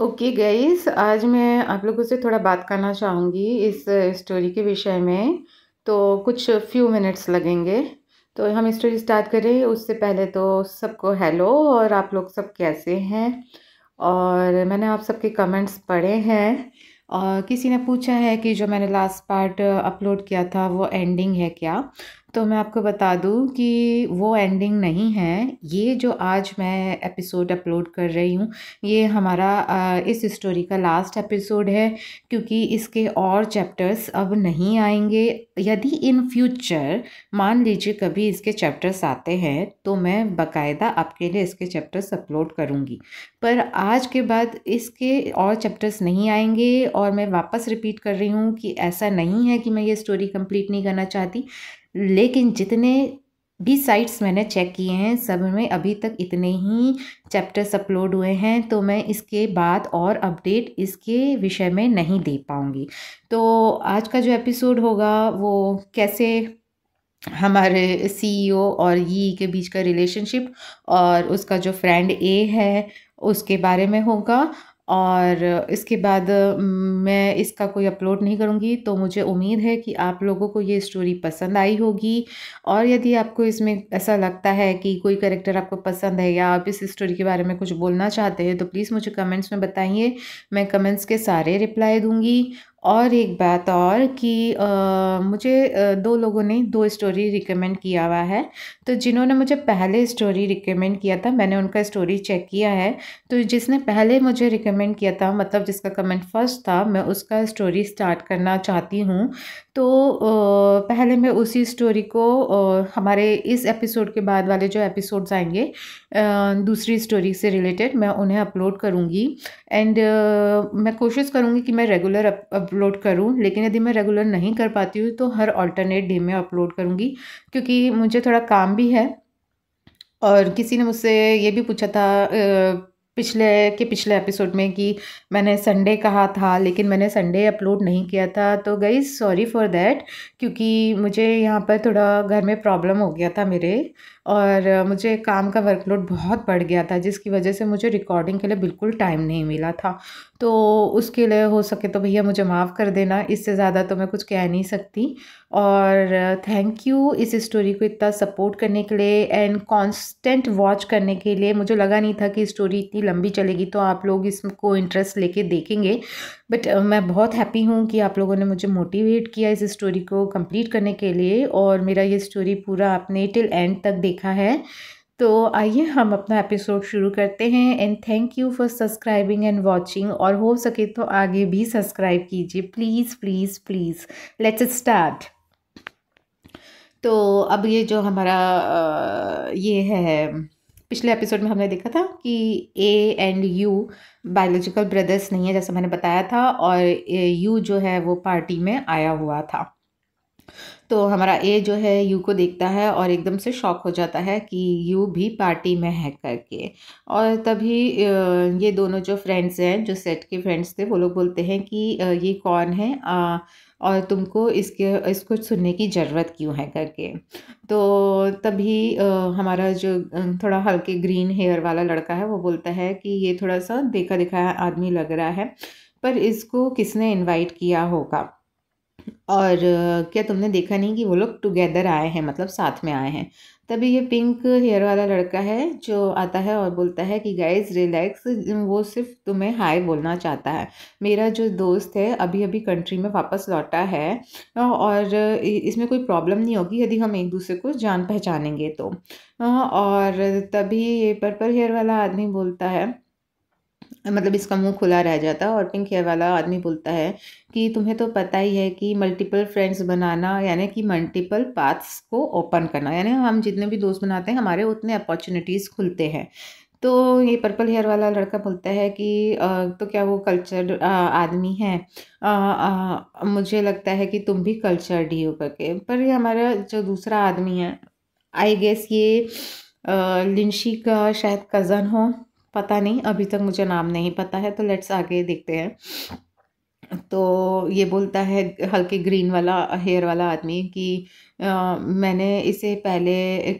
Okay okay गईस आज मैं आप लोगों से थोड़ा बात करना चाहूँगी इस स्टोरी के विषय में तो कुछ फ्यू मिनट्स लगेंगे तो हम स्टोरी स्टार्ट करें उससे पहले तो सबको हेलो और आप लोग सब कैसे हैं और मैंने आप सबके कमेंट्स पढ़े हैं और किसी ने पूछा है कि जो मैंने लास्ट पार्ट अपलोड किया था वो एंडिंग है क्या तो मैं आपको बता दूं कि वो एंडिंग नहीं है ये जो आज मैं एपिसोड अपलोड कर रही हूँ ये हमारा इस स्टोरी का लास्ट एपिसोड है क्योंकि इसके और चैप्टर्स अब नहीं आएंगे यदि इन फ्यूचर मान लीजिए कभी इसके चैप्टर्स आते हैं तो मैं बकायदा आपके लिए इसके चैप्टर्स अपलोड करूँगी पर आज के बाद इसके और चैप्टर्स नहीं आएंगे और मैं वापस रिपीट कर रही हूँ कि ऐसा नहीं है कि मैं ये स्टोरी कंप्लीट नहीं करना चाहती लेकिन जितने भी साइट्स मैंने चेक किए हैं सब में अभी तक इतने ही चैप्टर्स अपलोड हुए हैं तो मैं इसके बाद और अपडेट इसके विषय में नहीं दे पाऊँगी तो आज का जो एपिसोड होगा वो कैसे हमारे सीईओ e और ई e e के बीच का रिलेशनशिप और उसका जो फ्रेंड ए है उसके बारे में होगा और इसके बाद मैं इसका कोई अपलोड नहीं करूँगी तो मुझे उम्मीद है कि आप लोगों को ये स्टोरी पसंद आई होगी और यदि आपको इसमें ऐसा लगता है कि कोई करेक्टर आपको पसंद है या आप इस स्टोरी के बारे में कुछ बोलना चाहते हैं तो प्लीज़ मुझे कमेंट्स में बताइए मैं कमेंट्स के सारे रिप्लाई दूँगी और एक बात और कि आ, मुझे दो लोगों ने दो स्टोरी रिकमेंड किया हुआ है तो जिन्होंने मुझे पहले स्टोरी रिकमेंड किया था मैंने उनका स्टोरी चेक किया है तो जिसने पहले मुझे रिकमेंड किया था मतलब जिसका कमेंट फर्स्ट था मैं उसका स्टोरी स्टार्ट करना चाहती हूँ तो पहले मैं उसी स्टोरी को हमारे इस एपिसोड के बाद वाले जो एपिसोड्स आएंगे दूसरी स्टोरी से रिलेटेड मैं उन्हें अपलोड करूँगी एंड मैं कोशिश करूँगी कि मैं रेगुलर अपलोड करूँ लेकिन यदि मैं रेगुलर नहीं कर पाती हूँ तो हर ऑल्टरनेट डे में अपलोड करूँगी क्योंकि मुझे थोड़ा काम भी है और किसी ने मुझसे ये भी पूछा था पिछले के पिछले एपिसोड में कि मैंने संडे कहा था लेकिन मैंने संडे अपलोड नहीं किया था तो गई सॉरी फॉर दैट क्योंकि मुझे यहाँ पर थोड़ा घर में प्रॉब्लम हो गया था मेरे और मुझे काम का वर्कलोड बहुत बढ़ गया था जिसकी वजह से मुझे रिकॉर्डिंग के लिए बिल्कुल टाइम नहीं मिला था तो उसके लिए हो सके तो भैया मुझे माफ़ कर देना इससे ज़्यादा तो मैं कुछ कह नहीं सकती और थैंक यू इस स्टोरी को इतना सपोर्ट करने के लिए एंड कांस्टेंट वॉच करने के लिए मुझे लगा नहीं था कि स्टोरी इतनी लंबी चलेगी तो आप लोग इसको इंटरेस्ट लेके देखेंगे बट uh, मैं बहुत हैप्पी हूँ कि आप लोगों ने मुझे मोटिवेट किया इस स्टोरी को कंप्लीट करने के लिए और मेरा ये स्टोरी पूरा आपने टिल एंड तक देखा है तो आइए हम अपना एपिसोड शुरू करते हैं and thank you for subscribing and watching और हो सके तो आगे भी सब्सक्राइब कीजिए please please please let's start तो अब ये जो हमारा ये है पिछले एपिसोड में हमने देखा था कि A and U biological brothers नहीं है जैसा मैंने बताया था और यू जो है वो पार्टी में आया हुआ था तो हमारा ए जो है यू को देखता है और एकदम से शॉक हो जाता है कि यू भी पार्टी में है करके और तभी ये दोनों जो फ्रेंड्स हैं जो सेट के फ्रेंड्स थे वो लोग बोलते हैं कि ये कौन है और तुमको इसके इसको सुनने की ज़रूरत क्यों है करके तो तभी हमारा जो थोड़ा हल्के ग्रीन हेयर वाला लड़का है वो बोलता है कि ये थोड़ा सा देखा देखा आदमी लग रहा है पर इसको किसने इनवाइट किया होगा और क्या तुमने देखा नहीं कि वो लोग टुगेदर आए हैं मतलब साथ में आए हैं तभी ये पिंक हेयर वाला लड़का है जो आता है और बोलता है कि गाइस रिलैक्स वो सिर्फ तुम्हें हाय बोलना चाहता है मेरा जो दोस्त है अभी अभी कंट्री में वापस लौटा है और इसमें कोई प्रॉब्लम नहीं होगी यदि हम एक दूसरे को जान पहचानेंगे तो और तभी ये पर्पल हेयर वाला आदमी बोलता है मतलब इसका मुंह खुला रह जाता और पिंक हेयर वाला आदमी बोलता है कि तुम्हें तो पता ही है कि मल्टीपल फ्रेंड्स बनाना यानी कि मल्टीपल पाथ्स को ओपन करना यानी हम जितने भी दोस्त बनाते हैं हमारे उतने अपॉर्चुनिटीज़ खुलते हैं तो ये पर्पल हेयर वाला लड़का बोलता है कि तो क्या वो कल्चर आदमी है आ, आ, मुझे लगता है कि तुम भी कल्चर डी हो करके पर ये हमारा जो दूसरा आदमी है आई गेस ये लिंशी का शायद कज़न हो पता नहीं अभी तक मुझे नाम नहीं पता है तो लेट्स आगे देखते हैं तो ये बोलता है हल्के ग्रीन वाला हेयर वाला आदमी कि मैंने इसे पहले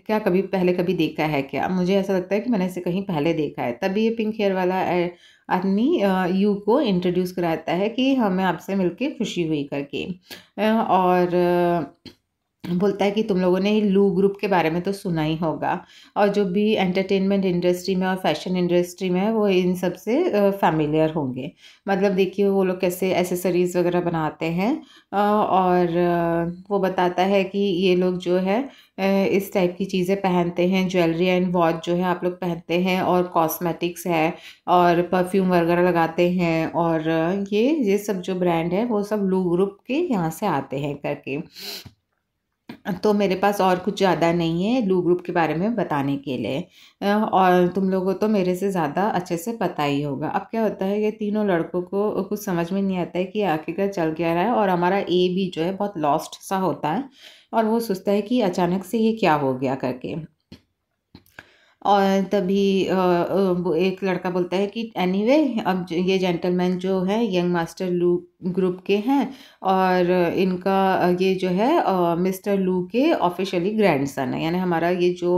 क्या कभी पहले कभी देखा है क्या मुझे ऐसा लगता है कि मैंने इसे कहीं पहले देखा है तभी ये पिंक हेयर वाला आदमी यू को इंट्रोड्यूस कराता है कि हमें आपसे मिलके खुशी हुई करके और बोलता है कि तुम लोगों ने लू ग्रुप के बारे में तो सुना ही होगा और जो भी एंटरटेनमेंट इंडस्ट्री में और फैशन इंडस्ट्री में है वो इन सब से फैमिलियर होंगे मतलब देखिए वो लोग कैसे एसेसरीज़ वगैरह बनाते हैं और वो बताता है कि ये लोग जो है इस टाइप की चीज़ें पहनते हैं ज्वेलरी एंड वॉच जो है आप लोग पहनते हैं और कॉस्मेटिक्स है और परफ्यूम वगैरह लगाते हैं और ये ये सब जो ब्रांड है वो सब लू ग्रुप के यहाँ से आते हैं करके तो मेरे पास और कुछ ज़्यादा नहीं है लू ग्रुप के बारे में बताने के लिए और तुम लोगों को तो मेरे से ज़्यादा अच्छे से पता ही होगा अब क्या होता है कि तीनों लड़कों को कुछ समझ में नहीं आता है कि आखिरकार चल क्या रहा है और हमारा ए भी जो है बहुत लॉस्ट सा होता है और वो सोचता है कि अचानक से ये क्या हो गया करके और तभी एक लड़का बोलता है कि एनी anyway, अब ये जेंटलमैन जो है यंग मास्टर लू ग्रुप के हैं और इनका ये जो है मिस्टर लू के ऑफिशियली ग्रैंडसन है यानी हमारा ये जो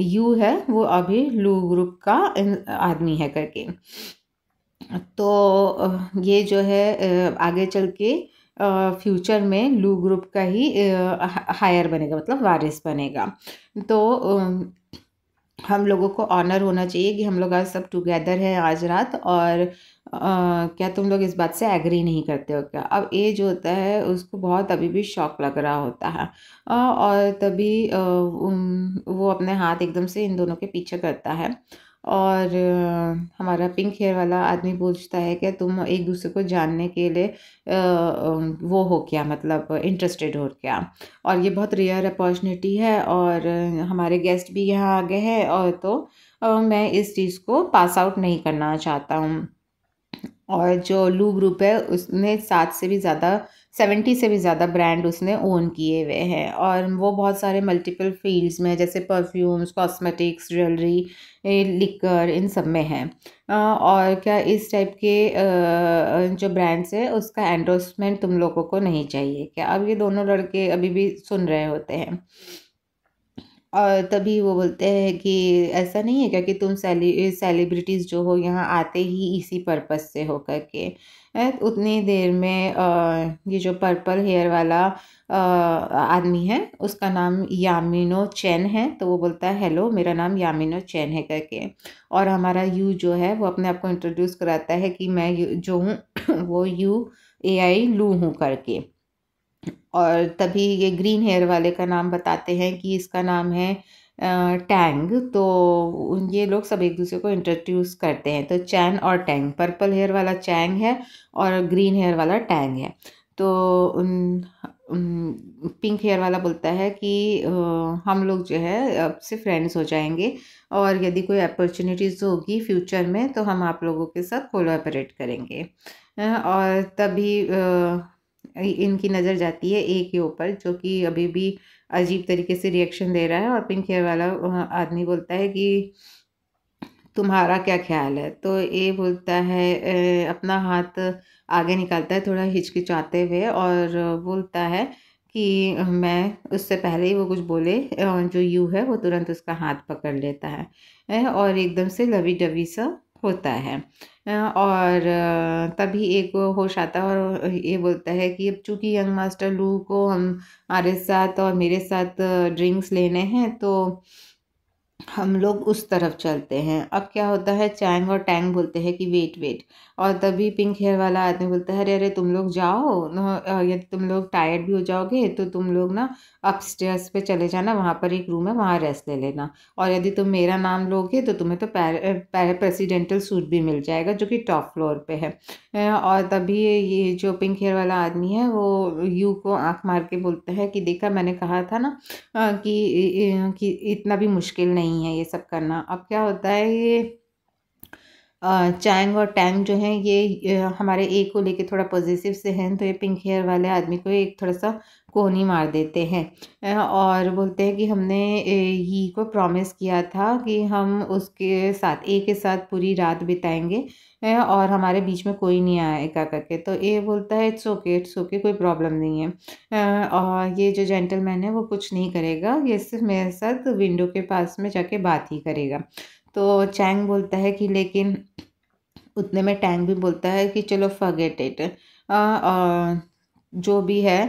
यू है वो अभी लू ग्रुप का आदमी है करके तो ये जो है आगे चल के फ्यूचर में लू ग्रुप का ही हायर बनेगा मतलब वारिस बनेगा तो हम लोगों को ऑनर होना चाहिए कि हम लोग आज सब टुगेदर हैं आज रात और आ, क्या तुम लोग इस बात से एग्री नहीं करते हो क्या अब एज जो होता है उसको बहुत अभी भी शौक लग रहा होता है आ, और तभी आ, वो अपने हाथ एकदम से इन दोनों के पीछे करता है और हमारा पिंक हेयर वाला आदमी पूछता है कि तुम एक दूसरे को जानने के लिए वो हो क्या मतलब इंटरेस्टेड हो क्या और ये बहुत रेयर अपॉर्चुनिटी है और हमारे गेस्ट भी यहाँ आ गए हैं और तो मैं इस चीज़ को पास आउट नहीं करना चाहता हूँ और जो लू ग्रुप है उसने सात से भी ज़्यादा सेवेंटी से भी ज़्यादा ब्रांड उसने ओन किए हुए हैं और वो बहुत सारे मल्टीपल फील्ड्स में जैसे परफ्यूम्स कॉस्मेटिक्स ज्वेलरी लिकर इन सब में हैं और क्या इस टाइप के जो ब्रांड्स है उसका एंडोसमेंट तुम लोगों को नहीं चाहिए क्या अब ये दोनों लड़के अभी भी सुन रहे होते हैं और तभी वो बोलते हैं कि ऐसा नहीं है क्या कि तुम सेलिब्रिटीज़ जो हो यहाँ आते ही इसी पर्पज़ से हो करके उतनी देर में ये जो पर्पल हेयर वाला आदमी है उसका नाम यामिनो चैन है तो वो बोलता है हेलो मेरा नाम यामिनो चैन है करके और हमारा यू जो है वो अपने आप को इंट्रोड्यूस कराता है कि मैं जो हूँ वो यू ए आई लू हूँ करके और तभी ये ग्रीन हेयर वाले का नाम बताते हैं कि इसका नाम है टैंग तो ये लोग सब एक दूसरे को इंट्रोड्यूस करते हैं तो चैन और टैंग पर्पल हेयर वाला चैंग है और ग्रीन हेयर वाला टैंग है तो उन, पिंक हेयर वाला बोलता है कि हम लोग जो है अब से फ्रेंड्स हो जाएंगे और यदि कोई अपॉर्चुनिटीज़ होगी फ्यूचर में तो हम आप लोगों के साथ कोलाबरेट करेंगे और तभी इनकी नज़र जाती है एक के ऊपर जो कि अभी भी अजीब तरीके से रिएक्शन दे रहा है और पिंक हेयर वाला आदमी बोलता है कि तुम्हारा क्या ख्याल है तो ये बोलता है अपना हाथ आगे निकालता है थोड़ा हिचकिचाते हुए और बोलता है कि मैं उससे पहले ही वो कुछ बोले जो यू है वो तुरंत उसका हाथ पकड़ लेता है और एकदम से लवी डवी सा होता है और तभी एक होश आता है और ये बोलता है कि अब चूँकि यंग मास्टर लू को हम हमारे साथ और मेरे साथ ड्रिंक्स लेने हैं तो हम लोग उस तरफ चलते हैं अब क्या होता है चैंग और टैंग बोलते हैं कि वेट वेट और तभी पिंक हेयर वाला आदमी बोलता है अरे अरे तुम लोग जाओ यदि तुम लोग टायर्ड भी हो जाओगे तो तुम लोग ना अपस्टेयर्स पे चले जाना वहाँ पर एक रूम है वहाँ रेस्ट ले लेना और यदि तुम मेरा नाम लोगे तो तुम्हें तो पैर प्रेसिडेंटल सूट भी मिल जाएगा जो कि टॉप फ्लोर पर है और तभी ये जो पिंक हेयर वाला आदमी है वो यू को आँख मार के बोलता है कि देखा मैंने कहा था ना कि, कि इतना भी मुश्किल नहीं है ये सब करना अब क्या होता है ये चैंग और टैंग जो हैं ये हमारे ए को लेके थोड़ा पॉजिटिव से हैं तो ये पिंक हेयर वाले आदमी को एक थोड़ा सा कोनी मार देते हैं और बोलते हैं कि हमने ही को प्रॉमिस किया था कि हम उसके साथ ए के साथ पूरी रात बिताएंगे और हमारे बीच में कोई नहीं आएगा करके तो ए बोलता है इट्स ओके इट्स ओके कोई प्रॉब्लम नहीं है और ये जो जेंटलमैन है वो कुछ नहीं करेगा ये सिर्फ मेरे साथ विंडो के पास में जाके बात ही करेगा तो चैंग बोलता है कि लेकिन उतने में टैंग भी बोलता है कि चलो फगेट इट जो भी है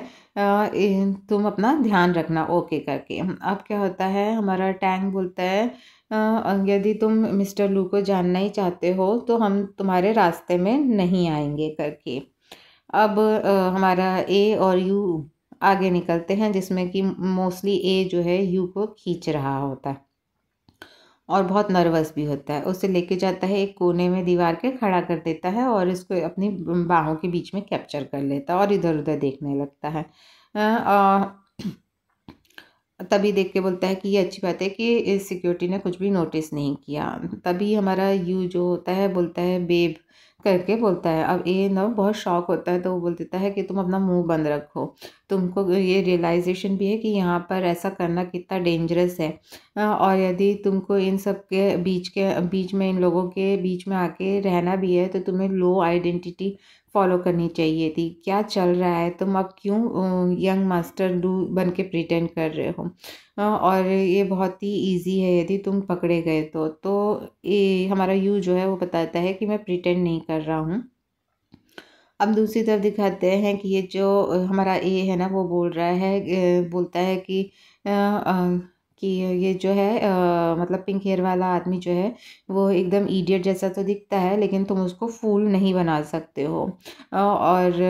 तुम अपना ध्यान रखना ओके करके अब क्या होता है हमारा टैंग बोलता है यदि तुम मिस्टर लू को जानना ही चाहते हो तो हम तुम्हारे रास्ते में नहीं आएंगे करके अब हमारा ए और यू आगे निकलते हैं जिसमें कि मोस्टली ए जो है यू को खींच रहा होता है और बहुत नर्वस भी होता है उसे लेके जाता है एक कोने में दीवार के खड़ा कर देता है और इसको अपनी बाहों के बीच में कैप्चर कर लेता है और इधर उधर देखने लगता है तभी देख के बोलता है कि ये अच्छी बात है कि सिक्योरिटी ने कुछ भी नोटिस नहीं किया तभी हमारा यू जो होता है बोलता है बेब करके बोलता है अब ए नव बहुत शौक होता है तो वो बोल देता है कि तुम अपना मुंह बंद रखो तुमको ये रियलाइजेशन भी है कि यहाँ पर ऐसा करना कितना डेंजरस है और यदि तुमको इन सब के बीच के बीच में इन लोगों के बीच में आके रहना भी है तो तुम्हें लो आइडेंटिटी फॉलो करनी चाहिए थी क्या चल रहा है तुम अब क्यों यंग मास्टर डू बन के प्रिटेंड कर रहे हो और ये बहुत ही ईज़ी है यदि तुम पकड़े गए तो तो ये हमारा यू जो है वो बताता है कि मैं प्रिटेंड नहीं कर रहा हूँ अब दूसरी तरफ दिखाते हैं कि ये जो हमारा ए है ना वो बोल रहा है बोलता है कि आ, आ, कि ये जो है आ, मतलब पिंक हेयर वाला आदमी जो है वो एकदम ईडियट जैसा तो दिखता है लेकिन तुम उसको फूल नहीं बना सकते हो और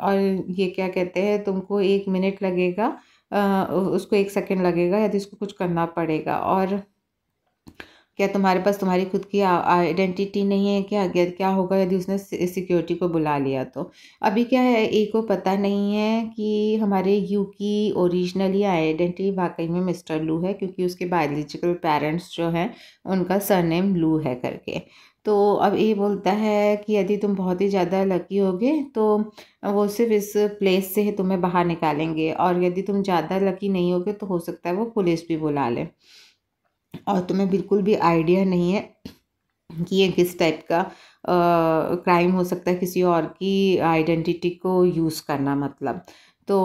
और ये क्या कहते हैं तुमको एक मिनट लगेगा उसको एक सेकेंड लगेगा यदि उसको कुछ करना पड़ेगा और क्या तुम्हारे पास तुम्हारी खुद की आइडेंटिटी नहीं है क्या क्या होगा यदि उसने सिक्योरिटी को बुला लिया तो अभी क्या है ए को पता नहीं है कि हमारे यू की ओरिजिनली आइडेंटिटी वाकई में मिस्टर लू है क्योंकि उसके बायोलॉजिकल पेरेंट्स जो हैं उनका सरनेम लू है करके तो अब ये बोलता है कि यदि तुम बहुत ही ज़्यादा लकी होगे तो वो सिर्फ इस प्लेस से ही तुम्हें बाहर निकालेंगे और यदि तुम ज़्यादा लकी नहीं होगे तो हो सकता है वो पुलिस भी बुला ले और तुम्हें बिल्कुल भी आइडिया नहीं है कि ये किस टाइप का क्राइम हो सकता है किसी और की आइडेंटिटी को यूज़ करना मतलब तो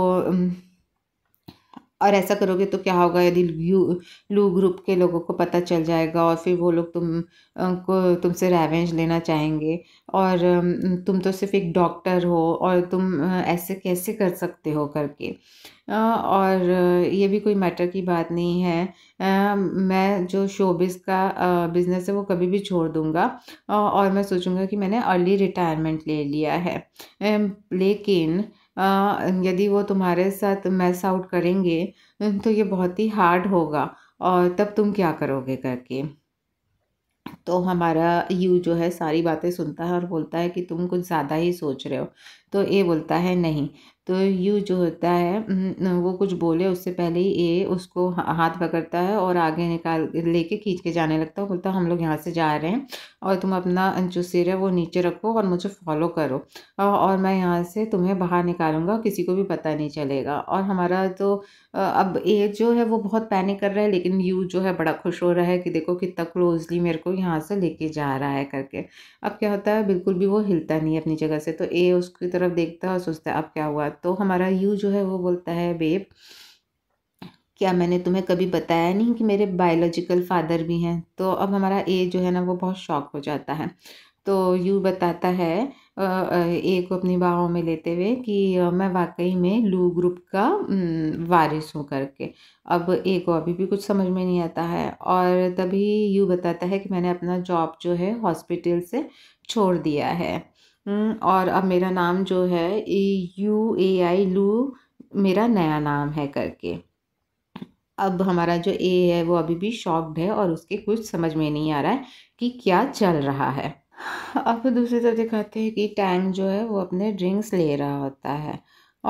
और ऐसा करोगे तो क्या होगा यदि यू लू ग्रुप के लोगों को पता चल जाएगा और फिर वो लोग तुम को तुमसे रेवेंज लेना चाहेंगे और तुम तो सिर्फ एक डॉक्टर हो और तुम ऐसे कैसे कर सकते हो करके और ये भी कोई मैटर की बात नहीं है मैं जो शोबिस का बिज़नेस है वो कभी भी छोड़ दूँगा और मैं सोचूँगा कि मैंने अर्ली रिटायरमेंट ले लिया है लेकिन यदि वो तुम्हारे साथ मैस आउट करेंगे तो ये बहुत ही हार्ड होगा और तब तुम क्या करोगे करके तो हमारा यू जो है सारी बातें सुनता है और बोलता है कि तुम कुछ ज़्यादा ही सोच रहे हो तो ए बोलता है नहीं तो यू जो होता है वो कुछ बोले उससे पहले ही ए उसको हाथ पकड़ता है और आगे निकाल लेके खींच के जाने लगता है बोलता हम लोग यहाँ से जा रहे हैं और तुम अपना जो सिर है वो नीचे रखो और मुझे फॉलो करो और मैं यहाँ से तुम्हें बाहर निकालूंगा किसी को भी पता नहीं चलेगा और हमारा तो अब ए जो है वो बहुत पैनिक कर रहा है लेकिन यू जो है बड़ा खुश हो रहा है कि देखो कितना क्लोजली मेरे को यहाँ से लेके जा रहा है करके अब क्या होता है बिल्कुल भी वो हिलता नहीं है अपनी जगह से तो ए उसकी तरफ देखता है और सोचता है अब क्या हुआ तो हमारा यू जो है वो बोलता है बेब क्या मैंने तुम्हें कभी बताया नहीं कि मेरे बायोलॉजिकल फादर भी हैं तो अब हमारा ए जो है ना वो बहुत शौक हो जाता है तो यू बताता है ए को अपनी बाहों में लेते हुए कि मैं वाकई में लू ग्रुप का वारिस हूँ करके अब ए को अभी भी कुछ समझ में नहीं आता है और तभी यू बताता है कि मैंने अपना जॉब जो है हॉस्पिटल से छोड़ दिया है और अब मेरा नाम जो है यू ए आई लू मेरा नया नाम है करके अब हमारा जो ए है वो अभी भी शॉक्ड है और उसके कुछ समझ में नहीं आ रहा है कि क्या चल रहा है अब दूसरी तरफ दिखाते हैं कि टैंग जो है वो अपने ड्रिंक्स ले रहा होता है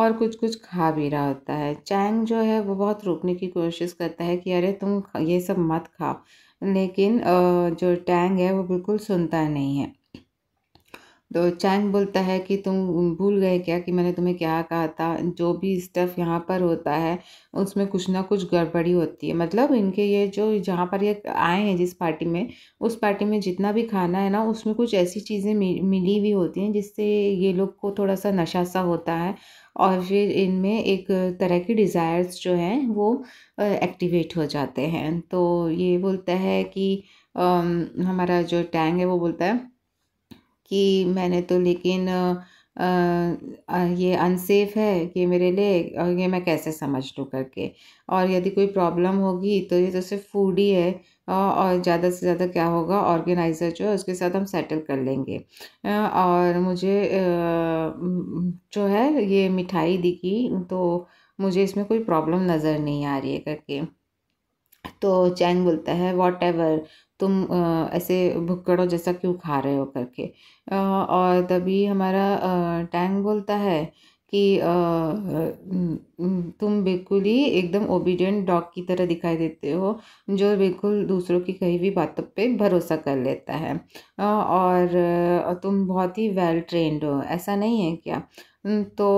और कुछ कुछ खा भी रहा होता है चैंग जो है वो बहुत रोकने की कोशिश करता है कि अरे तुम ये सब मत खाओ लेकिन जो टैंग है वो बिल्कुल सुनता नहीं है तो चैंग बोलता है कि तुम भूल गए क्या कि मैंने तुम्हें क्या कहा था जो भी स्टफ़ यहाँ पर होता है उसमें कुछ ना कुछ गड़बड़ी होती है मतलब इनके ये जो जहाँ पर ये आए हैं जिस पार्टी में उस पार्टी में जितना भी खाना है ना उसमें कुछ ऐसी चीज़ें मिली हुई होती हैं जिससे ये लोग को थोड़ा सा नशा सा होता है और फिर इनमें एक तरह की डिज़ायर्स जो हैं वो एक्टिवेट हो जाते हैं तो ये बोलता है कि हमारा जो टैंग है वो बोलता है कि मैंने तो लेकिन ये अनसेफ़ है कि मेरे लिए और ये मैं कैसे समझ लूँ करके और यदि कोई प्रॉब्लम होगी तो ये तो सिर्फ फूड ही है और ज़्यादा से ज़्यादा क्या होगा ऑर्गेनाइज़र जो है उसके साथ हम सेटल कर लेंगे और मुझे जो है ये मिठाई दिखी तो मुझे इसमें कोई प्रॉब्लम नज़र नहीं आ रही है करके तो चैंग बोलता है वॉट एवर तुम ऐसे भुक्कड़ो जैसा क्यों खा रहे हो करके और तभी हमारा टैंक बोलता है कि तुम बिल्कुल ही एकदम ओबीडियंट डॉग की तरह दिखाई देते हो जो बिल्कुल दूसरों की कहीं भी बातों पे भरोसा कर लेता है और तुम बहुत ही वेल ट्रेंड हो ऐसा नहीं है क्या तो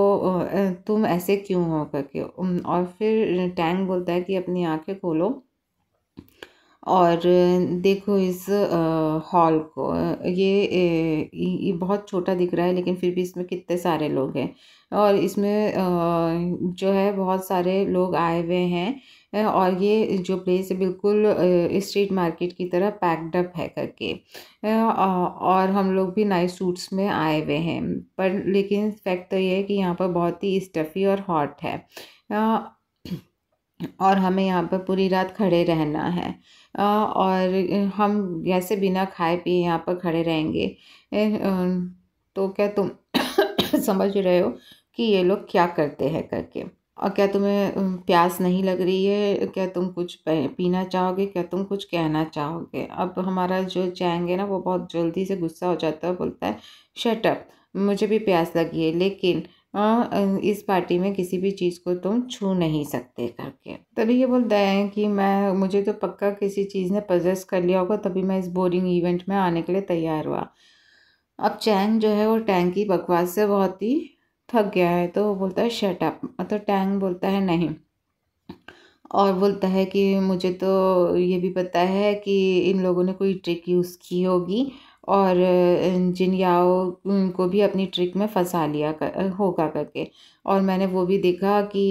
तुम ऐसे क्यों हो करके और फिर टैंक बोलता है कि अपनी आंखें खोलो और देखो इस हॉल को ये, ये बहुत छोटा दिख रहा है लेकिन फिर भी इसमें कितने सारे लोग हैं और इसमें जो है बहुत सारे लोग आए हुए हैं और ये जो प्लेस है बिल्कुल स्ट्रीट मार्केट की तरह पैक्ड अप है करके और हम लोग भी नाइस सूट्स में आए हुए हैं पर लेकिन फैक्ट तो ये है कि यहाँ पर बहुत ही स्टफ़ी और हॉट है और हमें यहाँ पर पूरी रात खड़े रहना है और हम ऐसे बिना खाए पिए यहाँ पर खड़े रहेंगे तो क्या तुम समझ रहे हो कि ये लोग क्या करते हैं करके और क्या तुम्हें प्यास नहीं लग रही है क्या तुम कुछ पीना चाहोगे क्या तुम कुछ कहना चाहोगे अब हमारा जो चैंग है ना वो बहुत जल्दी से गुस्सा हो जाता है बोलता है शटअप मुझे भी प्यास लगी है लेकिन इस पार्टी में किसी भी चीज़ को तुम छू नहीं सकते करके तभी ये बोलता है कि मैं मुझे तो पक्का किसी चीज़ ने पजेस कर लिया होगा तभी मैं इस बोरिंग इवेंट में आने के लिए तैयार हुआ अब चैंग जो है वो टैंग की बकवास से बहुत ही थक गया है तो वो बोलता है शट अप तो टैंग बोलता है नहीं और बोलता है कि मुझे तो ये भी पता है कि इन लोगों ने कोई ट्रिक यूज़ की होगी और जिन याओ को भी अपनी ट्रिक में फंसा लिया कर होगा करके और मैंने वो भी देखा कि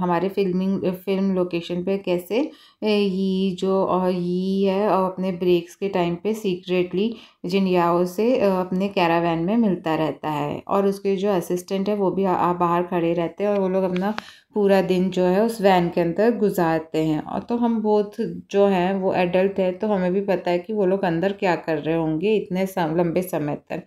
हमारे फिल्मिंग फिल्म लोकेशन पे कैसे ये जो ये है अपने ब्रेक्स के टाइम पे सीक्रेटली जिनयाओ से अपने कैरावैन में मिलता रहता है और उसके जो असिस्टेंट है वो भी बाहर खड़े रहते हैं और वो लोग अपना पूरा दिन जो है उस वैन के अंदर गुजारते हैं और तो हम बहुत जो हैं वो एडल्ट हैं तो हमें भी पता है कि वो लोग अंदर क्या कर रहे होंगे इतने सम, लंबे समय तक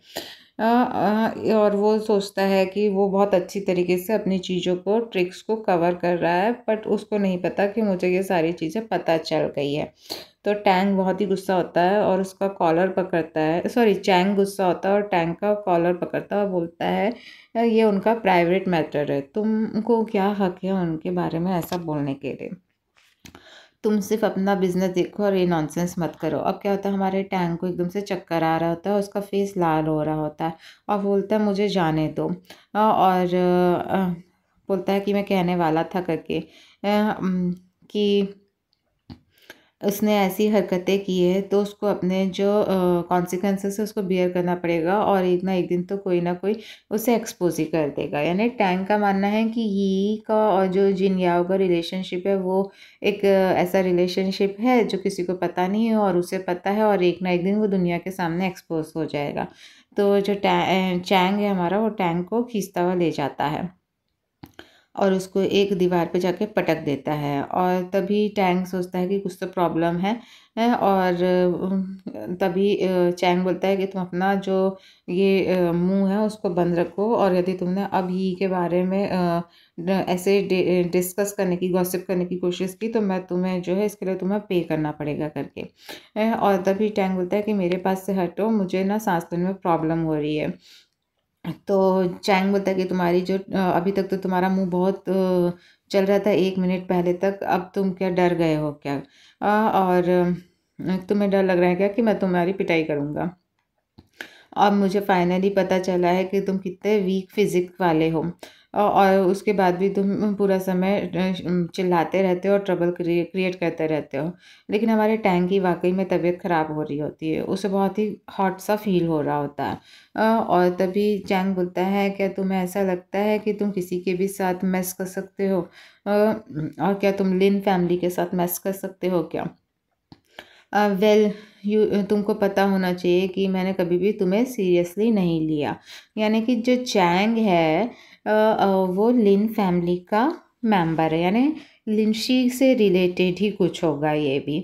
और वो सोचता है कि वो बहुत अच्छी तरीके से अपनी चीज़ों को ट्रिक्स को कवर कर रहा है बट उसको नहीं पता कि मुझे ये सारी चीज़ें पता चल गई है तो टैंग बहुत ही गुस्सा होता है और उसका कॉलर पकड़ता है सॉरी चैंग गुस्सा होता है और टैंग का कॉलर पकड़ता है और बोलता है ये उनका प्राइवेट मैटर है तुमको क्या हक है उनके बारे में ऐसा बोलने के लिए तुम सिर्फ अपना बिजनेस देखो और ये नॉनसेंस मत करो अब क्या होता है हमारे टैंक को एकदम से चक्कर आ रहा होता है उसका फेस लाल हो रहा होता है और बोलता है मुझे जाने दो और बोलता है कि मैं कहने वाला था करके कि उसने ऐसी हरकतें की है तो उसको अपने जो कॉन्सिक्वेंसेस है उसको बियर करना पड़ेगा और एक ना एक दिन तो कोई ना कोई उसे एक्सपोज ही कर देगा यानी टैंक का मानना है कि यी का और जो जिन याओ का रिलेशनशिप है वो एक ऐसा रिलेशनशिप है जो किसी को पता नहीं है और उसे पता है और एक ना एक दिन वो दुनिया के सामने एक्सपोज हो जाएगा तो जो टैंग है हमारा वो टैंक को खींचता हुआ ले जाता है और उसको एक दीवार पे जाके पटक देता है और तभी टैंग सोचता है कि कुछ तो प्रॉब्लम है और तभी चैंग बोलता है कि तुम अपना जो ये मुंह है उसको बंद रखो और यदि तुमने अब ही के बारे में ऐसे डिस्कस करने की गॉसिप करने की कोशिश की तो मैं तुम्हें जो है इसके लिए तुम्हें पे करना पड़ेगा करके और तभी टैंग बोलता है कि मेरे पास से हटो मुझे ना सांस लेने में प्रॉब्लम हो रही है तो चैंग बोलता है कि तुम्हारी जो अभी तक तो तुम्हारा मुंह बहुत चल रहा था एक मिनट पहले तक अब तुम क्या डर गए हो क्या और तुम्हें डर लग रहा है क्या कि मैं तुम्हारी पिटाई करूँगा अब मुझे फाइनली पता चला है कि तुम कितने वीक फिज़िक वाले हो और उसके बाद भी तुम पूरा समय चिल्लाते रहते हो और ट्रबल क्रिएट करते रहते हो लेकिन हमारे टैंक की वाकई में तबीयत ख़राब हो रही होती है उसे बहुत ही हॉट सा फील हो रहा होता है और तभी चैंग बोलता है क्या तुम्हें ऐसा लगता है कि तुम किसी के भी साथ मैस कर सकते हो और क्या तुम लिन फैमिली के साथ मैस कर सकते हो क्या वेल uh, यू well, तुमको पता होना चाहिए कि मैंने कभी भी तुम्हें सीरियसली नहीं लिया यानी कि जो चैंग है वो लिन फैमिली का मेंबर है यानी लिंशी से रिलेटेड ही कुछ होगा ये भी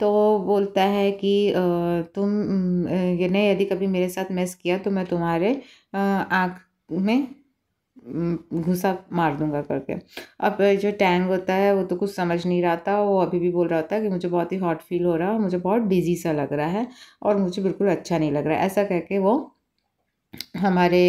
तो बोलता है कि तुम यानी यदि कभी मेरे साथ मिस किया तो मैं तुम्हारे आँख में घुसा मार दूंगा करके अब जो टैंग होता है वो तो कुछ समझ नहीं रहा था वो अभी भी बोल रहा होता है कि मुझे बहुत ही हॉट फील हो रहा है मुझे बहुत बिजी सा लग रहा है और मुझे बिल्कुल अच्छा नहीं लग रहा है ऐसा कह के वो हमारे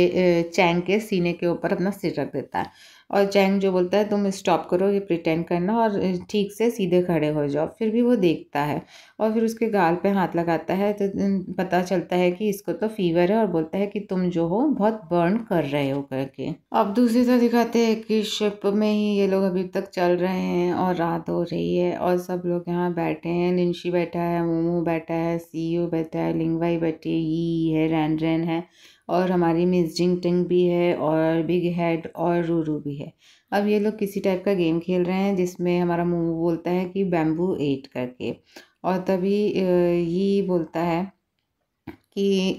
चैंग के सीने के ऊपर अपना सिर रख देता है और चैंग जो बोलता है तुम स्टॉप करो ये प्रिटेंड करना और ठीक से सीधे खड़े हो जाओ फिर भी वो देखता है और फिर उसके गाल पे हाथ लगाता है तो पता चलता है कि इसको तो फीवर है और बोलता है कि तुम जो हो बहुत बर्न कर रहे हो करके अब दूसरी तरह दिखाते हैं कि शिप में ही ये लोग अभी तक चल रहे हैं और रात हो रही है और सब लोग यहाँ बैठे हैं निंशी बैठा है मोमो बैठा है सी बैठा है लिंगवाई बैठी है, ही है रैन रैन है और हमारी मिस जिंग टिंग भी है और बिग हेड और रूरू भी है अब ये लोग किसी टाइप का गेम खेल रहे हैं जिसमें हमारा मोमो बोलता है कि बैम्बू एट करके और तभी ये बोलता है कि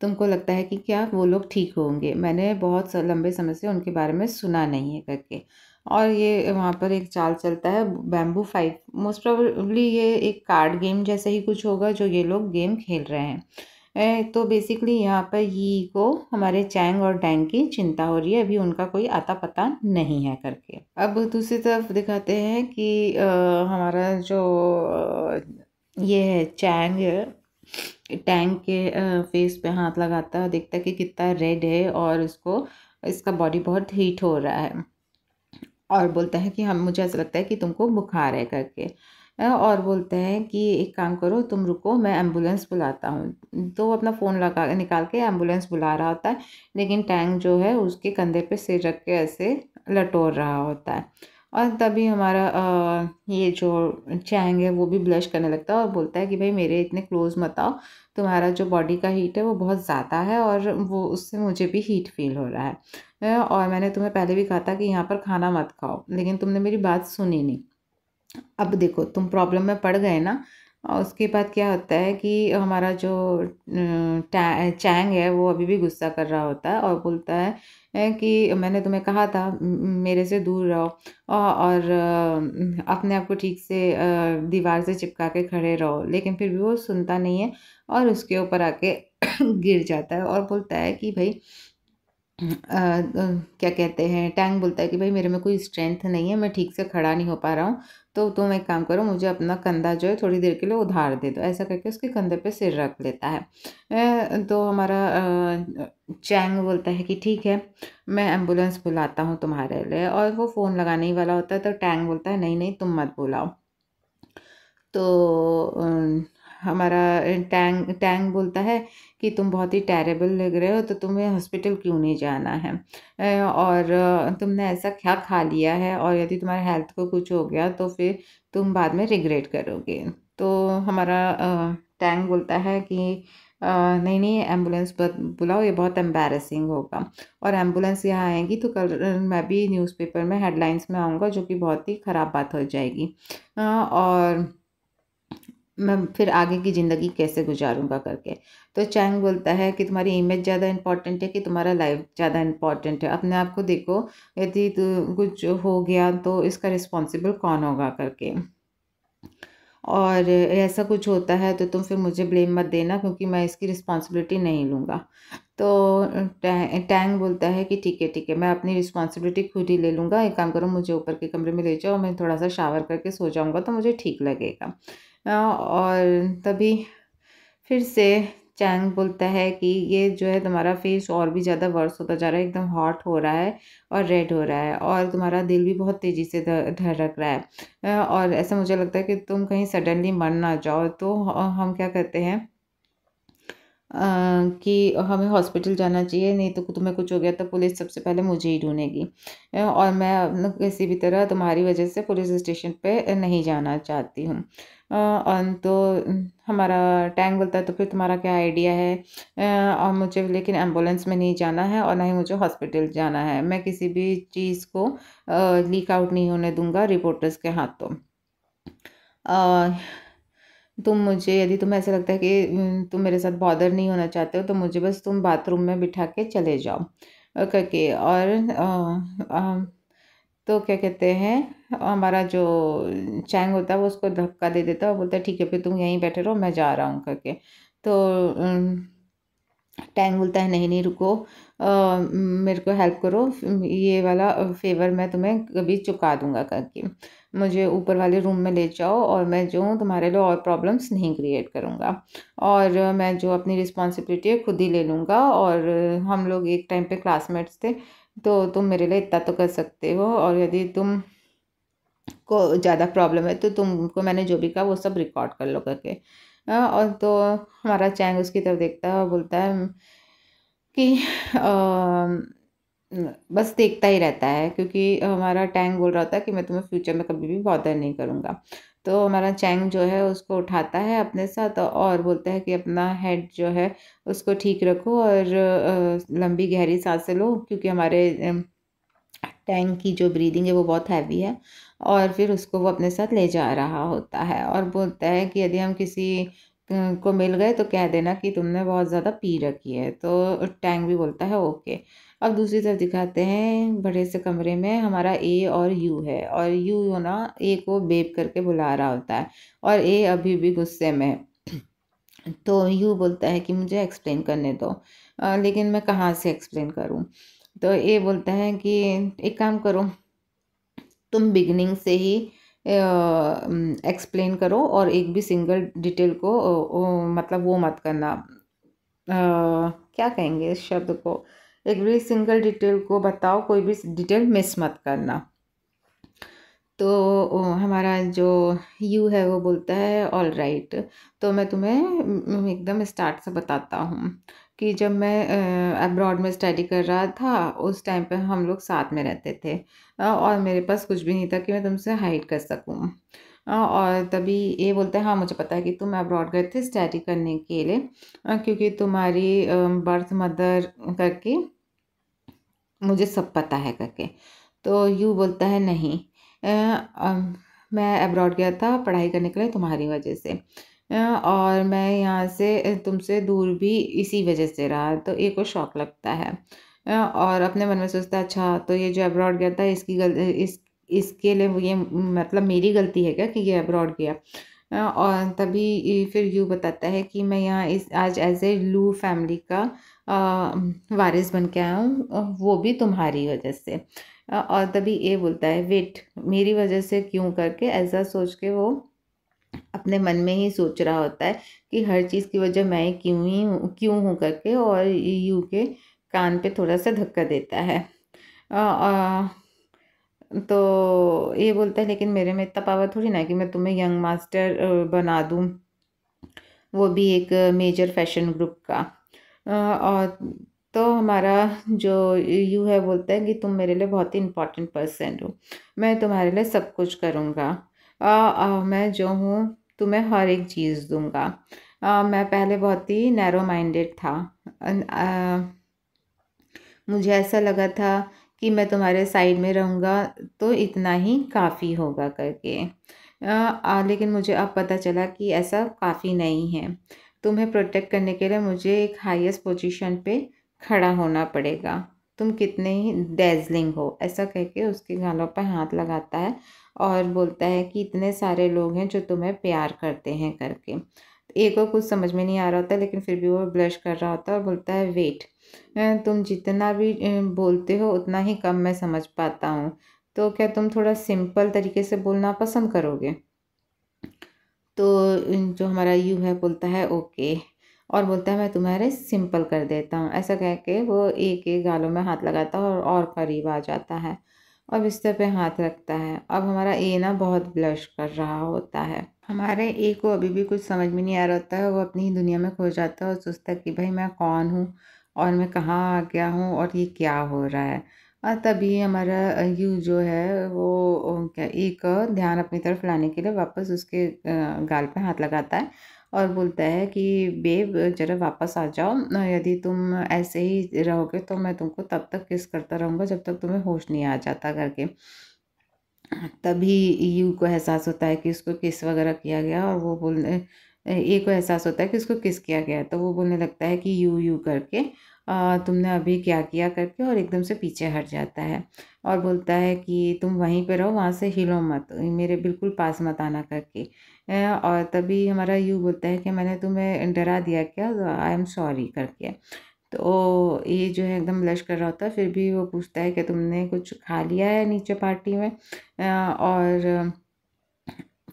तुमको लगता है कि क्या वो लोग ठीक होंगे मैंने बहुत लंबे समय से उनके बारे में सुना नहीं है करके और ये वहाँ पर एक चाल चलता है बैम्बू फाइट मोस्ट प्रोबली ये एक कार्ड गेम जैसा ही कुछ होगा जो ये लोग गेम खेल रहे हैं तो बेसिकली यहाँ पर यी को हमारे चैंग और डैंग की चिंता हो रही है अभी उनका कोई आता पता नहीं है करके अब दूसरी तरफ दिखाते हैं कि आ, हमारा जो ये है चैंग टैंग के फेस पे हाथ लगाता है देखता है कि कितना रेड है और उसको इसका बॉडी बहुत हीट हो रहा है और बोलता है कि हम मुझे ऐसा लगता है कि तुमको बुखार है करके और बोलते हैं कि एक काम करो तुम रुको मैं एम्बुलेंस बुलाता हूँ तो वो अपना फ़ोन लगा निकाल के एम्बुलेंस बुला रहा होता है लेकिन टैंक जो है उसके कंधे पे सिर रख के ऐसे लटोर रहा होता है और तभी हमारा आ, ये जो चैंग है वो भी ब्लश करने लगता है और बोलता है कि भाई मेरे इतने क्लोज़ मत आओ तुम्हारा जो बॉडी का हीट है वो बहुत ज़्यादा है और वो उससे मुझे भी हीट फील हो रहा है और मैंने तुम्हें पहले भी कहा था कि यहाँ पर खाना मत खाओ लेकिन तुमने मेरी बात सुनी नहीं अब देखो तुम प्रॉब्लम में पड़ गए ना और उसके बाद क्या होता है कि हमारा जो चैंग है वो अभी भी गुस्सा कर रहा होता है और बोलता है कि मैंने तुम्हें कहा था मेरे से दूर रहो और अपने आप को ठीक से दीवार से चिपका के खड़े रहो लेकिन फिर भी वो सुनता नहीं है और उसके ऊपर आके गिर जाता है और बोलता है कि भाई आ, क्या कहते हैं टैंग बोलता है कि भाई मेरे में कोई स्ट्रेंथ नहीं है मैं ठीक से खड़ा नहीं हो पा रहा हूँ तो तुम एक काम करो मुझे अपना कंधा जो है थोड़ी देर के लिए उधार दे दो ऐसा करके उसके कंधे पे सिर रख लेता है तो हमारा चैंग बोलता है कि ठीक है मैं एम्बुलेंस बुलाता हूँ तुम्हारे लिए और वो फ़ोन लगाने ही वाला होता है तो टैंग बोलता है नहीं नहीं तुम मत बुलाओ तो हमारा टैंग टैंग बोलता है कि तुम बहुत ही टेरेबल लग रहे हो तो तुम्हें हॉस्पिटल क्यों नहीं जाना है और तुमने ऐसा क्या खा लिया है और यदि तुम्हारे हेल्थ को कुछ हो गया तो फिर तुम बाद में रिग्रेट करोगे तो हमारा टैंग बोलता है कि नहीं नहीं एम्बुलेंस बुलाओ ये बहुत एम्बेरसिंग होगा और एम्बुलेंस यहाँ आएगी तो कल मैं भी न्यूज़पेपर में हेडलाइंस में आऊँगा जो कि बहुत ही ख़राब बात हो जाएगी और मैं फिर आगे की ज़िंदगी कैसे गुजारूंगा करके तो चैंग बोलता है कि तुम्हारी इमेज ज़्यादा इंपॉर्टेंट है कि तुम्हारा लाइफ ज़्यादा इंपॉर्टेंट है अपने आप को देखो यदि कुछ हो गया तो इसका रिस्पॉन्सिबल कौन होगा करके और ऐसा कुछ होता है तो तुम फिर मुझे ब्लेम मत देना क्योंकि मैं इसकी रिस्पॉन्सिबिलिटी नहीं लूँगा तो टैंग बोलता है कि ठीक है ठीक है मैं अपनी रिस्पॉन्सिबिलिटी खुद ही ले लूँगा एक काम करो मुझे ऊपर के कमरे में ले जाओ मैं थोड़ा सा शावर करके सो जाऊँगा तो मुझे ठीक लगेगा और तभी फिर से चैंग बोलता है कि ये जो है तुम्हारा फेस और भी ज़्यादा वर्स होता जा रहा है एकदम हॉट हो रहा है और रेड हो रहा है और तुम्हारा दिल भी बहुत तेज़ी से धड़क रहा है और ऐसा मुझे लगता है कि तुम कहीं सडनली मर ना जाओ तो हम क्या करते हैं कि हमें हॉस्पिटल जाना चाहिए नहीं तो तुम्हें कुछ हो गया तो पुलिस सबसे पहले मुझे ही ढूंढेगी और मैं किसी भी तरह तुम्हारी वजह से पुलिस स्टेशन पे नहीं जाना चाहती हूँ तो हमारा टैंक बोलता है तो फिर तुम्हारा क्या आइडिया है और मुझे लेकिन एम्बुलेंस में नहीं जाना है और ना ही मुझे हॉस्पिटल जाना है मैं किसी भी चीज़ को लीक आउट नहीं होने दूंगा रिपोर्टर्स के हाथों तुम मुझे यदि तुम्हें ऐसा लगता है कि तुम मेरे साथ बॉदर नहीं होना चाहते हो तो मुझे बस तुम बाथरूम में बिठा के चले जाओ करके और आ, आ, तो क्या कहते हैं हमारा जो चैंग होता है वो उसको धक्का दे देता है और बोलता है ठीक है फिर तुम यहीं बैठे रहो मैं जा रहा हूँ करके तो टैंग बोलता है नहीं नहीं रुको आ, मेरे को हेल्प करो ये वाला फेवर मैं तुम्हें कभी चुका दूंगा करके मुझे ऊपर वाले रूम में ले जाओ और मैं जो हूँ तुम्हारे लिए और प्रॉब्लम्स नहीं क्रिएट करूँगा और मैं जो अपनी रिस्पॉन्सिबिलिटी है खुद ही ले लूँगा और हम लोग एक टाइम पे क्लासमेट्स थे तो तुम मेरे लिए इतना तो कर सकते हो और यदि तुम को ज़्यादा प्रॉब्लम है तो तुमको मैंने जो भी कहा वो सब रिकॉर्ड कर लो करके और तो हमारा चैंग उसकी तरफ देखता है और बोलता है कि आ, बस देखता ही रहता है क्योंकि हमारा टैंग बोल रहा था कि मैं तुम्हें फ्यूचर में कभी भी बॉदर नहीं करूँगा तो हमारा चैंग जो है उसको उठाता है अपने साथ और बोलता है कि अपना हेड जो है उसको ठीक रखो और लंबी गहरी सांसें लो क्योंकि हमारे टैंक की जो ब्रीदिंग है वो बहुत हैवी है और फिर उसको वो अपने साथ ले जा रहा होता है और बोलता है कि यदि हम किसी को मिल गए तो कह देना कि तुमने बहुत ज़्यादा पी रखी है तो टैंक भी बोलता है ओके अब दूसरी तरफ दिखाते हैं बड़े से कमरे में हमारा ए और यू है और यू ना ए को बेब करके बुला रहा होता है और ए अभी भी गुस्से में तो यू बोलता है कि मुझे एक्सप्लेन करने दो आ, लेकिन मैं कहाँ से एक्सप्लेन करूँ तो ए बोलता है कि एक काम करो तुम बिगनिंग से ही एक्सप्लेन करो और एक भी सिंगल डिटेल को ओ, ओ, मतलब वो मत करना आ, क्या कहेंगे इस शब्द को एवरी सिंगल डिटेल को बताओ कोई भी डिटेल मिस मत करना तो हमारा जो यू है वो बोलता है ऑल राइट तो मैं तुम्हें एकदम स्टार्ट से बताता हूँ कि जब मैं अब्रॉड में स्टडी कर रहा था उस टाइम पे हम लोग साथ में रहते थे और मेरे पास कुछ भी नहीं था कि मैं तुमसे हाइड कर सकूँ और तभी ये बोलते हैं हाँ मुझे पता है कि तुम अब्रॉड गए थे स्टडी करने के लिए क्योंकि तुम्हारी बर्थ मदर करके मुझे सब पता है करके तो यू बोलता है नहीं आ, आ, मैं अब्रॉड गया था पढ़ाई करने के लिए तुम्हारी वजह से और मैं यहाँ से तुमसे दूर भी इसी वजह से रहा तो ये को शौक लगता है और अपने मन में सोचता अच्छा तो ये जो अब्रॉड गया था इसकी गल इस इसके लिए ये मतलब मेरी गलती है क्या कि ये अब्रॉड गया और तभी फिर यू बताता है कि मैं यहाँ इस आज एज ए लू फैमिली का वारिस बन के आया हूँ वो भी तुम्हारी वजह से और तभी ये बोलता है वेट मेरी वजह से क्यों करके ऐसा सोच के वो अपने मन में ही सोच रहा होता है कि हर चीज़ की वजह मैं क्यों ही हूँ क्यों हूँ करके और यू के कान पे थोड़ा सा धक्का देता है आ, आ, तो ये बोलता है लेकिन मेरे में इतना पावर थोड़ी ना कि मैं तुम्हें यंग मास्टर बना दूँ वो भी एक मेजर फैशन ग्रुप का और तो हमारा जो यू है बोलता है कि तुम मेरे लिए बहुत ही इम्पोर्टेंट पर्सन हो मैं तुम्हारे लिए सब कुछ करूँगा मैं जो हूँ तुम्हें हर एक चीज़ दूँगा मैं पहले बहुत ही नैरो माइंडेड था आ, मुझे ऐसा लगा था कि मैं तुम्हारे साइड में रहूँगा तो इतना ही काफ़ी होगा करके आ, लेकिन मुझे अब पता चला कि ऐसा काफ़ी नहीं है तुम्हें प्रोटेक्ट करने के लिए मुझे एक हाईएस्ट पोजीशन पे खड़ा होना पड़ेगा तुम कितने ही डेजलिंग हो ऐसा कह के उसके गालों पर हाथ लगाता है और बोलता है कि इतने सारे लोग हैं जो तुम्हें प्यार करते हैं करके एक और कुछ समझ में नहीं आ रहा होता लेकिन फिर भी वो ब्लश कर रहा होता है और बोलता है वेट तुम जितना भी बोलते हो उतना ही कम मैं समझ पाता हूँ तो क्या तुम थोड़ा सिंपल तरीके से बोलना पसंद करोगे तो जो हमारा यू है बोलता है ओके और बोलता है मैं तुम्हारे सिंपल कर देता हूँ ऐसा कह के वो एक एक गालों में हाथ लगाता है और, और करीब आ जाता है और बिस्तर पे हाथ रखता है अब हमारा ए ना बहुत ब्लश कर रहा होता है हमारे ए को अभी भी कुछ समझ में नहीं आ रहा होता है वो अपनी ही दुनिया में खो जाता है और सोचता है कि भाई मैं कौन हूँ और मैं कहाँ आ गया हूँ और ये क्या हो रहा है तभी हमारा यू जो है वो क्या एक ध्यान अपनी तरफ लाने के लिए वापस उसके गाल पे हाथ लगाता है और बोलता है कि बेब जरा वापस आ जाओ यदि तुम ऐसे ही रहोगे तो मैं तुमको तब तक किस करता रहूँगा जब तक तुम्हें होश नहीं आ जाता करके तभी यू को एहसास होता है कि उसको किस वगैरह किया गया और वो बोलने ए को एहसास होता है कि उसको किस किया गया तो वो बोलने लगता है कि यू यू करके तुमने अभी क्या किया करके और एकदम से पीछे हट जाता है और बोलता है कि तुम वहीं पे रहो वहाँ से हिलो मत मेरे बिल्कुल पास मत आना करके और तभी हमारा यू बोलता है कि मैंने तुम्हें डरा दिया क्या आई एम सॉरी करके तो ये जो है एकदम ब्लश कर रहा होता है फिर भी वो पूछता है कि तुमने कुछ खा लिया है नीचे पार्टी में और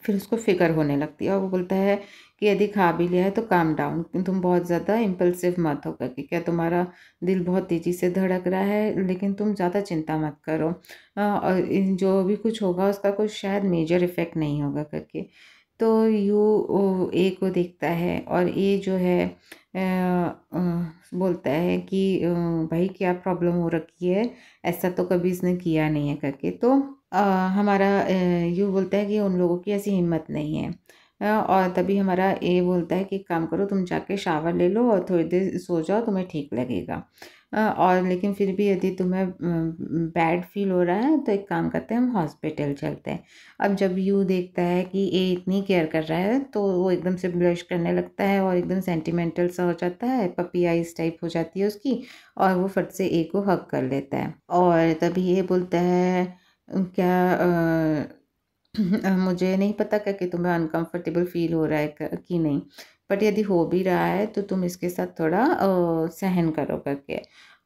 फिर उसको फिकर होने लगती है और वो बोलता है कि यदि खा भी लिया है तो काम डाउन तुम बहुत ज़्यादा इम्पल्सिव मत हो कि क्या तुम्हारा दिल बहुत तेज़ी से धड़क रहा है लेकिन तुम ज़्यादा चिंता मत करो और जो भी कुछ होगा उसका कुछ शायद मेजर इफ़ेक्ट नहीं होगा करके तो यू ए को देखता है और ए जो है आ, बोलता है कि भाई क्या प्रॉब्लम हो रखी है ऐसा तो कभी इसने किया नहीं है करके तो आ, हमारा यू बोलता है कि उन लोगों की ऐसी हिम्मत नहीं है और तभी हमारा ए बोलता है कि काम करो तुम जाके शावर ले लो और थोड़ी देर सो जाओ तुम्हें ठीक लगेगा और लेकिन फिर भी यदि तुम्हें बैड फील हो रहा है तो एक काम करते हैं हम हॉस्पिटल चलते हैं अब जब यू देखता है कि ए इतनी केयर कर रहा है तो वो एकदम से ब्लश करने लगता है और एकदम सेंटिमेंटल सा हो जाता है पपी आइस टाइप हो जाती है उसकी और वो फट से ए को हक कर लेता है और तभी ए बोलता है क्या आ, मुझे नहीं पता क्या कि तुम्हें अनकंफर्टेबल फील हो रहा है कि नहीं बट यदि हो भी रहा है तो तुम इसके साथ थोड़ा सहन करो करके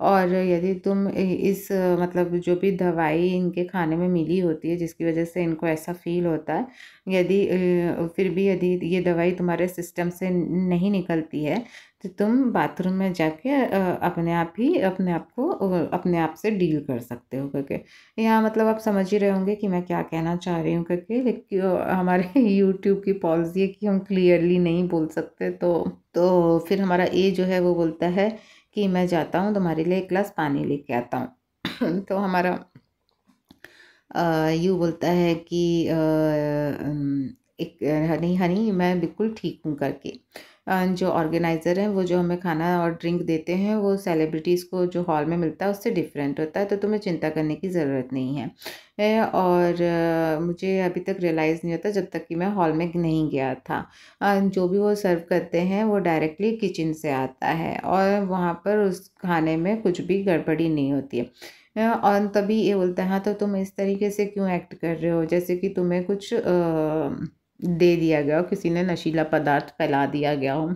और यदि तुम इस मतलब जो भी दवाई इनके खाने में मिली होती है जिसकी वजह से इनको ऐसा फील होता है यदि फिर भी यदि ये दवाई तुम्हारे सिस्टम से नहीं निकलती है तो तुम बाथरूम में जाके अपने आप ही अपने आप को अपने आप से डील कर सकते हो करके यहाँ मतलब आप समझ ही रहे होंगे कि मैं क्या कहना चाह रही हूँ करके लेकिन हमारे यूट्यूब की पॉलिसी है कि हम क्लियरली नहीं बोल सकते तो तो फिर हमारा ए जो है वो बोलता है कि मैं जाता हूँ तुम्हारे लिए एक गिलास पानी लेके आता हूँ तो हमारा यू बोलता है कि आ, एक हनी हनी मैं बिल्कुल ठीक हूँ करके जो ऑर्गेनाइज़र हैं वो जो हमें खाना और ड्रिंक देते हैं वो सेलिब्रिटीज़ को जो हॉल में मिलता है उससे डिफरेंट होता है तो तुम्हें चिंता करने की ज़रूरत नहीं है है और मुझे अभी तक रियलाइज़ नहीं होता जब तक कि मैं हॉल में नहीं गया था जो भी वो सर्व करते हैं वो डायरेक्टली किचन से आता है और वहाँ पर उस खाने में कुछ भी गड़बड़ी नहीं होती है और तभी ये बोलता है हाँ तो तुम इस तरीके से क्यों एक्ट कर रहे हो जैसे कि तुम्हें कुछ आ, दे दिया गया हो किसी ने नशीला पदार्थ फैला दिया गया हो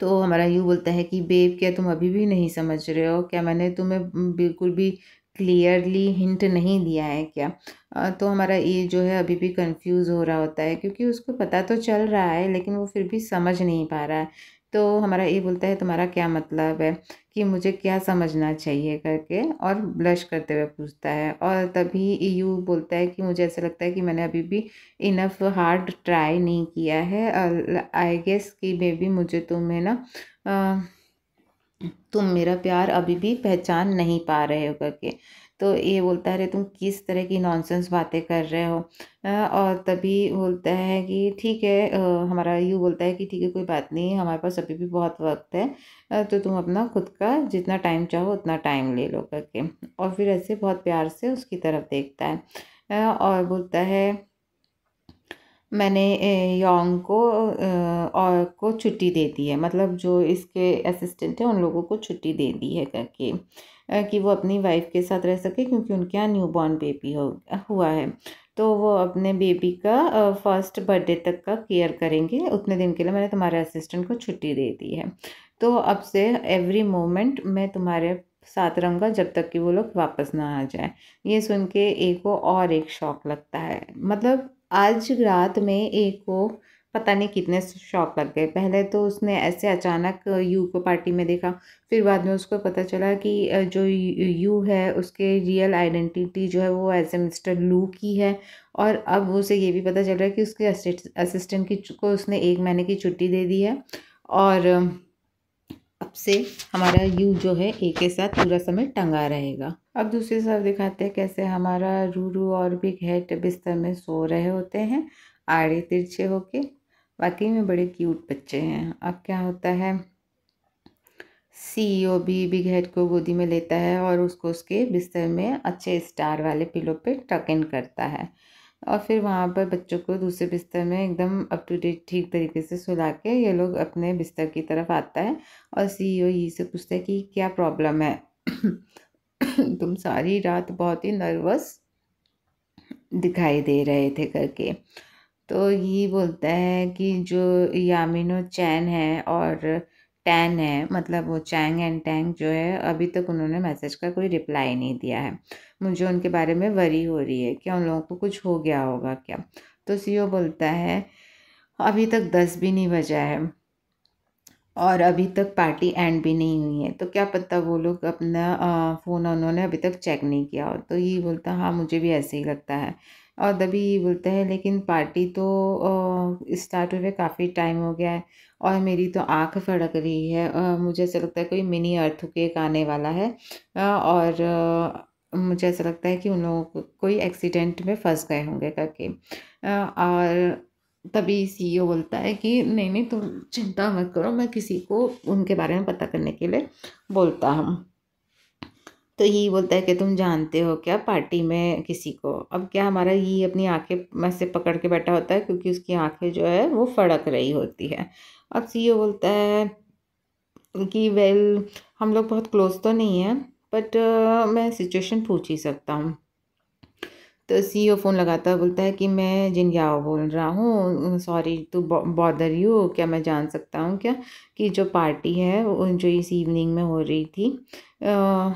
तो हमारा यूँ बोलता है कि बेब क्या तुम अभी भी नहीं समझ रहे हो क्या मैंने तुम्हें बिल्कुल भी क्लियरली हिंट नहीं दिया है क्या तो हमारा ये जो है अभी भी कंफ्यूज हो रहा होता है क्योंकि उसको पता तो चल रहा है लेकिन वो फिर भी समझ नहीं पा रहा है तो हमारा ये बोलता है तुम्हारा क्या मतलब है कि मुझे क्या समझना चाहिए करके और ब्लश करते हुए पूछता है और तभी यू बोलता है कि मुझे ऐसा लगता है कि मैंने अभी भी इनफ हार्ड ट्राई नहीं किया है और आई गेस कि बेबी मुझे तुम्हें ना तुम मेरा प्यार अभी भी पहचान नहीं पा रहे हो करके तो ये बोलता है अरे तुम किस तरह की नॉनसेंस बातें कर रहे हो और तभी बोलता है कि ठीक है हमारा यू बोलता है कि ठीक है कोई बात नहीं हमारे पास अभी भी बहुत वक्त है तो तुम अपना खुद का जितना टाइम चाहो उतना टाइम ले लो करके और फिर ऐसे बहुत प्यार से उसकी तरफ देखता है और बोलता है मैंने योंग को और को छुट्टी दे दी है मतलब जो इसके असिस्टेंट हैं उन लोगों को छुट्टी दे दी है करके कि वो अपनी वाइफ के साथ रह सके क्योंकि उनके यहाँ न्यू बॉर्न बेबी हो हुआ है तो वो अपने बेबी का फर्स्ट बर्थडे तक का केयर करेंगे उतने दिन के लिए मैंने तुम्हारे असिस्टेंट को छुट्टी दे दी है तो अब से एवरी मोमेंट मैं तुम्हारे साथ रहूँगा जब तक कि वो लोग वापस ना आ जाए ये सुन के एक को और एक शौक लगता है मतलब आज रात में एक को पता नहीं कितने शॉक लग गए पहले तो उसने ऐसे अचानक यू को पार्टी में देखा फिर बाद में उसको पता चला कि जो यू है उसके रियल आइडेंटिटी जो है वो एज ए मिस्टर लू की है और अब उसे ये भी पता चल रहा है कि उसके असिस्टेंट की को उसने एक महीने की छुट्टी दे दी है और अब से हमारा यू जो है ए के साथ पूरा समय टंगा रहेगा अब दूसरी तरफ दिखाते हैं कैसे हमारा रूरू और भी घेट बिस्तर में सो रहे होते हैं आड़े तिरछे होके वाकई में बड़े क्यूट बच्चे हैं अब क्या होता है सीईओ e भी बिग हेड को गोदी में लेता है और उसको उसके बिस्तर में अच्छे स्टार वाले पिलो पे टक इन करता है और फिर वहाँ पर बच्चों को दूसरे बिस्तर में एकदम अप टू डेट ठीक तरीके से सुला के ये लोग अपने बिस्तर की तरफ आता है और सीईओ e ई से पूछता है कि क्या प्रॉब्लम है तुम सारी रात बहुत ही नर्वस दिखाई दे रहे थे करके तो ये बोलता है कि जो यामिनो चैन है और टैन है मतलब वो चैंग एंड टैंग जो है अभी तक उन्होंने मैसेज का कोई रिप्लाई नहीं दिया है मुझे उनके बारे में वरी हो रही है क्या उन लोगों को कुछ हो गया होगा क्या तो सीओ बोलता है अभी तक दस भी नहीं बजा है और अभी तक पार्टी एंड भी नहीं हुई है तो क्या पता वो लोग अपना फ़ोन उन्होंने अभी तक चेक नहीं किया हो तो ये बोलता हाँ मुझे भी ऐसे ही लगता है और तभी बोलते हैं लेकिन पार्टी तो स्टार्ट हुए काफ़ी टाइम हो गया है और मेरी तो आँख फड़क रही है आ, मुझे ऐसा लगता है कोई मिनी अर्थक्वेक आने वाला है आ, और आ, मुझे ऐसा लगता है कि उन लोगों को कोई एक्सीडेंट में फंस गए होंगे करके और तभी सीईओ e बोलता है कि नहीं नहीं तुम चिंता मत करो मैं किसी को उनके बारे में पता करने के लिए बोलता हूँ तो ही बोलता है कि तुम जानते हो क्या पार्टी में किसी को अब क्या हमारा ही अपनी आंखें में से पकड़ के बैठा होता है क्योंकि उसकी आंखें जो है वो फड़क रही होती है अब सी बोलता है कि वेल हम लोग बहुत क्लोज तो नहीं हैं बट uh, मैं सिचुएशन पूछ ही सकता हूँ तो सी ओ फ़ोन लगाता है बोलता है कि मैं जिनग्याओ बोल रहा हूँ सॉरी टू बॉदर यू क्या मैं जान सकता हूँ क्या कि जो पार्टी है जो इस इवनिंग में हो रही थी uh,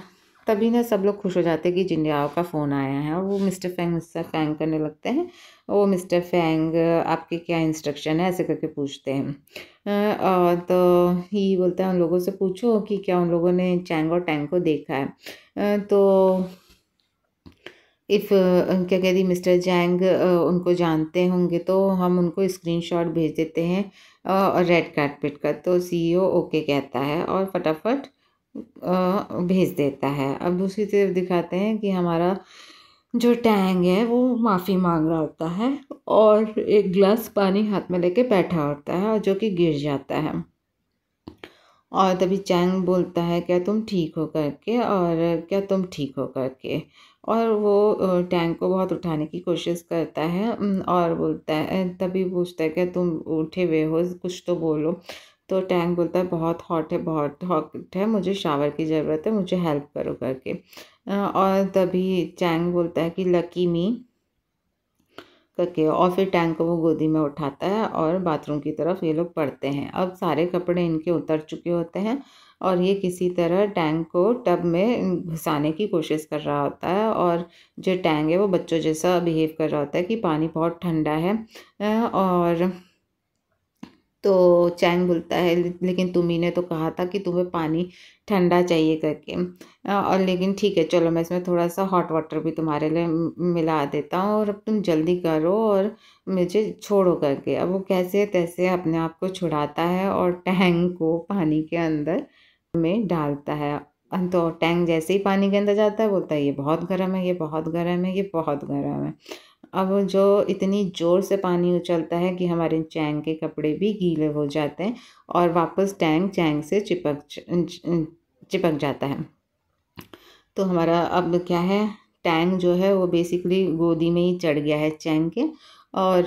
तभी ना सब लोग खुश हो जाते हैं कि जिंडियाओ का फ़ोन आया है और वो मिस्टर फैंग मिस्टर फैंग करने लगते हैं वो मिस्टर फैंग आपके क्या इंस्ट्रक्शन है ऐसे करके पूछते हैं तो ये बोलता है उन लोगों से पूछो कि क्या उन लोगों ने चैंग और टैंग को देखा है तो इफ़ क्या कहती मिस्टर जैंग उनको जानते होंगे तो हम उनको स्क्रीनशॉट भेज देते हैं और रेड कार्पेट का तो सीईओ ओके e कहता है और फटाफट भेज देता है अब दूसरी तरफ दिखाते हैं कि हमारा जो टैंग है वो माफ़ी मांग रहा होता है और एक ग्लास पानी हाथ में लेके बैठा होता है और जो कि गिर जाता है और तभी चैंग बोलता है क्या तुम ठीक हो करके और क्या तुम ठीक हो करके और वो टैंक को बहुत उठाने की कोशिश करता है और बोलता है तभी पूछता है क्या तुम उठे हुए हो कुछ तो बोलो तो टैंक बोलता है बहुत हॉट है बहुत हॉट है मुझे शावर की ज़रूरत है मुझे हेल्प करो करके और तभी टैंक बोलता है कि लकी मी करके और फिर टैंक को वो गोदी में उठाता है और बाथरूम की तरफ ये लोग पड़ते हैं अब सारे कपड़े इनके उतर चुके होते हैं और ये किसी तरह टैंक को टब में घुसाने की कोशिश कर रहा होता है और जो टैंक है वो बच्चों जैसा बिहेव कर रहा होता है कि पानी बहुत ठंडा है और तो चैंग बोलता है लेकिन तुम्ही ने तो कहा था कि तुम्हें पानी ठंडा चाहिए करके और लेकिन ठीक है चलो मैं इसमें थोड़ा सा हॉट वाटर भी तुम्हारे लिए मिला देता हूँ और अब तुम जल्दी करो और मुझे छोड़ो करके अब वो कैसे तैसे अपने आप को छुड़ाता है और टैंक को पानी के अंदर में डालता है तो टैंक जैसे ही पानी के अंदर जाता है बोलता है ये बहुत गर्म है ये बहुत गर्म है ये बहुत गर्म है अब जो इतनी ज़ोर से पानी उछलता है कि हमारे चैंग के कपड़े भी गीले हो जाते हैं और वापस टैंग चैंग से चिपक चिपक जाता है तो हमारा अब क्या है टैंग जो है वो बेसिकली गोदी में ही चढ़ गया है चैंग के और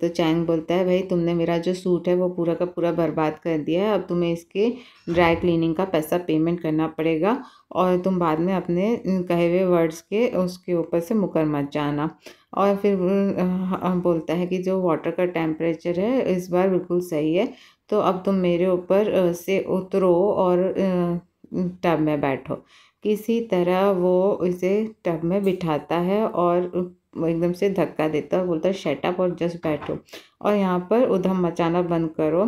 तो चैंग बोलता है भाई तुमने मेरा जो सूट है वो पूरा का पूरा बर्बाद कर दिया है अब तुम्हें इसके ड्राई क्लीनिंग का पैसा पेमेंट करना पड़ेगा और तुम बाद में अपने कहे हुए वर्ड्स के उसके ऊपर से मुकर मत जाना और फिर बोलता है कि जो वाटर का टेम्परेचर है इस बार बिल्कुल सही है तो अब तुम मेरे ऊपर से उतरो और टब में बैठो किसी तरह वो इसे टब में बिठाता है और एकदम से धक्का देता है बोलता है शेटअप और जस्ट बैठो और यहाँ पर उधम मचाना बंद करो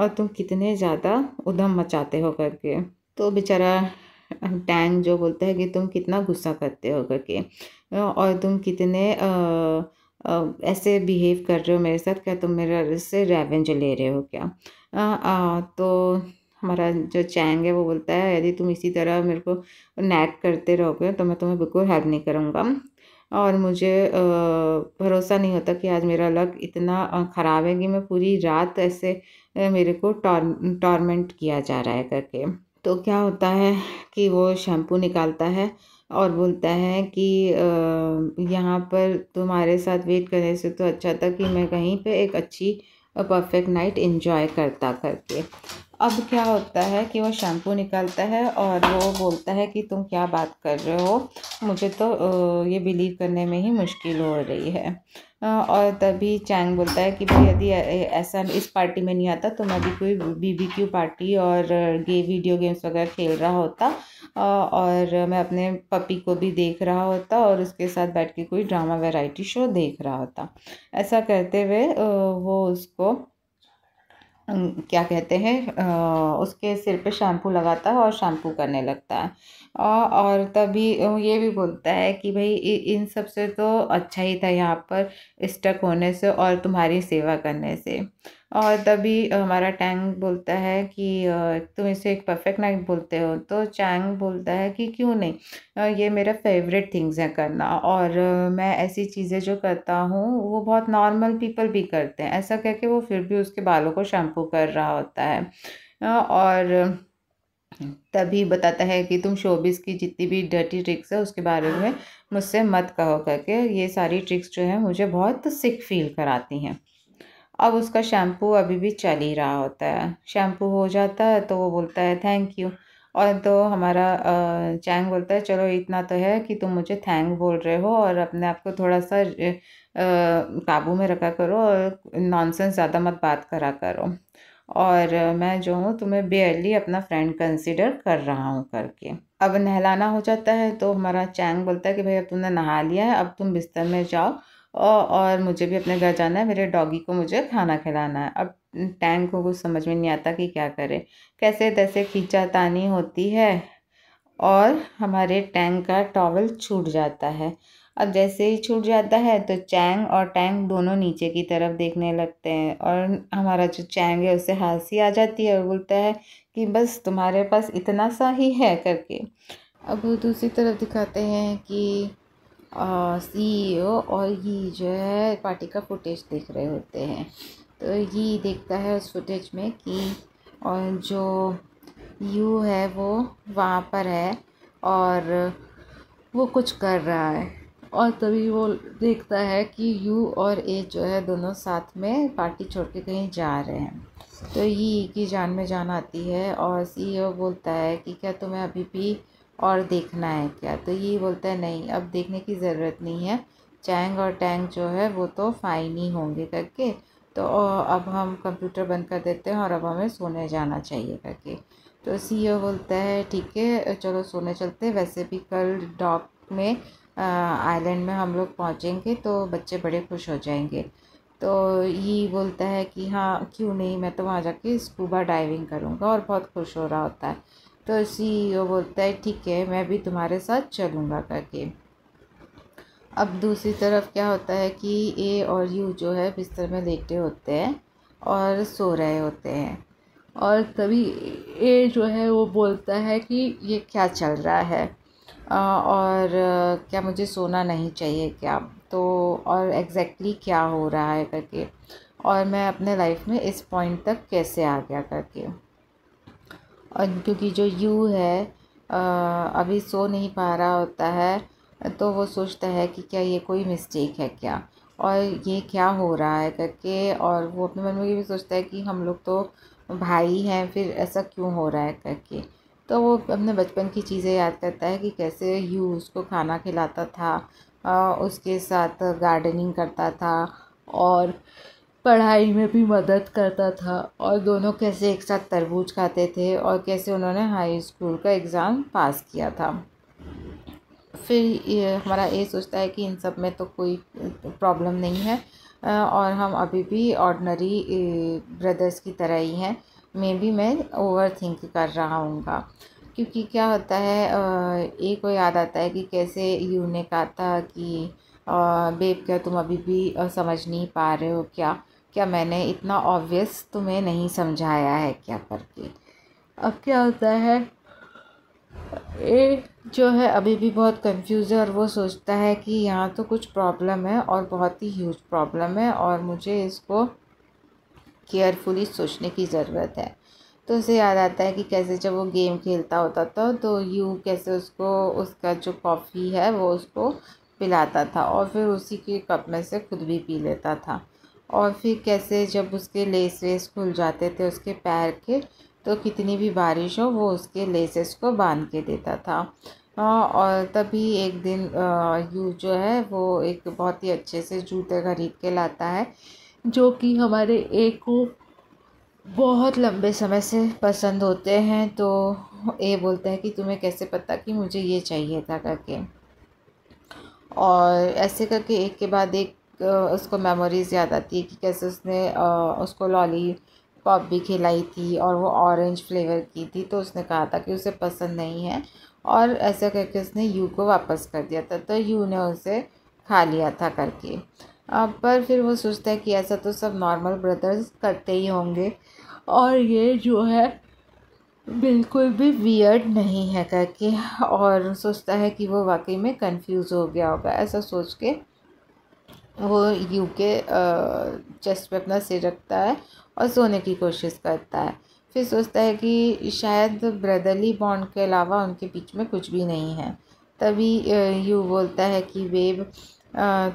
और तुम कितने ज़्यादा उधम मचाते हो करके तो बेचारा टैन जो बोलता है कि तुम कितना गुस्सा करते हो करके और तुम कितने आ, आ, ऐसे बिहेव कर रहे हो मेरे साथ क्या तुम मेरे से रेवेंज ले रहे हो क्या आ, आ, तो हमारा जो चैंग है वो बोलता है यदि तुम इसी तरह मेरे को नैक करते रहोगे तो मैं तुम्हें बिल्कुल हेल्प नहीं करूँगा और मुझे भरोसा नहीं होता कि आज मेरा लक इतना ख़राब है कि मैं पूरी रात ऐसे मेरे को टॉर्मेंट किया जा रहा है करके तो क्या होता है कि वो शैम्पू निकालता है और बोलता है कि यहाँ पर तुम्हारे साथ वेट करने से तो अच्छा था कि मैं कहीं पे एक अच्छी परफेक्ट नाइट इन्जॉय करता करके अब क्या होता है कि वो शैम्पू निकालता है और वो बोलता है कि तुम क्या बात कर रहे हो मुझे तो ये बिलीव करने में ही मुश्किल हो रही है और तभी चैंग बोलता है कि भाई यदि ऐसा इस पार्टी में नहीं आता तो मैं भी कोई बीबी क्यू पार्टी और गे वीडियो गेम्स वगैरह खेल रहा होता और मैं अपने पपी को भी देख रहा होता और उसके साथ बैठ के कोई ड्रामा वैरायटी शो देख रहा होता ऐसा करते हुए वो उसको क्या कहते हैं उसके सिर पे शैम्पू लगाता है और शैम्पू करने लगता है और तभी ये भी बोलता है कि भाई इन सब से तो अच्छा ही था यहाँ पर स्टक होने से और तुम्हारी सेवा करने से और तभी हमारा टैंग बोलता है कि तुम इसे एक परफेक्ट नाइट बोलते हो तो चैंग बोलता है कि क्यों नहीं ये मेरा फेवरेट थिंग्स है करना और मैं ऐसी चीज़ें जो करता हूँ वो बहुत नॉर्मल पीपल भी करते हैं ऐसा कह के वो फिर भी उसके बालों को शैम्पू कर रहा होता है और तभी बताता है कि तुम शोबिस की जितनी भी डर्टी ट्रिक्स है उसके बारे में मुझसे मत कहो करके ये सारी ट्रिक्स जो है मुझे बहुत सिक फील कराती हैं अब उसका शैम्पू अभी भी चल ही रहा होता है शैम्पू हो जाता है तो वो बोलता है थैंक यू और तो हमारा चैंग बोलता है चलो इतना तो है कि तुम मुझे थैंक बोल रहे हो और अपने आप को थोड़ा सा काबू में रखा करो और नॉनसेंस ज़्यादा मत बात करा करो और मैं जो हूँ तुम्हें बेयरली अपना फ्रेंड कंसिडर कर रहा हूँ करके अब नहलाना हो जाता है तो हमारा चैंग बोलता है कि भाई अब तुमने नहा लिया है अब तुम बिस्तर में जाओ और मुझे भी अपने घर जाना है मेरे डॉगी को मुझे खाना खिलाना है अब टैंक को कुछ समझ में नहीं आता कि क्या करे कैसे तैसे खींचा तानी होती है और हमारे टैंक का टॉवल छूट जाता है अब जैसे ही छूट जाता है तो चैंग और टैंक दोनों नीचे की तरफ देखने लगते हैं और हमारा जो चैंग है उसे हंसी आ जाती है और बोलता है कि बस तुम्हारे पास इतना सा ही है करके अब दूसरी तरफ दिखाते हैं कि सीईओ e और ये जो है पार्टी का फुटेज देख रहे होते हैं तो ये देखता है उस फुटेज में कि और जो यू है वो वहाँ पर है और वो कुछ कर रहा है और तभी वो देखता है कि यू और ए जो है दोनों साथ में पार्टी छोड़ के कहीं जा रहे हैं तो ये की जान में जान आती है और सीईओ e बोलता है कि क्या तुम्हें अभी भी और देखना है क्या तो ये बोलता है नहीं अब देखने की ज़रूरत नहीं है चैंग और टैंग जो है वो तो फाइन ही होंगे करके तो अब हम कंप्यूटर बंद कर देते हैं और अब हमें सोने जाना चाहिए करके तो सी e बोलता है ठीक है चलो सोने चलते वैसे भी कल डॉक में आइलैंड में हम लोग पहुँचेंगे तो बच्चे बड़े खुश हो जाएंगे तो ये बोलता है कि हाँ क्यों नहीं मैं तो वहाँ जाके स्कूबा डाइविंग करूँगा और बहुत खुश हो रहा होता है तो सी बोलता है ठीक है मैं भी तुम्हारे साथ चलूँगा करके अब दूसरी तरफ क्या होता है कि ए और यू जो है बिस्तर में लेटे होते हैं और सो रहे होते हैं और तभी ए जो है वो बोलता है कि ये क्या चल रहा है और क्या मुझे सोना नहीं चाहिए क्या तो और एग्जैक्टली exactly क्या हो रहा है करके और मैं अपने लाइफ में इस पॉइंट तक कैसे आ गया करके और क्योंकि जो यू है अभी सो नहीं पा रहा होता है तो वो सोचता है कि क्या ये कोई मिस्टेक है क्या और ये क्या हो रहा है करके और वो अपने मन में ये भी सोचता है कि हम लोग तो भाई हैं फिर ऐसा क्यों हो रहा है करके तो वो अपने बचपन की चीज़ें याद करता है कि कैसे यू उसको खाना खिलाता था उसके साथ गार्डनिंग करता था और पढ़ाई में भी मदद करता था और दोनों कैसे एक साथ तरबूज खाते थे और कैसे उन्होंने हाई स्कूल का एग्ज़ाम पास किया था फिर ये हमारा ये सोचता है कि इन सब में तो कोई प्रॉब्लम नहीं है और हम अभी भी ऑर्डनरी ब्रदर्स की तरह ही हैं मे बी मैं ओवर थिंक कर रहा हूँ क्योंकि क्या होता है एक को याद आता है कि कैसे यू ने कहा था कि बेब क्या तुम अभी भी समझ नहीं पा रहे हो क्या क्या मैंने इतना ऑब्वियस तुम्हें नहीं समझाया है क्या करके अब क्या होता है ए जो है अभी भी बहुत कंफ्यूज है और वो सोचता है कि यहाँ तो कुछ प्रॉब्लम है और बहुत ही ह्यूज प्रॉब्लम है और मुझे इसको केयरफुली सोचने की ज़रूरत है तो उसे याद आता है कि कैसे जब वो गेम खेलता होता था तो यू कैसे उसको उसका जो कॉफ़ी है वो उसको पिलाता था और फिर उसी के कप में से खुद भी पी लेता था और फिर कैसे जब उसके लेस वेस खुल जाते थे उसके पैर के तो कितनी भी बारिश हो वो उसके लेसेस को बांध के देता था हाँ, और तभी एक दिन यू जो है वो एक बहुत ही अच्छे से जूते खरीद के लाता है जो कि हमारे एक को बहुत लंबे समय से पसंद होते हैं तो ए बोलता है कि तुम्हें कैसे पता कि मुझे ये चाहिए था करके और ऐसे करके एक के बाद एक उसको मेमोरीज़ याद आती है कि कैसे उसने उसको लॉली पॉप भी खिलाई थी और वो ऑरेंज फ्लेवर की थी तो उसने कहा था कि उसे पसंद नहीं है और ऐसा करके उसने यू को वापस कर दिया था तो यू ने उसे खा लिया था करके पर फिर वो सोचता है कि ऐसा तो सब नॉर्मल ब्रदर्स करते ही होंगे और ये जो है बिल्कुल भी वियर्ड नहीं है करके और सोचता है कि वो वाकई में कंफ्यूज हो गया होगा ऐसा सोच के वो यू के चेस्ट पे अपना सिर रखता है और सोने की कोशिश करता है फिर सोचता है कि शायद ब्रदरली बॉन्ड के अलावा उनके बीच में कुछ भी नहीं है तभी यू बोलता है कि बेब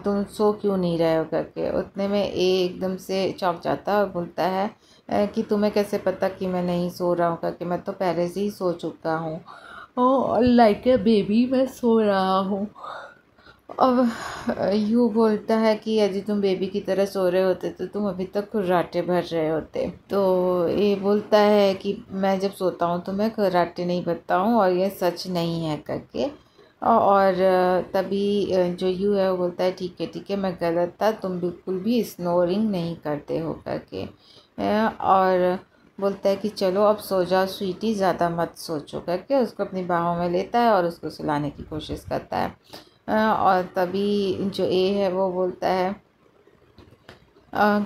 तुम सो क्यों नहीं रहे हो करके उतने में ए एकदम से चौंक जाता है और बोलता है कि तुम्हें कैसे पता कि मैं नहीं सो रहा हूँ करके मैं तो पहले से ही सो चुका हूँ लाइक ए बेबी मैं सो रहा हूँ अब यूँ बोलता है कि यदि तुम बेबी की तरह सो रहे होते तो तुम अभी तक खुर्राटे भर रहे होते तो ये बोलता है कि मैं जब सोता हूँ तो मैं खुर्राटे नहीं भरता हूँ और ये सच नहीं है करके और तभी जो यू है वो बोलता है ठीक है ठीक है मैं गलत था तुम बिल्कुल भी स्नोरिंग नहीं करते हो करके और बोलता है कि चलो अब सो जाओ स्वीटी ज़्यादा मत सोचो करके उसको अपनी बाहों में लेता है और उसको सुलाने की कोशिश करता है और तभी जो ए है वो बोलता है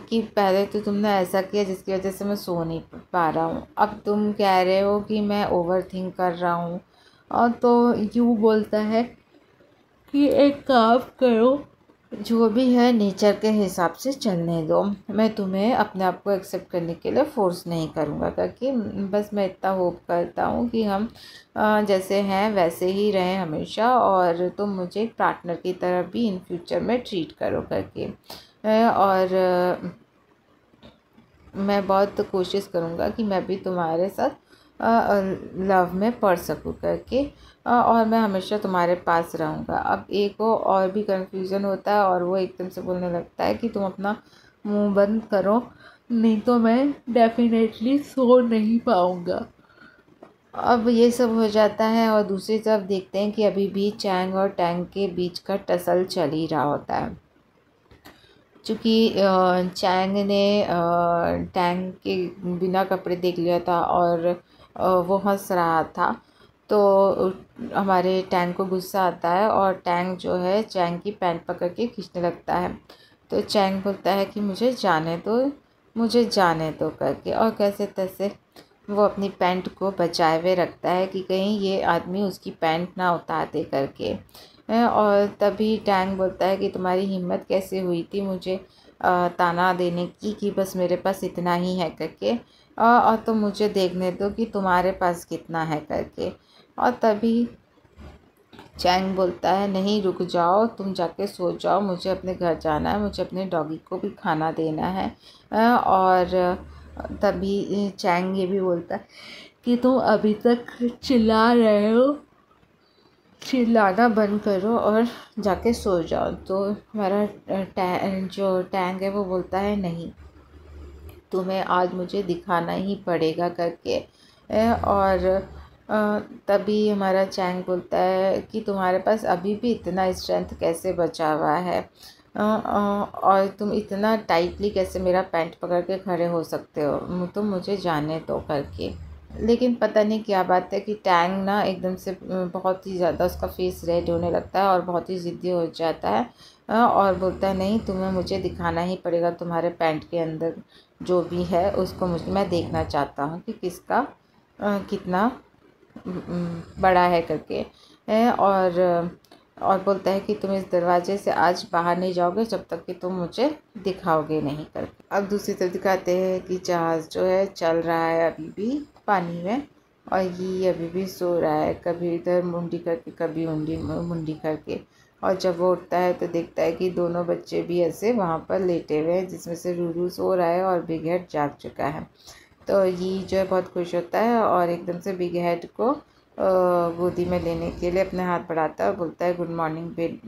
कि पहले तो तुमने ऐसा किया जिसकी वजह से मैं सो नहीं पा रहा हूँ अब तुम कह रहे हो कि मैं ओवर थिंक कर रहा हूँ और तो यू बोलता है कि एक काम करो जो भी है नेचर के हिसाब से चलने दो मैं तुम्हें अपने आप को एक्सेप्ट करने के लिए फ़ोर्स नहीं करूँगा क्योंकि बस मैं इतना होप करता हूँ कि हम जैसे हैं वैसे ही रहें हमेशा और तुम मुझे एक पार्टनर की तरह भी इन फ्यूचर में ट्रीट करो करके और मैं बहुत कोशिश करूँगा कि मैं भी तुम्हारे साथ लव में पढ़ सकूँ करके और मैं हमेशा तुम्हारे पास रहूँगा अब ए को और भी कन्फ्यूज़न होता है और वो एकदम से बोलने लगता है कि तुम अपना मुंह बंद करो नहीं तो मैं डेफिनेटली सो नहीं पाऊँगा अब ये सब हो जाता है और दूसरी तरफ देखते हैं कि अभी भी चैंग और टैंग के बीच का टसल चल ही रहा होता है चूँकि चैंग ने टैंग के बिना कपड़े देख लिया था और वो हंस रहा था तो हमारे टैंग को गुस्सा आता है और टैंग जो है चैंग की पैंट पकड़ के खींचने लगता है तो चैंग बोलता है कि मुझे जाने दो मुझे जाने दो करके और कैसे तैसे वो अपनी पैंट को बचाए हुए रखता है कि कहीं ये आदमी उसकी पैंट ना उतार दे करके और तभी टैंग बोलता है कि तुम्हारी हिम्मत कैसे हुई थी मुझे ताना देने की कि बस मेरे पास इतना ही है करके और तो मुझे देखने दो कि तुम्हारे पास कितना है करके और तभी चैंग बोलता है नहीं रुक जाओ तुम जाके सो जाओ मुझे अपने घर जाना है मुझे अपने डॉगी को भी खाना देना है और तभी चैंग ये भी बोलता है कि तुम अभी तक चिल्ला रहे हो चिल्लाना बंद करो और जाके सो जाओ तो हमारा जो टैंग है वो बोलता है नहीं तुम्हें आज मुझे दिखाना ही पड़ेगा करके और तभी हमारा चैंग बोलता है कि तुम्हारे पास अभी भी इतना स्ट्रेंथ कैसे बचा हुआ है और तुम इतना टाइटली कैसे मेरा पैंट पकड़ के खड़े हो सकते हो तुम मुझे जाने दो करके लेकिन पता नहीं क्या बात है कि टैंग ना एकदम से बहुत ही ज़्यादा उसका फेस रेड होने लगता है और बहुत ही ज़िद्दी हो जाता है और बोलता है नहीं तुम्हें मुझे दिखाना ही पड़ेगा तुम्हारे पैंट के अंदर जो भी है उसको मुझे मैं देखना चाहता हूँ कि किसका कितना हम्म, बड़ा है करके है और और बोलता है कि तुम इस दरवाजे से आज बाहर नहीं जाओगे जब तक कि तुम मुझे दिखाओगे नहीं कर अब दूसरी तरफ दिखाते हैं कि जहाज़ जो है चल रहा है अभी भी पानी में और ये अभी भी सो रहा है कभी इधर मुंडी करके कभी मुंडी मुंडी करके और जब वो उठता है तो देखता है कि दोनों बच्चे भी ऐसे वहाँ पर लेटे हुए हैं जिसमें से रूरू सो रहा है और बिगड़ जाग चुका है तो ये जो है बहुत खुश होता है और एकदम से बिग हेड को गोदी में लेने के लिए अपने हाथ बढ़ाता है और बोलता है गुड मॉर्निंग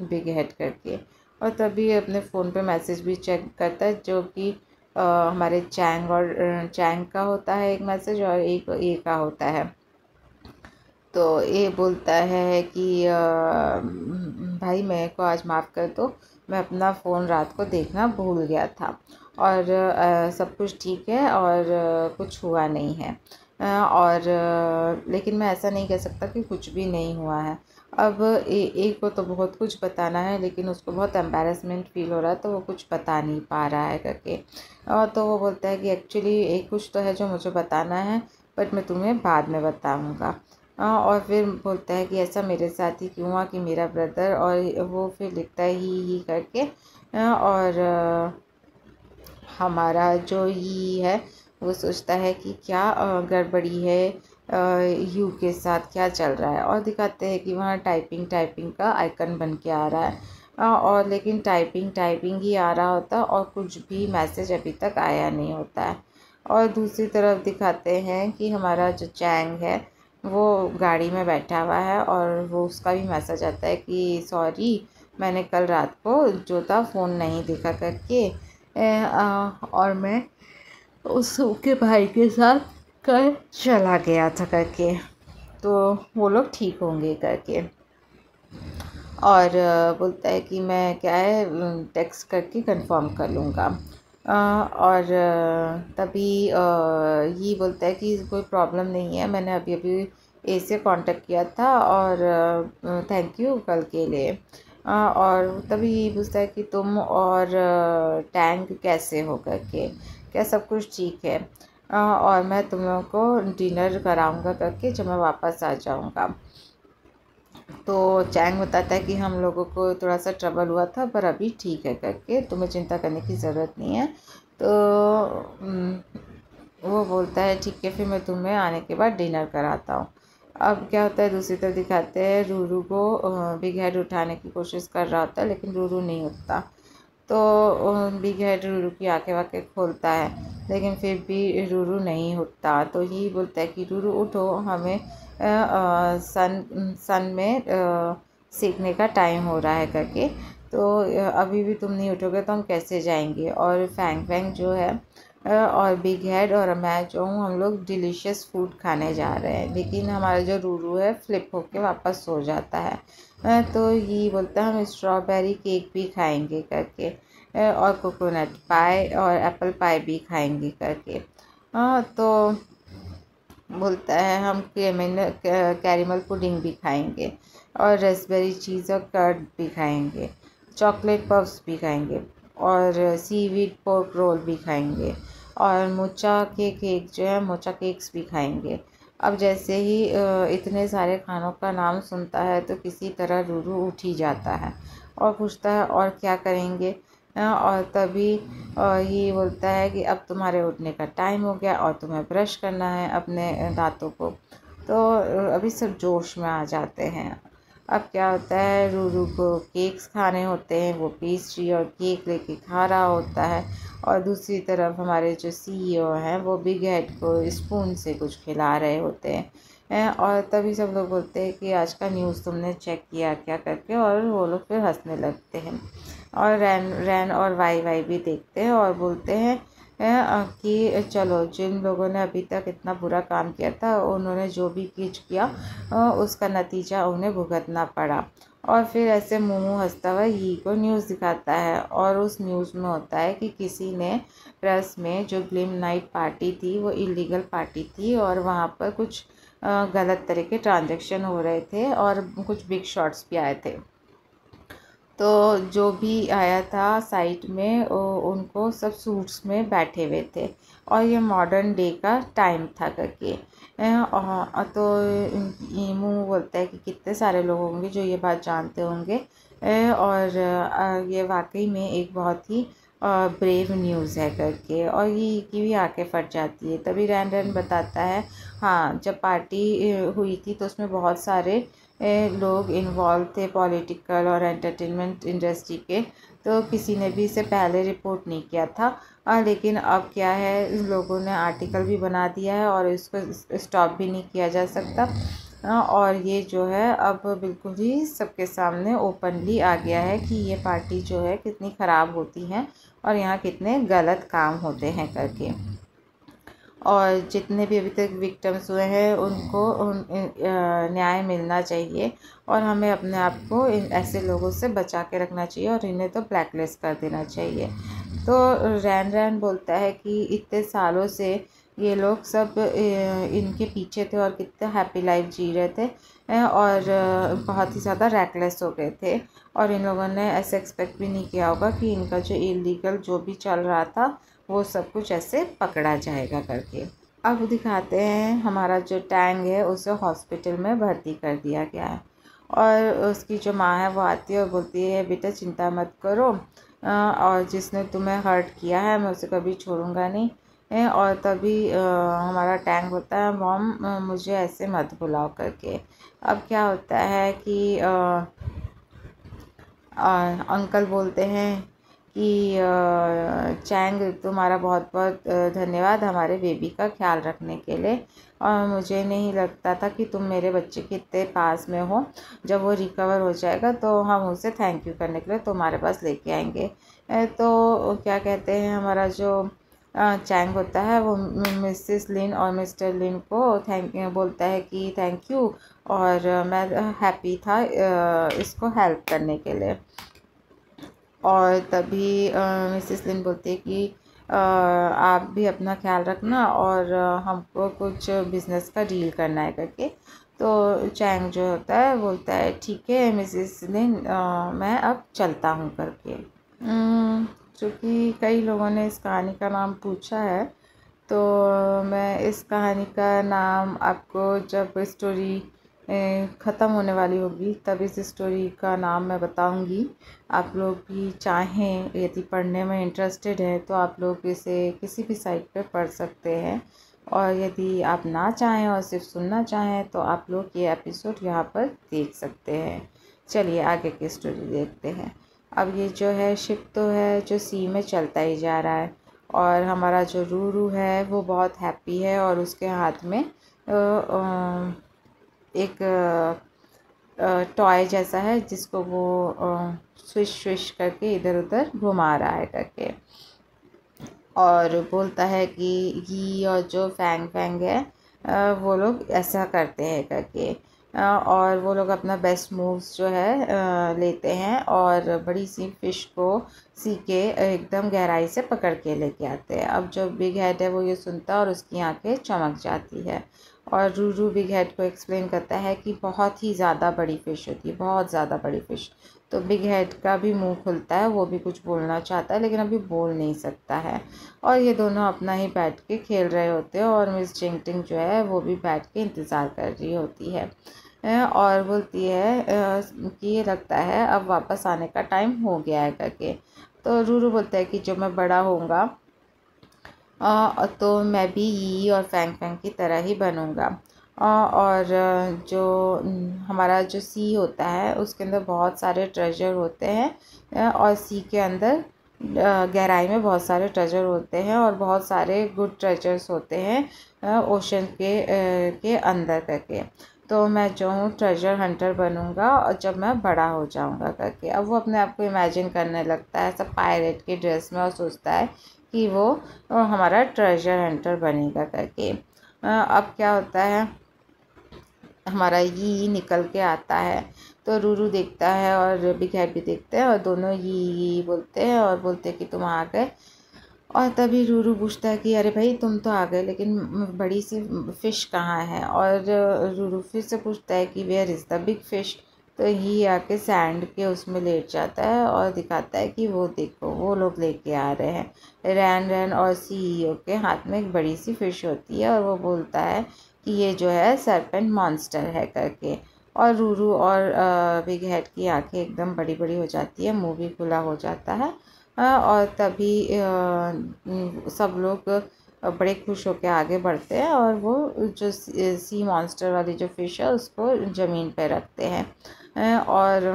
बिग हेड करके और तभी अपने फ़ोन पे मैसेज भी चेक करता है जो कि हमारे चैंग और चैंग का होता है एक मैसेज और एक ए का होता है तो ये बोलता है कि भाई मेरे को आज माफ़ कर दो मैं अपना फ़ोन रात को देखना भूल गया था और आ, सब कुछ ठीक है और आ, कुछ हुआ नहीं है आ, और लेकिन मैं ऐसा नहीं कह सकता कि कुछ भी नहीं हुआ है अब ए, एक को तो बहुत कुछ बताना है लेकिन उसको बहुत एम्बेरसमेंट फील हो रहा है तो वो कुछ बता नहीं पा रहा है करके और तो वो बोलता है कि एक्चुअली एक कुछ तो है जो मुझे बताना है बट मैं तुम्हें बाद में बताऊँगा और फिर बोलता है कि ऐसा मेरे साथ ही क्यों हुआ कि मेरा ब्रदर और वो फिर लिखता है ही ही करके और हमारा जो ई है वो सोचता है कि क्या गड़बड़ी है यू के साथ क्या चल रहा है और दिखाते हैं कि वहाँ टाइपिंग टाइपिंग का आइकन बन के आ रहा है और लेकिन टाइपिंग टाइपिंग ही आ रहा होता और कुछ भी मैसेज अभी तक आया नहीं होता है और दूसरी तरफ दिखाते हैं कि हमारा जो चैंग है वो गाड़ी में बैठा हुआ है और वो उसका भी मैसेज आता है कि सॉरी मैंने कल रात को जो था फ़ोन नहीं देखा करके और मैं उसके भाई के साथ कर चला गया था करके तो वो लोग ठीक होंगे करके और बोलता है कि मैं क्या है टेक्स्ट करके कंफर्म कर लूँगा और तभी ये बोलता है कि कोई प्रॉब्लम नहीं है मैंने अभी अभी ए से कॉन्टेक्ट किया था और थैंक यू कल के लिए और तभी पूछता है कि तुम और टैंक कैसे हो करके क्या सब कुछ ठीक है और मैं तुम लोगों को डिनर कराऊंगा करके जब मैं वापस आ जाऊंगा तो चैंग बताता है कि हम लोगों को थोड़ा सा ट्रबल हुआ था पर अभी ठीक है करके तुम्हें चिंता करने की ज़रूरत नहीं है तो वो बोलता है ठीक है फिर मैं तुम्हें आने के बाद डिनर कराता हूँ अब क्या होता है दूसरी तरफ दिखाते हैं रूरू को बिग हेड उठाने की कोशिश कर रहा होता है लेकिन रूरू नहीं उठता तो बिग हेड रूरू की आंखें वाके खोलता है लेकिन फिर भी रूरू नहीं उठता तो यही बोलता है कि रूरू उठो हमें आ, सन सन में आ, सीखने का टाइम हो रहा है करके तो अभी भी तुम नहीं उठोगे तो हम कैसे जाएंगे और फैंग फैंग जो है और बिग हेड और मैं जो हूँ हम लोग डिलीशियस फूड खाने जा रहे हैं लेकिन हमारा जो रूरू है फ्लिप होके वापस सो जाता है तो ये बोलता है हम स्ट्रॉबेरी केक भी खाएंगे करके और कोकोनट पाई और एप्पल पाई भी खाएंगे करके तो बोलता है हम क्रेमिनल कैरिमल पुडिंग भी खाएंगे और रसबेरी चीज़ और कर्ड भी खाएंगे चॉकलेट पफ्स भी खाएंगे और सी वीड पोर्क रोल भी खाएंगे और मोचा के केक जो है मोचा केक्स भी खाएंगे अब जैसे ही इतने सारे खानों का नाम सुनता है तो किसी तरह रूरू उठ ही जाता है और पूछता है और क्या करेंगे और तभी ये बोलता है कि अब तुम्हारे उठने का टाइम हो गया और तुम्हें ब्रश करना है अपने दांतों को तो अभी सब जोश में आ जाते हैं अब क्या होता है रूरू को केक्स खाने होते हैं वो पेस्ट्री और केक लेके खा रहा होता है और दूसरी तरफ हमारे जो सीईओ e हैं वो बिग हेड को स्पून से कुछ खिला रहे होते हैं हैं और तभी सब लोग बोलते हैं कि आज का न्यूज़ तुमने चेक किया क्या करके और वो लोग फिर हंसने लगते हैं और रैन रैन और वाई वाई भी देखते हैं और बोलते हैं कि चलो जिन लोगों ने अभी तक इतना बुरा काम किया था उन्होंने जो भी किच किया उसका नतीजा उन्हें भुगतना पड़ा और फिर ऐसे मुँह हंसता हुआ ही को न्यूज़ दिखाता है और उस न्यूज़ में होता है कि किसी ने प्रेस में जो ग्लिम नाइट पार्टी थी वो इलीगल पार्टी थी और वहाँ पर कुछ गलत तरह के ट्रांजेक्शन हो रहे थे और कुछ बिग शॉट्स भी आए थे तो जो भी आया था साइट में उनको सब सूट्स में बैठे हुए थे और ये मॉडर्न डे का टाइम था करके तो ईमू बोलता है कि कितने सारे लोग होंगे जो ये बात जानते होंगे और ये वाकई में एक बहुत ही ब्रेव न्यूज़ है करके और ये की भी आके फट जाती है तभी रैन रैन बताता है हाँ जब पार्टी हुई थी तो उसमें बहुत सारे लोग इन्वॉल्व थे पॉलिटिकल और एंटरटेनमेंट इंडस्ट्री के तो किसी ने भी इसे पहले रिपोर्ट नहीं किया था आ, लेकिन अब क्या है लोगों ने आर्टिकल भी बना दिया है और इसको स्टॉप भी नहीं किया जा सकता और ये जो है अब बिल्कुल ही सबके सामने ओपनली आ गया है कि ये पार्टी जो है कितनी ख़राब होती है और यहाँ कितने गलत काम होते हैं करके और जितने भी अभी तक विक्टम्स हुए हैं उनको हम्म। उन न्याय मिलना चाहिए और हमें अपने आप को इन ऐसे लोगों से बचा के रखना चाहिए और इन्हें तो ब्लैकलेस कर देना चाहिए तो रैन रैन बोलता है कि इतने सालों से ये लोग सब इनके पीछे थे और कितने हैप्पी लाइफ जी रहे थे और बहुत ही ज़्यादा रैकलेस हो गए थे और इन लोगों ने ऐसे एक्सपेक्ट भी नहीं किया होगा कि इनका जो इलीगल जो भी चल रहा था वो सब कुछ ऐसे पकड़ा जाएगा करके अब दिखाते हैं हमारा जो टैंग है उसे हॉस्पिटल में भर्ती कर दिया गया है और उसकी जो माँ है वो आती है और बोलती है बेटा चिंता मत करो और जिसने तुम्हें हर्ट किया है मैं उसे कभी छोड़ूंगा नहीं और तभी हमारा टैंक होता है मॉम मुझे ऐसे मत बुलाओ करके अब क्या होता है कि आ, आ, अंकल बोलते हैं कि चैंग तुम्हारा तो बहुत बहुत धन्यवाद हमारे बेबी का ख्याल रखने के लिए और मुझे नहीं लगता था कि तुम मेरे बच्चे के इतने पास में हो जब वो रिकवर हो जाएगा तो हम उसे थैंक यू करने के लिए तुम्हारे पास लेके आएंगे तो क्या कहते हैं हमारा जो चैंग होता है वो मिसिस लिन और मिस्टर लिन को थैंक बोलता है कि थैंक यू और मैं हैप्पी था इसको हेल्प करने के लिए और तभी मिसेस लिन बोलते हैं कि आप भी अपना ख्याल रखना और हमको कुछ बिज़नेस का डील करना है करके तो चैंग जो होता है बोलता है ठीक है मिसेस लिन मैं अब चलता हूँ करके चूँकि कई लोगों ने इस कहानी का नाम पूछा है तो मैं इस कहानी का नाम आपको जब स्टोरी ख़त्म होने वाली होगी तब इस स्टोरी का नाम मैं बताऊँगी आप लोग भी चाहें यदि पढ़ने में इंटरेस्टेड हैं तो आप लोग इसे किसी भी साइट पर पढ़ सकते हैं और यदि आप ना चाहें और सिर्फ सुनना चाहें तो आप लोग ये एपिसोड यहाँ पर देख सकते हैं चलिए आगे की स्टोरी देखते हैं अब ये जो है शिप तो है जो सी में चलता ही जा रहा है और हमारा जो रू रू है वो बहुत हैप्पी है और उसके हाथ में एक टॉय जैसा है जिसको वो स्विश स्विश करके इधर उधर घुमा रहा है करके और बोलता है कि ये और जो फैंग फैंग है वो लोग ऐसा करते हैं करके और वो लोग अपना बेस्ट मूव्स जो है लेते हैं और बड़ी सी फिश को सी के एकदम गहराई से पकड़ के लेके आते हैं अब जो बिग हेड है वो ये सुनता है और उसकी आंखें चमक जाती है और रूरू बिग हेड को एक्सप्लेन करता है कि बहुत ही ज़्यादा बड़ी फ़िश होती है बहुत ज़्यादा बड़ी फ़िश तो बिग हेड का भी मुंह खुलता है वो भी कुछ बोलना चाहता है लेकिन अभी बोल नहीं सकता है और ये दोनों अपना ही बैठ के खेल रहे होते हैं और मिस जिंगटिंग जो है वो भी बैठ के इंतज़ार कर रही होती है और बोलती है कि ये लगता है अब वापस आने का टाइम हो गया है करके तो रूरू बोलता है कि जब मैं बड़ा होऊंगा तो मैं भी यी और फैंग फैंग की तरह ही बनूँगा और जो हमारा जो सी होता है उसके अंदर बहुत सारे ट्रेजर होते हैं और सी के अंदर गहराई में बहुत सारे ट्रेजर होते हैं और बहुत सारे गुड ट्रेजर्स होते हैं ओशन के के अंदर करके तो मैं जो हूँ ट्रेजर हंटर बनूँगा और जब मैं बड़ा हो जाऊँगा करके अब वो अपने आप को इमेजिन करने लगता है सब पायरेट के ड्रेस में और सोचता है कि वो हमारा ट्रेजर हंटर बनेगा करके अब क्या होता है हमारा ये निकल के आता है तो रूरू देखता है और बिग भी देखते हैं और दोनों ये बोलते हैं और बोलते हैं कि तुम आ गए और तभी रूरू पूछता है कि अरे भाई तुम तो आ गए लेकिन बड़ी सी फ़िश कहाँ है और रूरू फिर से पूछता है कि where is the big fish तो ही आके सैंड के उसमें लेट जाता है और दिखाता है कि वो देखो वो लोग लेके आ रहे हैं रैन रैन और सीईओ के हाथ में एक बड़ी सी फिश होती है और वो बोलता है कि ये जो है सरपेंट मॉन्स्टर है करके और रूरू और बिग हेड की आंखें एकदम बड़ी बड़ी हो जाती है मुंह भी खुला हो जाता है और तभी सब लोग बड़े खुश होकर आगे बढ़ते हैं और वो जो सी मॉन्स्टर वाली जो फिश है उसको ज़मीन पर रखते हैं और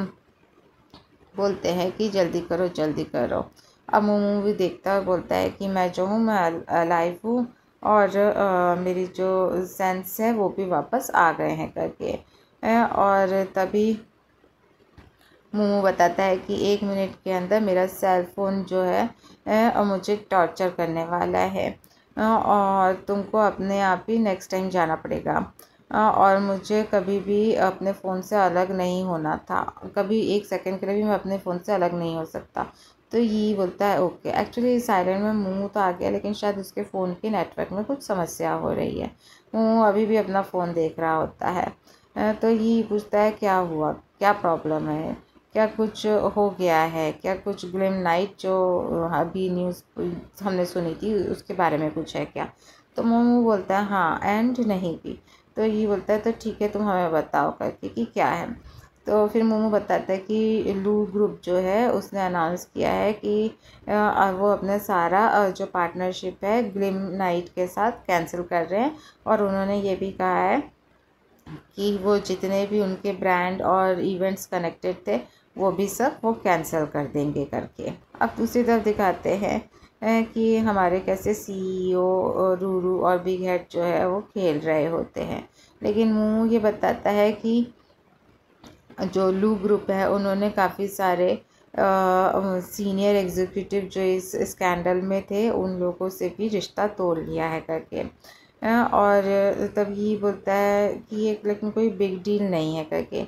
बोलते हैं कि जल्दी करो जल्दी करो अब वो मूवी देखता है बोलता है कि मैं जो हूँ मैं लाइफ हूँ और आ, मेरी जो सेंस है वो भी वापस आ गए हैं करके है, और तभी मोमो बताता है कि एक मिनट के अंदर मेरा सेल फ़ोन जो है, है मुझे टॉर्चर करने वाला है और तुमको अपने आप ही नेक्स्ट टाइम जाना पड़ेगा और मुझे कभी भी अपने फ़ोन से अलग नहीं होना था कभी एक सेकंड के लिए भी मैं अपने फ़ोन से अलग नहीं हो सकता तो ये बोलता है ओके एक्चुअली साइलेंट में मुँह तो आ गया लेकिन शायद उसके फ़ोन के नेटवर्क में कुछ समस्या हो रही है मुँह अभी भी अपना फ़ोन देख रहा होता है तो ये पूछता है क्या हुआ क्या प्रॉब्लम है क्या कुछ हो गया है क्या कुछ ग्लिम नाइट जो अभी न्यूज़ हमने सुनी थी उसके बारे में कुछ है क्या तो मोमू बोलता है हाँ एंड नहीं भी तो ये बोलता है तो ठीक है तुम हमें बताओ करके कि क्या है तो फिर मोमो बताता है कि लू ग्रुप जो है उसने अनाउंस किया है कि वो अपना सारा जो पार्टनरशिप है ग्लिम नाइट के साथ कैंसिल कर रहे हैं और उन्होंने ये भी कहा है कि वो जितने भी उनके ब्रांड और इवेंट्स कनेक्टेड थे वो भी सब वो कैंसिल कर देंगे करके अब दूसरी तरफ दिखाते हैं कि हमारे कैसे सीईओ e रूरू और बिग हेड जो है वो खेल रहे होते हैं लेकिन मुँह ये बताता है कि जो लू ग्रुप है उन्होंने काफ़ी सारे सीनियर एग्जीक्यूटिव जो इस स्कैंडल में थे उन लोगों से भी रिश्ता तोड़ लिया है करके और तब ये बोलता है कि एक लेकिन कोई बिग डील नहीं है करके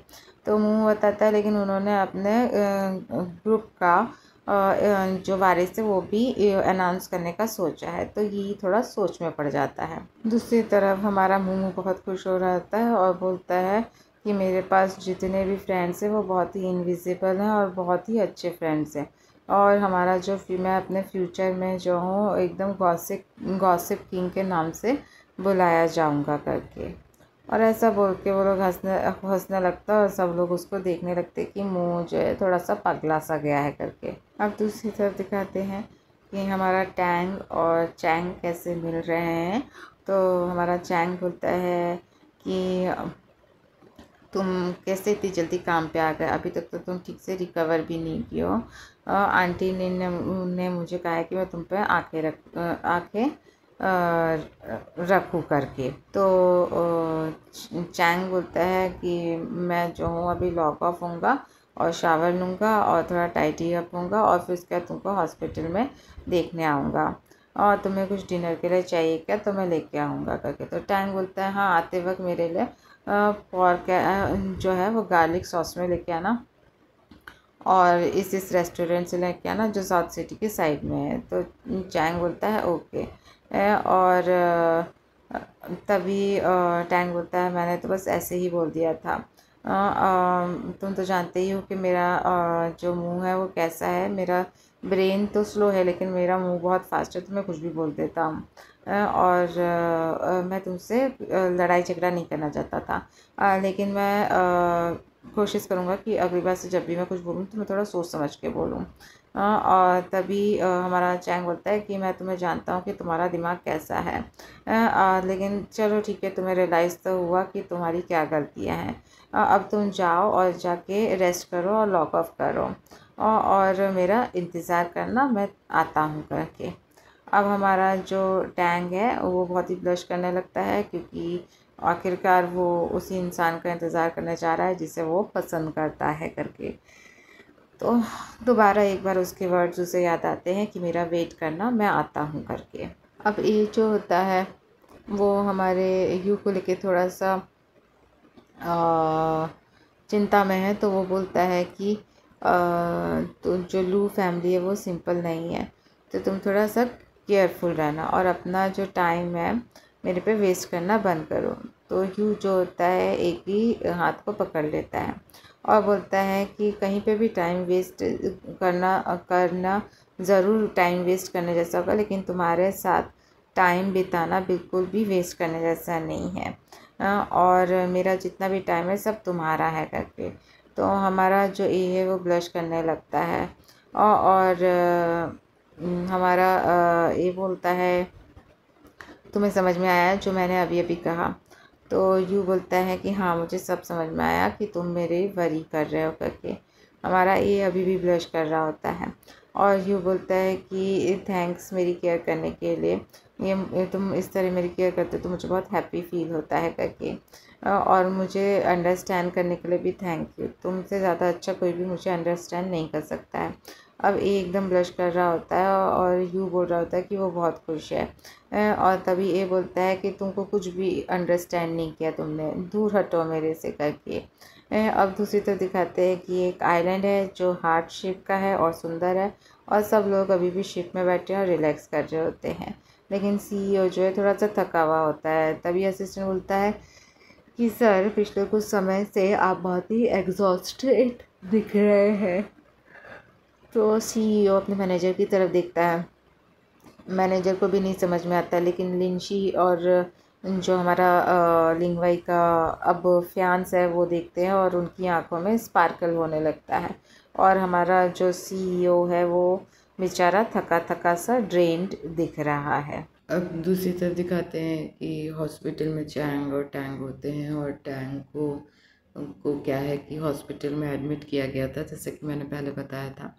तो मुँह बताता है लेकिन उन्होंने अपने ग्रुप का जो वारिस है वो भी अनाउंस करने का सोचा है तो ये थोड़ा सोच में पड़ जाता है दूसरी तरफ हमारा मुँह बहुत खुश हो रहा है और बोलता है कि मेरे पास जितने भी फ्रेंड्स हैं वो बहुत ही इनविजिबल हैं और बहुत ही अच्छे फ्रेंड्स हैं और हमारा जो मैं अपने फ्यूचर में जो हूँ एकदम गॉसिप गॉसिप किंग के नाम से बुलाया जाऊँगा करके और ऐसा बोल के वो लोग हंसने हंसने लगता और सब लोग उसको देखने लगते कि मुँह जो है थोड़ा सा पगला सा गया है करके अब दूसरी तरफ दिखाते हैं कि हमारा टैंग और चैंग कैसे मिल रहे हैं तो हमारा चैंग बोलता है कि तुम कैसे इतनी जल्दी काम पे आ गए अभी तक तो तुम ठीक से रिकवर भी नहीं किए हो आंटी ने ने मुझे कहा है कि मैं तुम पे आंखें रख आँखें रखूँ करके तो चैंग बोलता है कि मैं जो हूँ अभी लॉक ऑफ होऊंगा और शावर लूँगा और थोड़ा टाइटी अप होऊंगा और फिर उसके बाद तुमको हॉस्पिटल में देखने आऊँगा और तुम्हें कुछ डिनर के लिए चाहिए क्या तो मैं लेके आऊँगा करके तो टैंग बोलता है हाँ आते वक्त मेरे लिए पॉर्क जो है वो गार्लिक सॉस में लेके आना और इस इस रेस्टोरेंट से लेके आना जो साउथ सिटी के साइड में है तो चैंग बोलता है ओके और तभी टैंग बोलता है मैंने तो बस ऐसे ही बोल दिया था तुम तो जानते ही हो कि मेरा जो मुंह है वो कैसा है मेरा ब्रेन तो स्लो है लेकिन मेरा मुंह बहुत फास्ट है तो मैं कुछ भी बोल देता हूँ और मैं तुमसे तो लड़ाई झगड़ा नहीं करना चाहता था लेकिन मैं कोशिश करूँगा कि अगली बार से जब भी मैं कुछ बोलूँ तो मैं थोड़ा सोच समझ के बोलूँ और तभी हमारा चैंग बोलता है कि मैं तुम्हें जानता हूँ कि तुम्हारा दिमाग कैसा है लेकिन चलो ठीक है तुम्हें रियलाइज़ तो हुआ कि तुम्हारी क्या गलतियाँ हैं अब तुम जाओ और जाके रेस्ट करो और लॉक ऑफ करो और मेरा इंतज़ार करना मैं आता हूँ करके अब हमारा जो टैंग है वो बहुत ही ब्लश करने लगता है क्योंकि आखिरकार वो उसी इंसान का इंतज़ार करने जा रहा है जिसे वो पसंद करता है करके तो दोबारा एक बार उसके वर्ड्स उसे याद आते हैं कि मेरा वेट करना मैं आता हूँ करके अब ये जो होता है वो हमारे यू को लेके थोड़ा सा चिंता में है तो वो बोलता है कि आ, तो जो लू फैमिली है वो सिंपल नहीं है तो तुम थोड़ा सा केयरफुल रहना और अपना जो टाइम है मेरे पे वेस्ट करना बंद करो तो यू जो होता है एक ही हाथ को पकड़ लेता है और बोलता है कि कहीं पे भी टाइम वेस्ट करना करना ज़रूर टाइम वेस्ट करने जैसा होगा लेकिन तुम्हारे साथ टाइम बिताना बिल्कुल भी वेस्ट करने जैसा नहीं है और मेरा जितना भी टाइम है सब तुम्हारा है करके तो हमारा जो ये है वो ब्लश करने लगता है और, और हम्म, हमारा ये बोलता है तुम्हें समझ में आया जो मैंने अभी अभी कहा तो यू बोलता है कि हाँ मुझे सब समझ में आया कि तुम मेरे वरी कर रहे हो करके हमारा ये अभी भी ब्लश कर रहा होता है और यू बोलता है कि थैंक्स मेरी केयर करने के लिए ये तुम इस तरह मेरी केयर करते हो तो मुझे बहुत हैप्पी फील होता है करके और मुझे अंडरस्टैंड करने के लिए भी थैंक यू तुमसे ज़्यादा अच्छा कोई भी मुझे अंडरस्टैंड नहीं कर सकता है अब ए एकदम ब्लश कर रहा होता है और यू बोल रहा होता है कि वो बहुत खुश है और तभी ए बोलता है कि तुमको कुछ भी अंडरस्टैंड नहीं किया तुमने दूर हटो मेरे से करके अब दूसरी तरफ तो दिखाते हैं कि एक आइलैंड है जो हार्ड शेप का है और सुंदर है और सब लोग अभी भी शिप में बैठे और रिलैक्स कर रहे होते हैं लेकिन सीईओ e जो है थोड़ा सा थका हुआ होता है तभी असिस्टेंट बोलता है कि सर पिछले कुछ समय से आप बहुत ही एग्जॉस्टेड दिख रहे हैं तो सीईओ e अपने मैनेजर की तरफ देखता है मैनेजर को भी नहीं समझ में आता लेकिन लिंशी और जो हमारा लिंगवाई का अब फ्यांस है वो देखते हैं और उनकी आंखों में स्पार्कल होने लगता है और हमारा जो सीईओ e है वो बेचारा थका थका सा ड्रेन्ड दिख रहा है अब दूसरी तरफ दिखाते हैं कि हॉस्पिटल में चैंग और टैंग होते हैं और टैंग को उनको क्या है कि हॉस्पिटल में एडमिट किया गया था जैसे कि मैंने पहले बताया था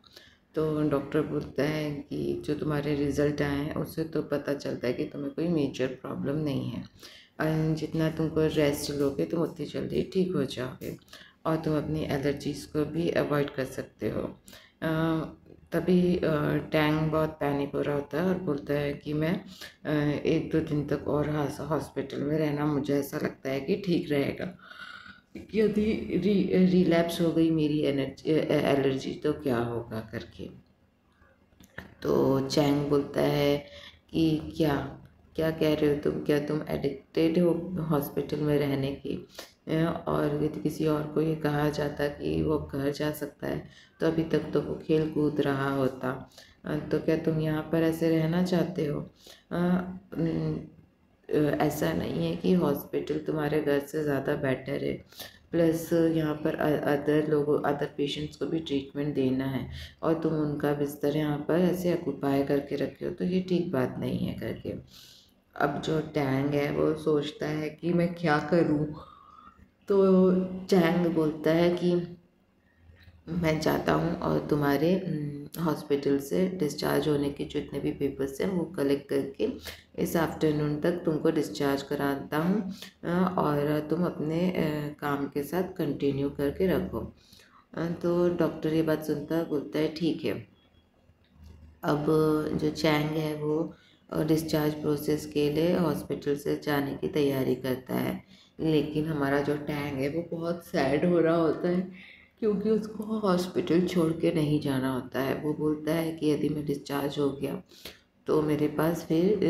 तो डॉक्टर बोलता है कि जो तुम्हारे रिज़ल्ट आए हैं उससे तो पता चलता है कि तुम्हें कोई मेजर प्रॉब्लम नहीं है जितना तुमको रेस्ट लोगे तुम उतनी जल्दी ठीक हो जाओगे और तुम अपनी एलर्जीज़ को भी अवॉइड कर सकते हो तभी टैंग बहुत पैनिक हो रहा होता है और बोलता है कि मैं एक दो दिन तक और हॉस्पिटल में रहना मुझे ऐसा लगता है कि ठीक रहेगा यदि रिलैप्स हो गई मेरी एनर्जी एलर्जी तो क्या होगा करके तो चैंग बोलता है कि क्या क्या कह रहे हो तुम क्या तुम एडिक्टेड हो हॉस्पिटल में रहने के और यदि किसी और को ये कहा जाता कि वो घर जा सकता है तो अभी तक तो वो खेल कूद रहा होता तो क्या तुम यहाँ पर ऐसे रहना चाहते हो ऐसा नहीं है कि हॉस्पिटल तुम्हारे घर से ज़्यादा बेटर है प्लस यहाँ पर अदर लोगों अदर पेशेंट्स को भी ट्रीटमेंट देना है और तुम उनका बिस्तर यहाँ पर ऐसे अकुपाए करके रखे हो तो ये ठीक बात नहीं है करके अब जो टैंग है वो सोचता है कि मैं क्या करूँ तो टैंग बोलता है कि मैं जाता हूँ और तुम्हारे हॉस्पिटल से डिस्चार्ज होने के जितने भी पेपर्स हैं वो कलेक्ट करके इस आफ्टरनून तक तुमको डिस्चार्ज कराता हूँ और तुम अपने काम के साथ कंटिन्यू करके रखो तो डॉक्टर ये बात सुनता बोलता है ठीक है अब जो चैंग है वो डिस्चार्ज प्रोसेस के लिए हॉस्पिटल से जाने की तैयारी करता है लेकिन हमारा जो टैंग है वो बहुत सैड हो रहा होता है क्योंकि उसको हॉस्पिटल छोड़ के नहीं जाना होता है वो बोलता है कि यदि मैं डिस्चार्ज हो गया तो मेरे पास फिर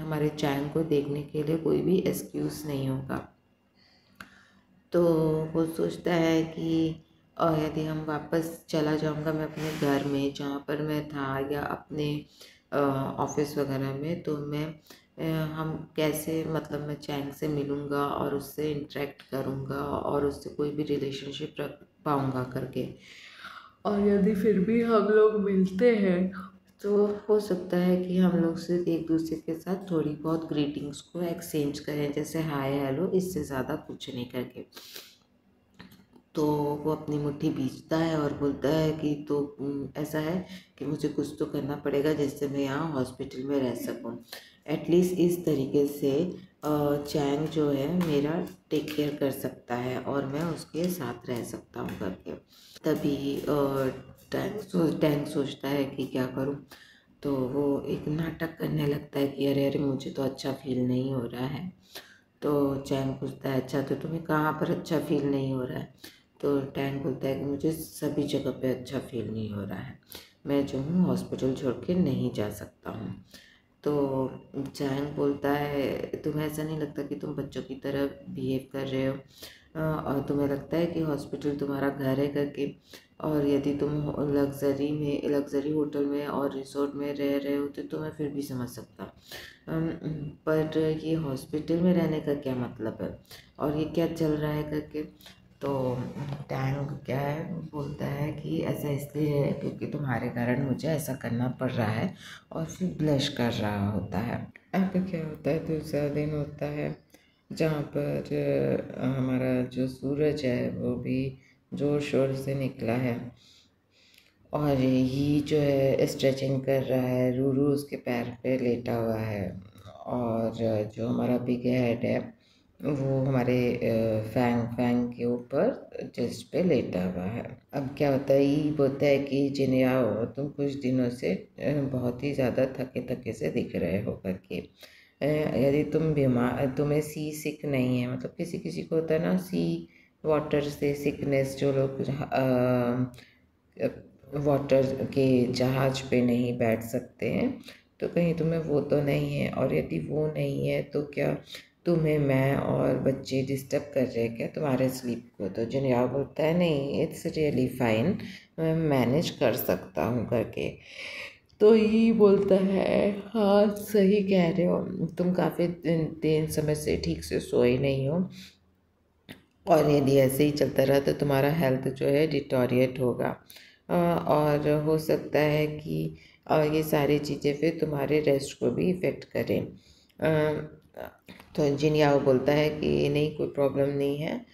हमारे चैंग को देखने के लिए कोई भी एक्सक्यूज़ नहीं होगा तो वो सोचता है कि और यदि हम वापस चला जाऊंगा मैं अपने घर में जहाँ पर मैं था या अपने ऑफिस वगैरह में तो मैं हम कैसे मतलब मैं चैंग से मिलूँगा और उससे इंटरेक्ट करूँगा और उससे कोई भी रिलेशनशिप रख पाऊँगा करके और यदि फिर भी हम लोग मिलते हैं तो हो सकता है कि हम लोग सिर्फ एक दूसरे के साथ थोड़ी बहुत ग्रीटिंग्स को एक्सचेंज करें जैसे हाय हेलो इससे ज़्यादा कुछ नहीं करके तो वो अपनी मुट्ठी बीजता है और बोलता है कि तो ऐसा है कि मुझे कुछ तो करना पड़ेगा जिससे मैं यहाँ हॉस्पिटल में रह सकूँ एटलीस्ट इस तरीके से चैन जो है मेरा टेक केयर कर सकता है और मैं उसके साथ रह सकता हूँ करके तभी टैंक सोच टैंक सोचता है कि क्या करूँ तो वो एक नाटक करने लगता है कि अरे अरे मुझे तो अच्छा फील नहीं हो रहा है तो चैन पूछता है अच्छा तो तुम्हें कहाँ पर अच्छा फील नहीं हो रहा है तो टैंक बोलता है कि मुझे सभी जगह पे अच्छा फील नहीं हो रहा है मैं जो हूँ हॉस्पिटल छोड़ के नहीं जा सकता हूँ तो जयंक बोलता है तुम्हें ऐसा नहीं लगता कि तुम बच्चों की तरह बिहेव कर रहे हो और तुम्हें लगता है कि हॉस्पिटल तुम्हारा घर है करके और यदि तुम लग्जरी में लग्जरी होटल में और रिसोर्ट में रह रहे हो तो, तो मैं फिर भी समझ सकता पर ये हॉस्पिटल में रहने का क्या मतलब है और ये क्या चल रहा है करके तो टैंग क्या है बोलता है कि ऐसा इसलिए है क्योंकि तुम्हारे कारण मुझे ऐसा करना पड़ रहा है और फिर ब्लश कर रहा होता है पर क्या होता है दूसरा दिन होता है जहाँ पर हमारा जो सूरज है वो भी ज़ोर शोर से निकला है और ही जो है स्ट्रेचिंग कर रहा है रू रू उसके पैर पे लेटा हुआ है और जो हमारा बिग हेड है वो हमारे फैंग फैंग के ऊपर चेस्ट पे लेटा हुआ है अब क्या होता है ये बोलता है कि हो तुम कुछ दिनों से बहुत ही ज़्यादा थके थके से दिख रहे हो करके यदि तुम बीमार तुम्हें सी सिक नहीं है मतलब किसी किसी को होता है ना सी वाटर से सिकनेस जो लोग वाटर के जहाज पे नहीं बैठ सकते हैं तो कहीं तुम्हें वो तो नहीं है और यदि वो नहीं है तो क्या तुम्हें मैं और बच्चे डिस्टर्ब कर रहे क्या तुम्हारे स्लीप को तो जुनिया बोलता है नहीं इट्स रियली फाइन मैं मैनेज कर सकता हूँ करके तो यही बोलता है हाँ सही कह रहे हो तुम काफ़ी दिन समय से ठीक से सोए नहीं हो और यदि ऐसे ही चलता रहा तो तुम्हारा हेल्थ जो है डिटोरिएट होगा और हो सकता है कि ये सारी चीज़ें फिर तुम्हारे रेस्ट को भी इफ़ेक्ट करें तो इंजीनियर बोलता है कि नहीं कोई प्रॉब्लम नहीं है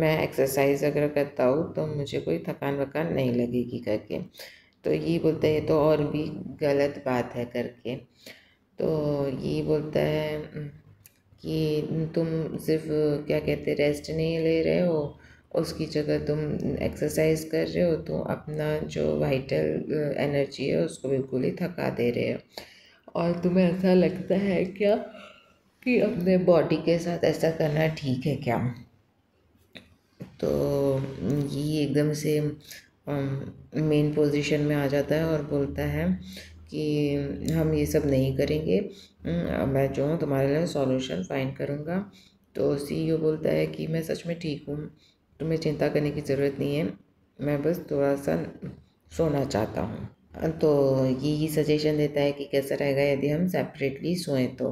मैं एक्सरसाइज अगर करता हूँ तो मुझे कोई थकान वकान नहीं लगेगी करके तो ये बोलता है तो और भी गलत बात है करके तो ये बोलता है कि तुम सिर्फ क्या कहते रेस्ट नहीं ले रहे हो उसकी जगह तुम एक्सरसाइज कर रहे हो तो अपना जो वाइटल एनर्जी है उसको बिल्कुल ही थका दे रहे हो और तुम्हें ऐसा लगता है क्या कि अपने बॉडी के साथ ऐसा करना ठीक है क्या तो ये एकदम से मेन पोजीशन में आ जाता है और बोलता है कि हम ये सब नहीं करेंगे मैं जो हूँ तुम्हारे लिए सॉल्यूशन फाइंड करूँगा तो सीईओ e बोलता है कि मैं सच में ठीक हूँ तुम्हें चिंता करने की ज़रूरत नहीं है मैं बस थोड़ा सा सोना चाहता हूँ तो यही सजेशन देता है कि कैसा रहेगा यदि हम सेपरेटली सोएं तो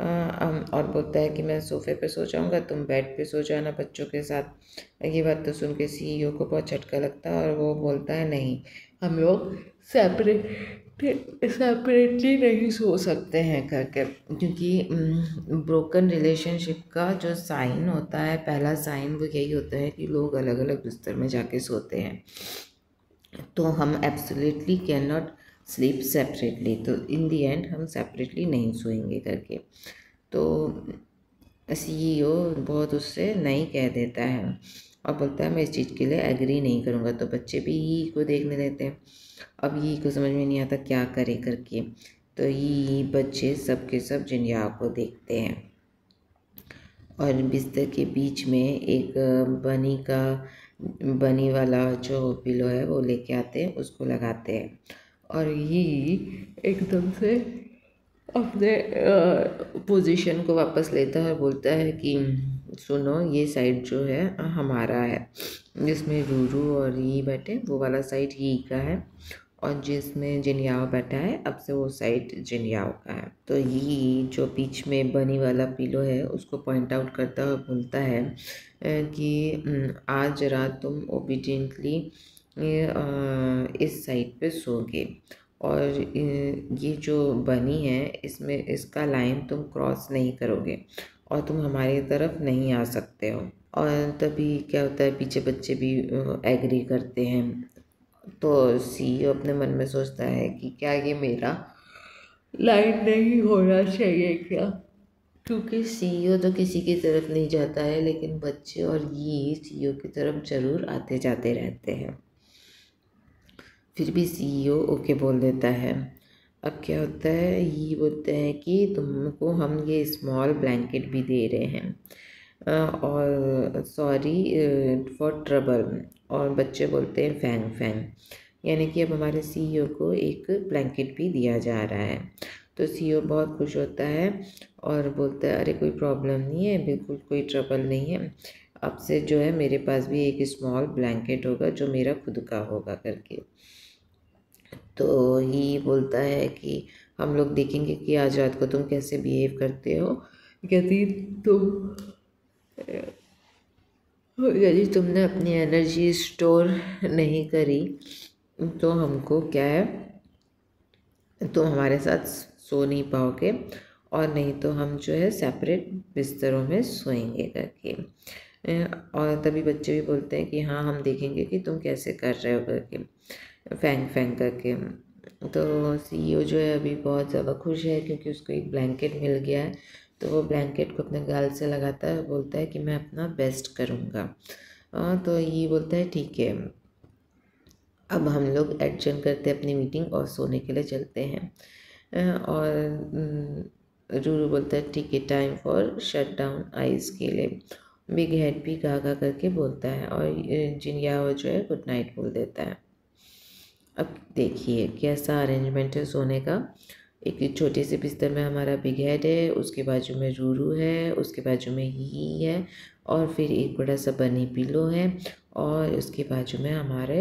आ, और बोलता है कि मैं सोफ़े पे सो जाऊँगा तुम बेड पे सो जाना बच्चों के साथ ये बात तो सुन के सी e को बहुत झटका लगता है और वो बोलता है नहीं हम लोग सेपरेट सेपरेटली नहीं सो सकते हैं करके क्योंकि ब्रोकन रिलेशनशिप का जो साइन होता है पहला साइन वो यही होता है कि लोग अलग अलग बिस्तर में जाके सोते हैं तो हम absolutely can not sleep separately तो इन दी एंड हम सेपरेटली नहीं सोएंगे करके तो सी हो बहुत उससे नहीं कह देता है और बोलता है मैं इस चीज़ के लिए एग्री नहीं करूँगा तो बच्चे भी ई को देखने रहते हैं अब ई को समझ में नहीं आता क्या करे करके तो ये बच्चे सब के सब जिंजाव को देखते हैं और बिस्तर के बीच में एक बनी का बनी वाला जो पिलो है वो लेके आते हैं उसको लगाते हैं और ये एकदम से अपने पोजीशन को वापस लेता है और बोलता है कि सुनो ये साइड जो है हमारा है जिसमें रूरू और ये बैठे वो वाला साइड ही का है और जिसमें जिनयाओ बैठा है अब से वो साइड जिनयाओ का है तो ये जो बीच में बनी वाला पीलो है उसको पॉइंट आउट करता हुआ बोलता है कि हम्म, आज रात तुम ओबीडियंटली इस साइड पे सोगे और ये जो बनी है इसमें इसका लाइन तुम क्रॉस नहीं करोगे और तुम हमारी तरफ नहीं आ सकते हो और तभी क्या होता है पीछे बच्चे भी एग्री करते हैं तो सीईओ अपने मन में सोचता है कि क्या ये मेरा लाइन नहीं होना चाहिए क्या क्योंकि सीईओ e तो किसी की तरफ नहीं जाता है लेकिन बच्चे और ये सीईओ e की तरफ ज़रूर आते जाते रहते हैं फिर भी सीईओ e ओके बोल देता है अब क्या होता है ये बोलते हैं कि तुमको हम ये स्मॉल ब्लैंकेट भी दे रहे हैं और सॉरी फॉर ट्रबल और बच्चे बोलते हैं फैंग फैंग यानी कि अब हमारे सीईओ e को एक ब्लैंकेट भी दिया जा रहा है तो सीईओ e बहुत खुश होता है और बोलता है अरे कोई प्रॉब्लम नहीं है बिल्कुल कोई ट्रबल नहीं है अब से जो है मेरे पास भी एक स्मॉल ब्लैंकेट होगा जो मेरा खुद का होगा करके तो ही बोलता है कि हम लोग देखेंगे कि आज रात को तुम कैसे बिहेव करते हो कहती तुम यदि तुमने अपनी एनर्जी स्टोर नहीं करी तो हमको क्या है तुम तो हमारे साथ सो नहीं पाओगे और नहीं तो हम जो है सेपरेट बिस्तरों में सोएंगे करके और तभी बच्चे भी बोलते हैं कि हाँ हम देखेंगे कि तुम कैसे कर रहे हो करके फेंक फेंक करके तो सीईओ e जो है अभी बहुत ज़्यादा खुश है क्योंकि उसको एक ब्लैंकेट मिल गया है तो वो ब्लैंकेट को अपने गाल से लगाता है बोलता है कि मैं अपना बेस्ट करूँगा तो ये बोलता है ठीक है अब हम लोग एडजन करते हैं अपनी मीटिंग और सोने के लिए चलते हैं और रूरू बोलता है ठीक है time for shut down eyes के लिए बिग हेड भी गा गा करके बोलता है और वो जो है गुड नाइट बोल देता है अब देखिए कैसा अरेंजमेंट है सोने का एक छोटे से बिस्तर में हमारा बिग हेड है उसके बाजू में रूरू है उसके बाजू में ही है और फिर एक बड़ा सा बनी पिलो है और उसके बाजू में हमारे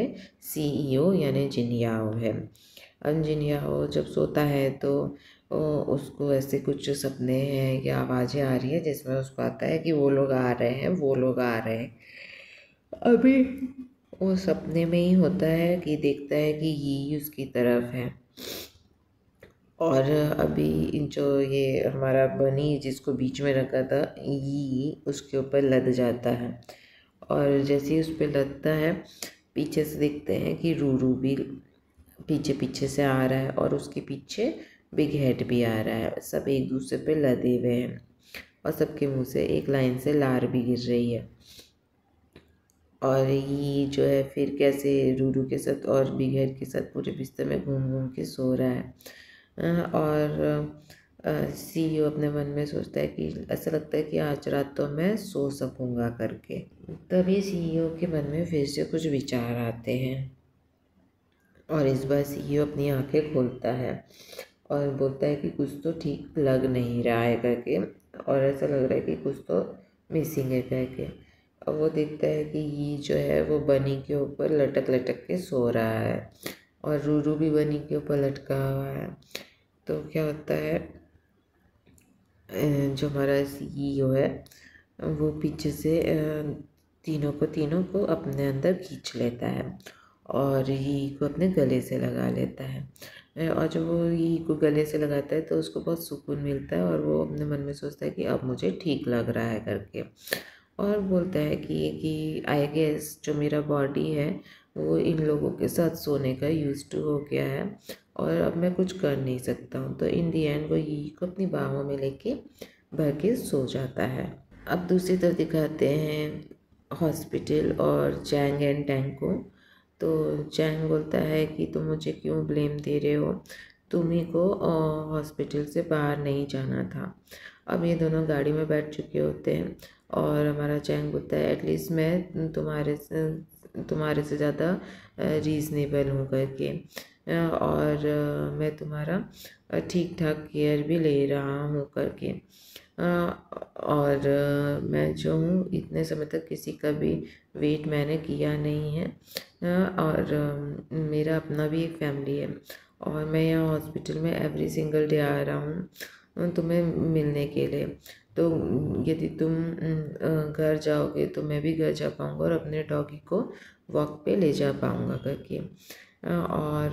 सीईओ e यानी जिनियाओ है जिनियाओ जब सोता है तो उसको ऐसे कुछ सपने हैं या आवाज़ें आ रही है जिसमें उसको आता है कि वो लोग आ रहे हैं वो लोग आ रहे हैं अभी वो सपने में ही होता है कि देखता है कि ये उसकी तरफ है और अभी जो ये हमारा बनी जिसको बीच में रखा था ये उसके ऊपर लद जाता है और जैसे ही उस पर लदता है पीछे से देखते हैं कि रूरू भी पीछे पीछे से आ रहा है और उसके पीछे बिग हेड भी आ रहा है सब एक दूसरे पे लदे हुए हैं और सबके मुंह से एक लाइन से लार भी गिर रही है और ये जो है फिर कैसे रूरू के साथ और बिग हेड के साथ पूरे बिस्तर में घूम घूम के सो रहा है और सी ओ e अपने मन में सोचता है कि ऐसा लगता है कि आज रात तो मैं सो सकूँगा करके तभी सी ओ e के मन में फिर से कुछ विचार आते हैं और इस बार सी ओ e अपनी आंखें खोलता है और बोलता है कि कुछ तो ठीक लग नहीं रहा है करके और ऐसा लग रहा है कि कुछ तो मिसिंग है करके और वो देखता है कि ये जो है वो बनी के ऊपर लटक लटक के सो रहा है और रूरू भी बनी के ऊपर लटका हुआ है तो क्या होता है जो हमारा सीईओ e है वो पीछे से तीनों को तीनों को अपने अंदर खींच लेता है और ही e e को अपने गले से लगा लेता है और जब वो ही को गले से लगाता है तो उसको बहुत सुकून मिलता है और वो अपने मन में सोचता है कि अब मुझे ठीक लग रहा है करके और बोलता है कि कि आई गेस जो मेरा बॉडी है वो इन लोगों के साथ सोने का यूज़ टू हो गया है और अब मैं कुछ कर नहीं सकता हूँ तो इन दी एंड वो यही को अपनी बाहों में लेके भर के सो जाता है अब दूसरी तरफ दिखाते हैं हॉस्पिटल और चैंग एंड टैंग को तो चैंग बोलता है कि तुम मुझे क्यों ब्लेम दे रहे हो तुम्ही को हॉस्पिटल से बाहर नहीं जाना था अब ये दोनों गाड़ी में बैठ चुके होते हैं और हमारा चैंग बोलता है एटलीस्ट मैं तुम्हारे तुम्हारे से ज़्यादा रीज़नेबल हूँ करके और मैं तुम्हारा ठीक ठाक केयर भी ले रहा हूँ करके और मैं जो हूँ इतने समय तक किसी का भी वेट मैंने किया नहीं है और मेरा अपना भी एक फैमिली है और मैं यहाँ हॉस्पिटल में एवरी सिंगल डे आ रहा हूँ तुम्हें मिलने के लिए तो यदि तुम घर जाओगे तो मैं भी घर जा पाऊँगा और अपने डॉगी को वॉक पे ले जा पाऊँगा करके और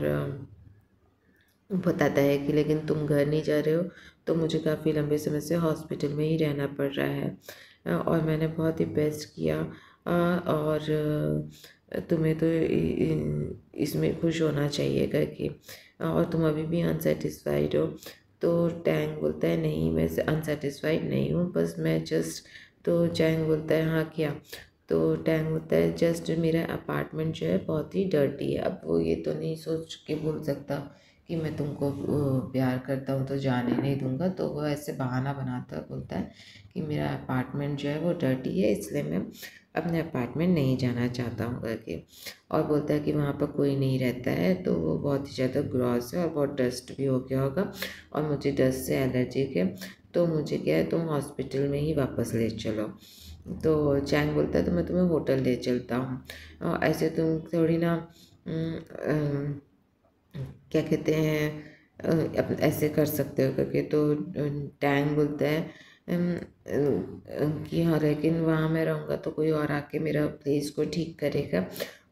बताता है कि लेकिन तुम घर नहीं जा रहे हो तो मुझे काफ़ी लंबे समय से हॉस्पिटल में ही रहना पड़ रहा है और मैंने बहुत ही बेस्ट किया और तुम्हें तो इसमें खुश होना चाहिए करके और तुम अभी भी अनसेटिस्फाइड हो तो टैंग बोलता है नहीं मैं अनसेटिस्फाइड नहीं हूँ बस मैं जस्ट तो चैंग बोलता है हाँ क्या तो टैंग बोलता है जस्ट मेरा अपार्टमेंट जो है बहुत ही डर्टी है अब वो ये तो नहीं सोच के बोल सकता कि मैं तुमको प्यार करता हूँ तो जाने नहीं दूंगा तो वो ऐसे बहाना बनाता बोलता है कि मेरा अपार्टमेंट जो है वो डर्टी है इसलिए मैं अपने अपार्टमेंट नहीं जाना चाहता हूँ करके और बोलता है कि वहाँ पर कोई नहीं रहता है तो वो बहुत ही ज़्यादा ग्रॉस है और बहुत डस्ट भी हो गया होगा और मुझे डस्ट से एलर्जिक है तो मुझे क्या है तुम हॉस्पिटल में ही वापस ले चलो तो चैंग बोलता है तो मैं तुम्हें होटल ले चलता हूँ ऐसे तुम थोड़ी ना क्या कहते हैं ऐसे कर सकते हो करके तो टैंग बोलता है कि हाँ लेकिन वहाँ मैं रहूँगा तो कोई और आके मेरा प्लेस को ठीक करेगा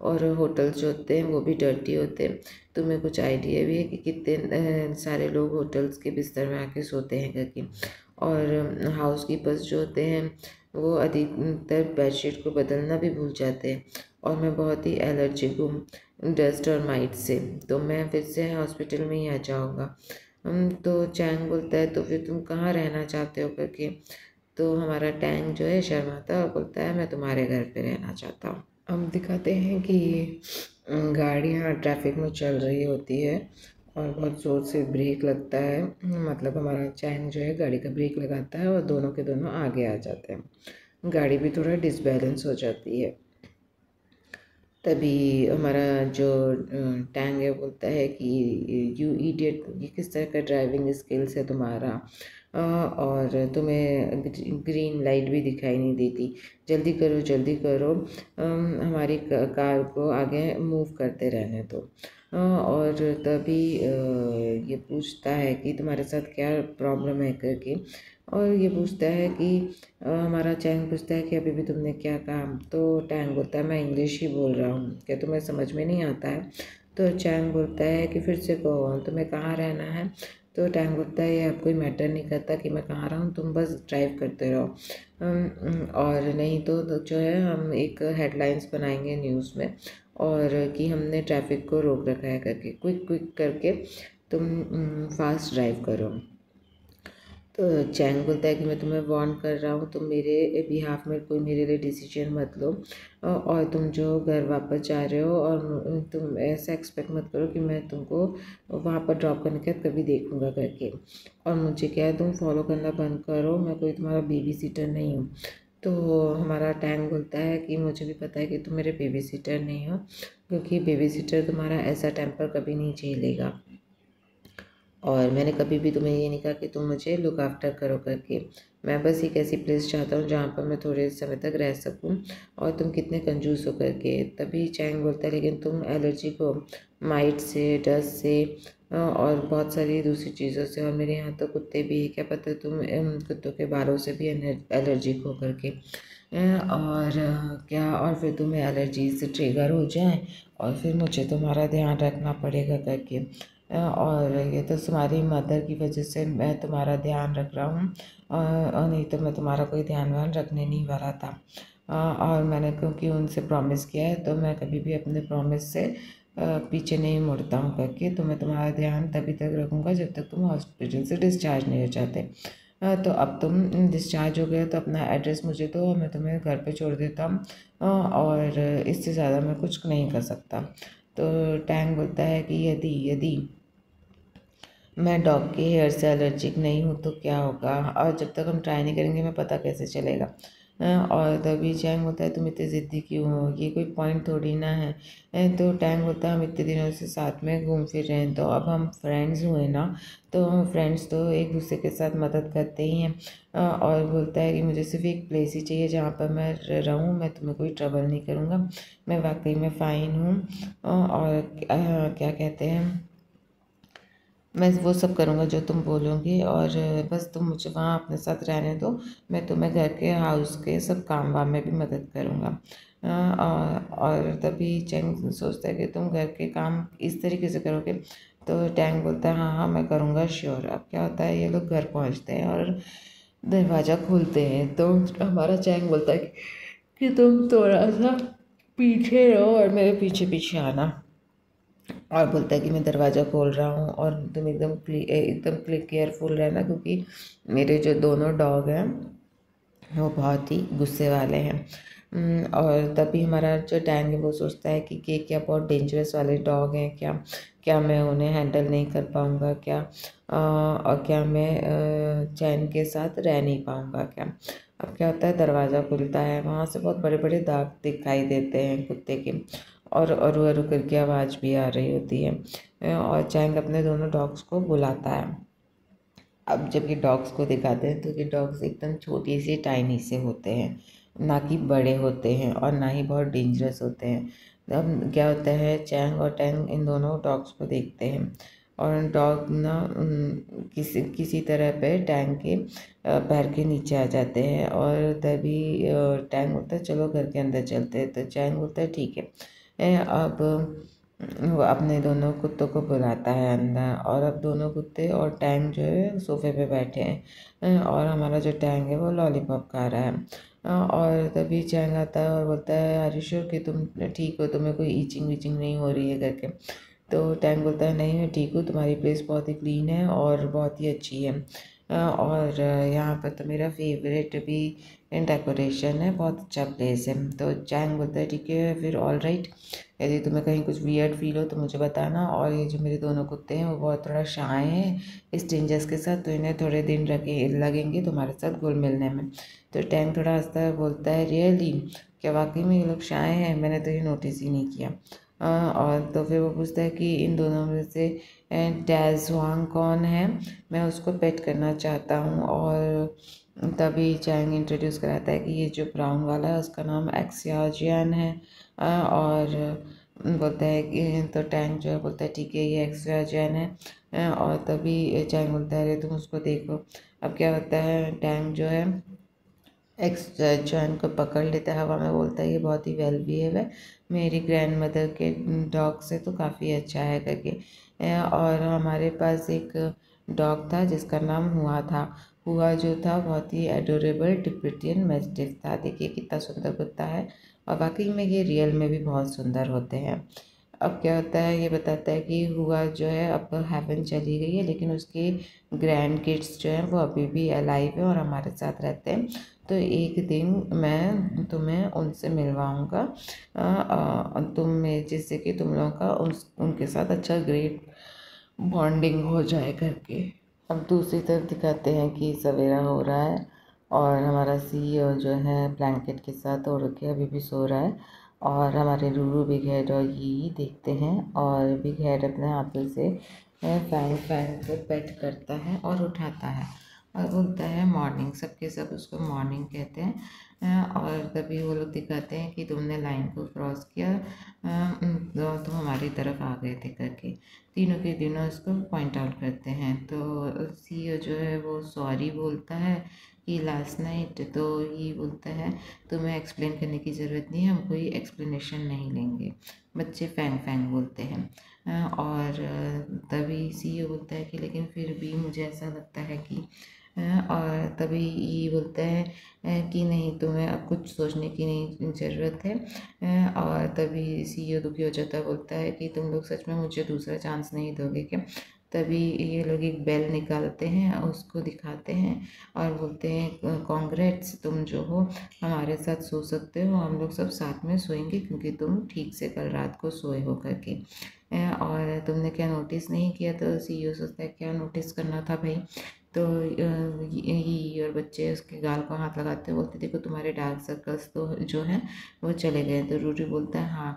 और होटल्स होते हैं वो भी डर्टी होते हैं तुम्हें कुछ आइडिया भी है कि कितने सारे लोग होटल्स के बिस्तर में आके सोते हैं करके और हाउस कीपर्स जो होते हैं वो अधिकतर बेडशीट को बदलना भी भूल जाते हैं और मैं बहुत ही एलर्जिक हूँ डस्ट और माइट से तो मैं फिर से हॉस्पिटल में ही आ जाऊँगा हम तो चैंग बोलता है तो फिर तुम कहाँ रहना चाहते हो करके तो हमारा टैंग जो है शर्माता है और बोलता है मैं तुम्हारे घर पे रहना चाहता हूँ अब दिखाते हैं कि गाड़ियाँ ट्रैफिक में चल रही होती है और बहुत ज़ोर से ब्रेक लगता है मतलब हमारा चैन जो है गाड़ी का ब्रेक लगाता है और दोनों के दोनों आगे आ जाते हैं गाड़ी भी थोड़ा डिसबैलेंस हो जाती है तभी हमारा जो टैंग है बोलता है कि यू इडियट ये किस तरह का ड्राइविंग स्किल्स है तुम्हारा और तुम्हें ग्रीन लाइट भी दिखाई नहीं देती जल्दी करो जल्दी करो हमारी कार को आगे मूव करते रहने दो तो। और तभी ये पूछता है कि तुम्हारे साथ क्या प्रॉब्लम है करके और ये पूछता है कि हमारा चैंग पूछता है कि अभी भी तुमने क्या कहा तो टैंग बोलता है मैं इंग्लिश ही बोल रहा हूँ क्या तुम्हें समझ में नहीं आता है तो चैंग बोलता है कि फिर से कहो तुम्हें कहाँ रहना है तो टैंग बोलता है ये अब कोई मैटर नहीं करता कि मैं कहाँ रहा हूँ तुम बस ड्राइव करते रहो और नहीं तो, तो जो है हम एक हेडलाइंस बनाएंगे न्यूज़ में और कि हमने ट्रैफिक को रोक रखा है करके क्विक क्विक करके तुम फास्ट ड्राइव करो तो चैंग बोलता है कि मैं तुम्हें वार्न कर रहा हूँ तुम मेरे बिहाफ में कोई मेरे लिए डिसीजन मत लो और तुम जो घर वापस जा रहे हो और तुम ऐसा एक्सपेक्ट मत करो कि मैं तुमको वहाँ पर ड्रॉप करने के बाद कभी देखूँगा करके और मुझे क्या है तुम फॉलो करना बंद करो मैं कोई तुम्हारा बेबी सीटर नहीं हूँ तो हमारा टैंग बोलता है कि मुझे भी पता है कि तुम मेरे बेबी सीटर नहीं हो क्योंकि बेबी सीटर तुम्हारा ऐसा टेम्पर कभी नहीं झेलेगा और मैंने कभी भी तुम्हें ये नहीं कहा कि तुम मुझे लुक आफ्टर करो करके मैं बस एक ऐसी प्लेस चाहता हूँ जहाँ पर मैं थोड़े समय तक रह सकूँ और तुम कितने कंजूस हो करके तभी चैंग बोलता है लेकिन तुम एलर्जी को माइट से डस्ट से और बहुत सारी दूसरी चीज़ों से और मेरे यहाँ तो कुत्ते भी है क्या पता तुम कुत्तों के बालों से भी एलर्जिक हो करके और क्या और फिर तुम्हें एलर्जी से ट्रिगर हो जाए और फिर मुझे तुम्हारा ध्यान रखना पड़ेगा करके और ये तो तुम्हारी मदर की वजह से मैं तुम्हारा ध्यान रख रहा हूँ और नहीं तो मैं तुम्हारा कोई ध्यान व्यान रखने नहीं वाला था और मैंने क्योंकि उनसे प्रॉमिस किया है तो मैं कभी भी अपने प्रॉमिस से पीछे नहीं मुड़ता हूँ करके तो मैं तुम्हारा ध्यान तभी तक रखूँगा जब तक तुम हॉस्पिटल से डिस्चार्ज नहीं हो जाते तो अब तुम डिस्चार्ज हो गए तो अपना एड्रेस मुझे दो तो मैं तुम्हें घर पे छोड़ देता हूँ और इससे ज़्यादा मैं कुछ नहीं कर सकता तो टैंग बोलता है कि यदि यदि मैं डॉग के हेयर से एलर्जिक नहीं हूँ तो क्या होगा और जब तक हम ट्राई नहीं करेंगे हमें पता कैसे चलेगा और तभी टाइम होता है तुम इतनी ज़िद्दी क्यों हो ये कोई पॉइंट थोड़ी ना है तो टैंग होता है हम इतने दिनों से साथ में घूम फिर रहे हैं तो अब हम फ्रेंड्स हुए ना तो हम फ्रेंड्स तो एक दूसरे के साथ मदद करते ही हैं और बोलता है कि मुझे सिर्फ एक प्लेस ही चाहिए जहाँ पर मैं रहूँ मैं तुम्हें कोई ट्रबल नहीं करूँगा मैं वाकई में फ़ाइन हूँ और क्या कहते हैं मैं वो सब करूँगा जो तुम बोलोगे और बस तुम मुझे वहाँ अपने साथ रहने दो मैं तुम्हें घर के हाउस के सब काम वाम में भी मदद करूँगा और तभी चैंग सोचता है कि तुम घर के काम इस तरीके से करोगे तो टैंग बोलता है हाँ हाँ मैं करूँगा श्योर अब क्या होता है ये लोग घर पहुँचते हैं और दरवाज़ा खोलते हैं तो हमारा चैंग बोलता है कि तुम थोड़ा सा पीछे रहो और मेरे पीछे पीछे आना और बोलता है कि मैं दरवाज़ा खोल रहा हूँ और तुम एकदम एकदम केयरफुल रहना क्योंकि मेरे जो दोनों डॉग हैं वो बहुत ही गुस्से वाले हैं और तभी हमारा जो डैंग है वो सोचता है कि के क्या बहुत डेंजरस वाले डॉग हैं क्या क्या मैं उन्हें हैंडल नहीं कर पाऊँगा क्या और क्या मैं चैन के साथ रह नहीं पाऊँगा क्या अब क्या होता है दरवाज़ा खुलता है वहाँ से बहुत बड़े बड़े दाग दिखाई देते हैं कुत्ते के और अरु अरु करके आवाज़ भी आ रही होती है और चैंग अपने दोनों डॉग्स को बुलाता है अब जब ये डॉग्स को दिखाते हैं तो ये डॉग्स एकदम छोटे से टाइनी से होते हैं ना कि बड़े होते हैं और ना ही बहुत डेंजरस होते हैं अब क्या होता है चैंग और टैंग इन दोनों डॉग्स को देखते हैं और डॉग ना किसी किसी तरह पे टैंग के पैर के नीचे आ जाते हैं और तभी टैंग बोलता है चलो घर के अंदर चलते हैं तो चैंग बोलता है ठीक है अब वो अपने दोनों कुत्तों को बुलाता है अंदर और अब दोनों कुत्ते और टैंग जो है सोफे पे बैठे हैं और हमारा जो टैंग है वो लॉलीपॉप खा रहा है और तभी चैंग आता है और बोलता है आर यू कि तुम ठीक हो तुम्हें कोई ईचिंग वीचिंग नहीं हो रही है करके तो टैंग बोलता है नहीं मैं ठीक हूँ तुम्हारी प्लेस बहुत ही क्लीन है और बहुत ही अच्छी है और यहाँ पर तो मेरा फेवरेट भी डेकोरेशन है बहुत अच्छा प्लेस है तो चैंग बोलता है ठीक है फिर ऑल राइट यदि तुम्हें कहीं कुछ वियर्ड फील हो तो मुझे बताना और ये जो मेरे दोनों कुत्ते हैं वो बहुत थोड़ा शाए हैं इस चेंजेस के साथ तो इन्हें थोड़े दिन रखे लगेंगे तुम्हारे साथ घुल मिलने में तो टैंग थोड़ा हंसता है बोलता है रियली क्या वाकई में ये लोग शाए हैं मैंने तो ये नोटिस ही नहीं किया हाँ, और तो फिर वो पूछता है कि इन दोनों में से डैज कौन है मैं उसको पेट करना चाहता हूँ और तभी चैंग इंट्रोड्यूस कराता है कि ये जो ब्राउन वाला है उसका नाम एक्सियाजियन है और बोलता है कि तो टैंग जो है बोलता है ठीक है ये एक्सियाजियन है और तभी चैंग बोलता है अरे तुम उसको देखो अब क्या होता है टैंग जो है एक्स जॉइन को पकड़ लेता है हवा में बोलता है ये बहुत ही वेल बिहेव है मेरी ग्रैंड मदर के डॉग से तो काफ़ी अच्छा है करके और हमारे पास एक डॉग था जिसका नाम हुआ था हुआ जो था बहुत ही एडोरेबल टिपिटियन मेस्टिफ था देखिए कितना सुंदर कुत्ता है और वाकई में ये रियल में भी बहुत सुंदर होते हैं अब क्या होता है ये बताता है कि हुआ जो है अब हेवन चली गई है लेकिन उसकी ग्रैंड किड्स जो हैं वो अभी भी अलाइव है और हमारे साथ रहते हैं तो एक दिन मैं तुम्हें उनसे मिलवाऊँगा तुम जिससे कि तुम लोगों का उन, उनके साथ अच्छा ग्रेट बॉन्डिंग हो जाए करके अब दूसरी तरफ दिखाते हैं कि सवेरा हो रहा है और हमारा सीईओ e जो है ब्लैंकेट के साथ उड़ के अभी भी सो रहा है और हमारे रूरू बिग हेड और ये देखते हैं और बिग हेड अपने हाथों से फैन फैन को पेट करता है और उठाता है और उगता है मॉर्निंग सबके सब उसको मॉर्निंग कहते हैं और तभी वो लोग दिखाते हैं कि तुमने लाइन को क्रॉस किया तो तुम हमारी तरफ आ गए थे करके तीनों के तीनों इसको पॉइंट आउट करते हैं तो सी जो है वो सॉरी बोलता है कि लास्ट नाइट तो ये बोलता है तुम्हें एक्सप्लेन करने की ज़रूरत नहीं है हम कोई एक्सप्लेनेशन नहीं लेंगे बच्चे फैंग फैंग बोलते हैं और तभी सी बोलता है कि लेकिन फिर भी मुझे ऐसा लगता है कि और तभी ये बोलता है कि नहीं तुम्हें अब कुछ सोचने की नहीं ज़रूरत है और तभी सीईओ दुखी हो जाता है बोलता है कि तुम लोग सच में मुझे दूसरा चांस नहीं दोगे क्या तभी ये लोग एक बेल निकालते हैं उसको दिखाते हैं और बोलते हैं कॉन्ग्रेट्स तुम जो हो हमारे साथ सो सकते हो हम लोग सब साथ में सोएंगे क्योंकि तुम ठीक से कल रात को सोए हो करके और तुमने क्या नोटिस नहीं किया तो सी सोचता है क्या नोटिस करना था भाई तो ये और बच्चे उसके गाल को हाथ लगाते हुए बोलते देखो तुम्हारे डार्क सर्कल्स तो जो हैं वो चले गए तो रूटी बोलता है हाँ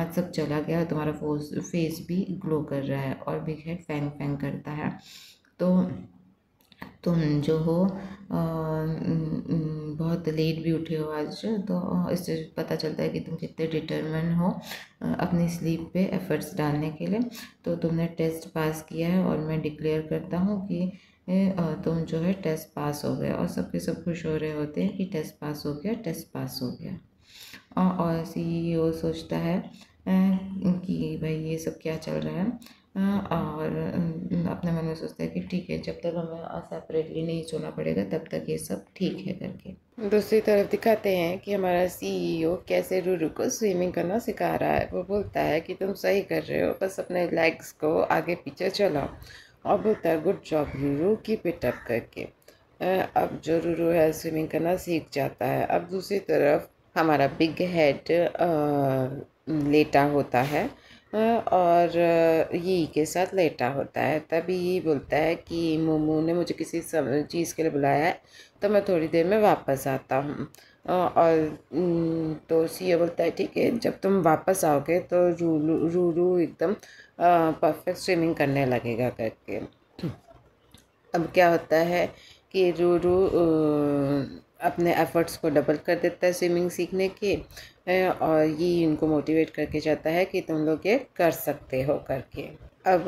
आज सब चला गया तुम्हारा फोस फेस भी ग्लो कर रहा है और बिग है फैंग फैंग करता है तो तुम जो हो आ, बहुत लेट भी उठे हो आज तो इससे पता चलता है कि तुम कितने डिटरमिन हो अपनी स्लीप पे एफर्ट्स डालने के लिए तो तुमने टेस्ट पास किया है और मैं डिक्लेयर करता हूँ कि तुम तो जो है टेस्ट पास हो गए और सबके सब खुश हो रहे होते हैं कि टेस्ट पास हो गया टेस्ट पास हो गया और सीईओ e सोचता है कि भाई ये सब क्या चल रहा है और अपने मन में सोचता है कि ठीक है जब तक हमें सेपरेटली नहीं सोना पड़ेगा तब तक ये सब ठीक है करके दूसरी तरफ दिखाते हैं कि हमारा सीईओ e कैसे रूरू को स्विमिंग करना सिखा रहा है वो बोलता है कि तुम सही कर रहे हो बस अपने लेग्स को आगे पीछे चलाओ और बोलता है गुड जॉब हीरो की पिटअप करके अब जो रूरू है स्विमिंग करना सीख जाता है अब दूसरी तरफ हमारा बिग हेड लेटा होता है और यी के साथ लेटा होता है तभी यही बोलता है कि मोमो ने मुझे किसी चीज़ के लिए बुलाया है तो मैं थोड़ी देर में वापस आता हूँ और तो सी बोलता है ठीक है जब तुम वापस आओगे तो रूरू रूरू एकदम परफेक्ट स्विमिंग करने लगेगा करके अब क्या होता है कि रू अपने एफ़र्ट्स को डबल कर देता है स्विमिंग सीखने के और ये इनको मोटिवेट करके जाता है कि तुम लोग ये कर सकते हो करके अब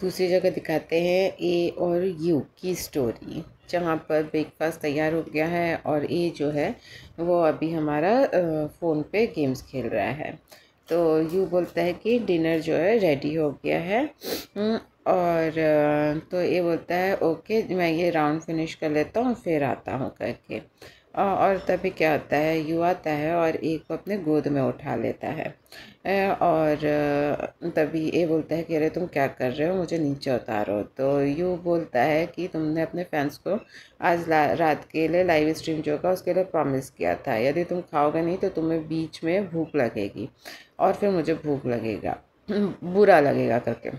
दूसरी जगह दिखाते हैं ए और यू की स्टोरी जहाँ पर ब्रेकफास्ट तैयार हो गया है और ए जो है वो अभी हमारा फ़ोन पे गेम्स खेल रहा है तो यू बोलता है कि डिनर जो है रेडी हो गया है हम्म, और तो ये बोलता है ओके मैं ये राउंड फिनिश कर लेता हूँ फिर आता हूँ करके और तभी क्या होता है यू आता है और एक को अपने गोद में उठा लेता है और तभी ये बोलता है कि अरे तुम क्या कर रहे हो मुझे नीचे उतारो तो यू बोलता है कि तुमने अपने फैंस को आज रात के लिए लाइव स्ट्रीम जो का उसके लिए प्रॉमिस किया था यदि तुम खाओगे नहीं तो तुम्हें बीच में भूख लगेगी और फिर मुझे भूख लगेगा बुरा लगेगा करके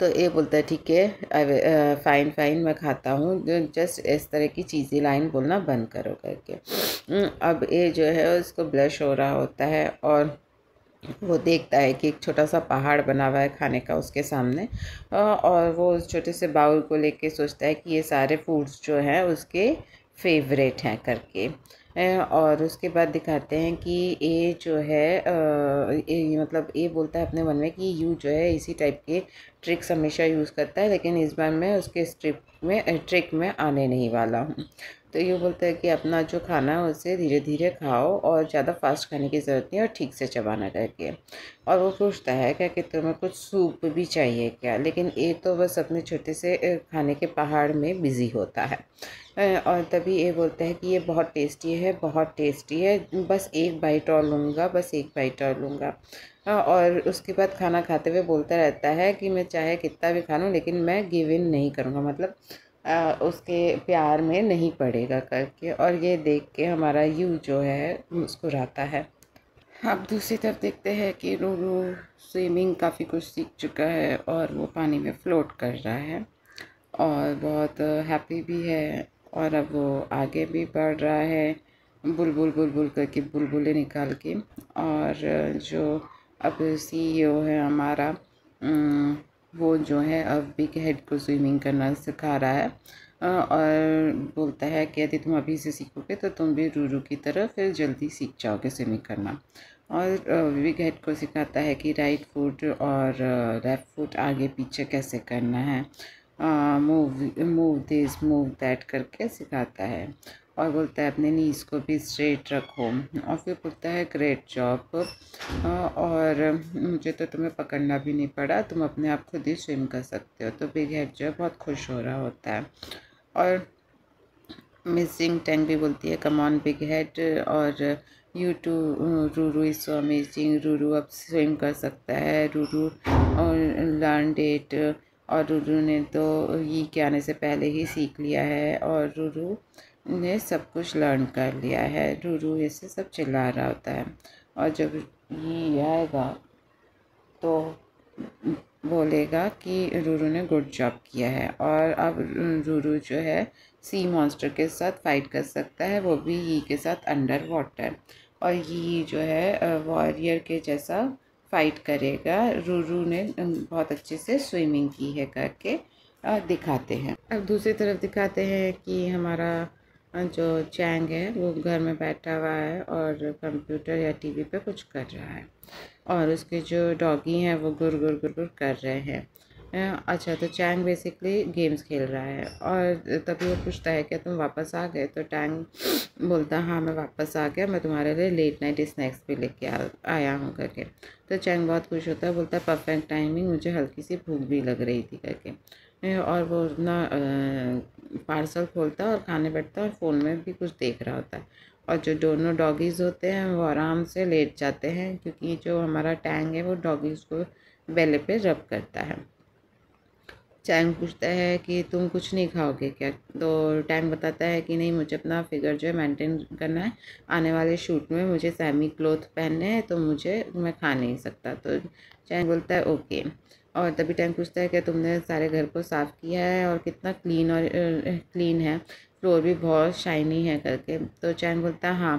तो ये बोलता है ठीक है फ़ाइन फ़ाइन मैं खाता हूँ जस्ट इस तरह की चीज़ें लाइन बोलना बंद करो करके अब ये जो है उसको ब्लश हो रहा होता है और वो देखता है कि एक छोटा सा पहाड़ बना हुआ है खाने का उसके सामने और वो उस छोटे से बाउल को लेके सोचता है कि ये सारे फूड्स जो हैं उसके फेवरेट हैं करके और उसके बाद दिखाते हैं कि ए जो है ए, मतलब ए बोलता है अपने मन में कि यू जो है इसी टाइप के ट्रिक्स हमेशा यूज़ करता है लेकिन इस बार मैं उसके स्ट्रिप में ट्रिक में आने नहीं वाला हूँ तो ये बोलता है कि अपना जो खाना है उसे धीरे धीरे खाओ और ज़्यादा फास्ट खाने की ज़रूरत नहीं और ठीक से चबाना करके और वो पूछता है क्या कि तुम्हें कुछ सूप भी चाहिए क्या लेकिन ये तो बस अपने छोटे से खाने के पहाड़ में बिज़ी होता है और तभी ये बोलता है कि ये बहुत टेस्टी है बहुत टेस्टी है बस एक बाइट और लूँगा बस एक बाइट और लूँगा और उसके बाद खाना खाते हुए बोलता रहता है कि मैं चाहे कितना भी खा लूँ लेकिन मैं गिव इन नहीं करूँगा मतलब आ, उसके प्यार में नहीं पड़ेगा करके और ये देख के हमारा यू जो है मुस्कुराता है अब दूसरी तरफ देखते हैं कि रूरू स्विमिंग काफ़ी कुछ सीख चुका है और वो पानी में फ्लोट कर रहा है और बहुत हैप्पी भी है और अब वो आगे भी बढ़ रहा है बुलबुल बुलबुल करके बुलबुलें निकाल के और जो अब सीईओ e है हमारा वो जो है अब के हेड को स्विमिंग करना सिखा रहा है और बोलता है कि यदि तुम अभी से सीखोगे तो तुम भी रूरू की तरह फिर जल्दी सीख जाओगे स्विमिंग करना और विग हेड को सिखाता है कि राइट फुट और लेफ़्ट फुट आगे पीछे कैसे करना है move move this move that करके सिखाता है और बोलता है अपने नीज को भी स्ट्रेट रखो और फिर बोलता है ग्रेट जॉब और मुझे तो तुम्हें पकड़ना भी नहीं पड़ा तुम अपने आप खुद ही स्विम कर सकते हो तो बिग हेड जो है बहुत खुश हो रहा होता है और मिसिंग जिंग टैंग भी बोलती है कमॉन बिग हेड और you too Ruru is so amazing Ruru अब स्विम कर सकता है रूरू और लर्न डेट और रूरू ने तो ये के आने से पहले ही सीख लिया है और रूरू ने सब कुछ लर्न कर लिया है रूरू ऐसे सब चिल्ला रहा होता है और जब ये आएगा तो बोलेगा कि रूरू ने गुड जॉब किया है और अब रूरू जो है सी मॉन्स्टर के साथ फाइट कर सकता है वो भी ही के साथ अंडर वाटर और ये जो है वॉरियर के जैसा फाइट करेगा रूरू ने बहुत अच्छे से स्विमिंग की है करके दिखाते हैं अब दूसरी तरफ दिखाते हैं कि हमारा जो चैंग है वो घर में बैठा हुआ है और कंप्यूटर या टीवी पे कुछ कर रहा है और उसके जो डॉगी हैं वो गुर गुर गुर गुर कर रहे हैं अच्छा तो चैंग बेसिकली गेम्स खेल रहा है और तभी वो पूछता है कि तुम वापस आ गए तो टैंग बोलता हाँ मैं वापस आ गया मैं तुम्हारे लिए लेट नाइट स्नैक्स भी लेके आया हूँ करके तो चैंग बहुत खुश होता है बोलता है परफेक्ट टाइमिंग मुझे हल्की सी भूख भी लग रही थी करके और वो ना पार्सल खोलता है और खाने बैठता है और फ़ोन में भी कुछ देख रहा होता है और जो दोनों डॉगीज़ होते हैं वो आराम से लेट जाते हैं क्योंकि जो हमारा टैंग है वो डॉगीज़ को बेले पे रब करता है टैंग पूछता है कि तुम कुछ नहीं खाओगे क्या तो टैंग बताता है कि नहीं मुझे अपना फिगर जो है मेंटेन करना है आने वाले शूट में मुझे सेमी क्लोथ पहनने हैं तो मुझे मैं खा नहीं सकता तो चैंग बोलता है ओके और तभी टाइम पूछता है कि तुमने सारे घर को साफ़ किया है और कितना क्लीन और क्लीन है फ्लोर भी बहुत शाइनी है करके तो चैन बोलता हाँ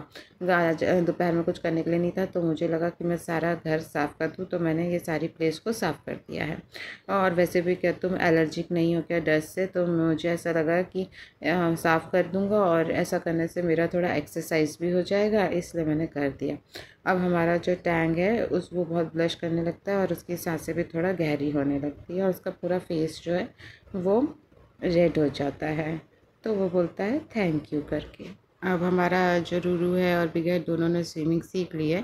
आज दोपहर में कुछ करने के लिए नहीं था तो मुझे लगा कि मैं सारा घर साफ़ कर दूँ तो मैंने ये सारी प्लेस को साफ़ कर दिया है और वैसे भी क्या तुम एलर्जिक नहीं हो क्या डस्ट से तो मुझे ऐसा लगा कि साफ़ कर दूँगा और ऐसा करने से मेरा थोड़ा एक्सरसाइज भी हो जाएगा इसलिए मैंने कर दिया अब हमारा जो टैंग है उस वो बहुत ब्लश करने लगता है और उसकी सांसें भी थोड़ा गहरी होने लगती है और उसका पूरा फेस जो है वो रेड हो जाता है तो वो बोलता है थैंक यू करके अब हमारा जो रूरू है और बिगैर दोनों ने स्विमिंग सीख ली है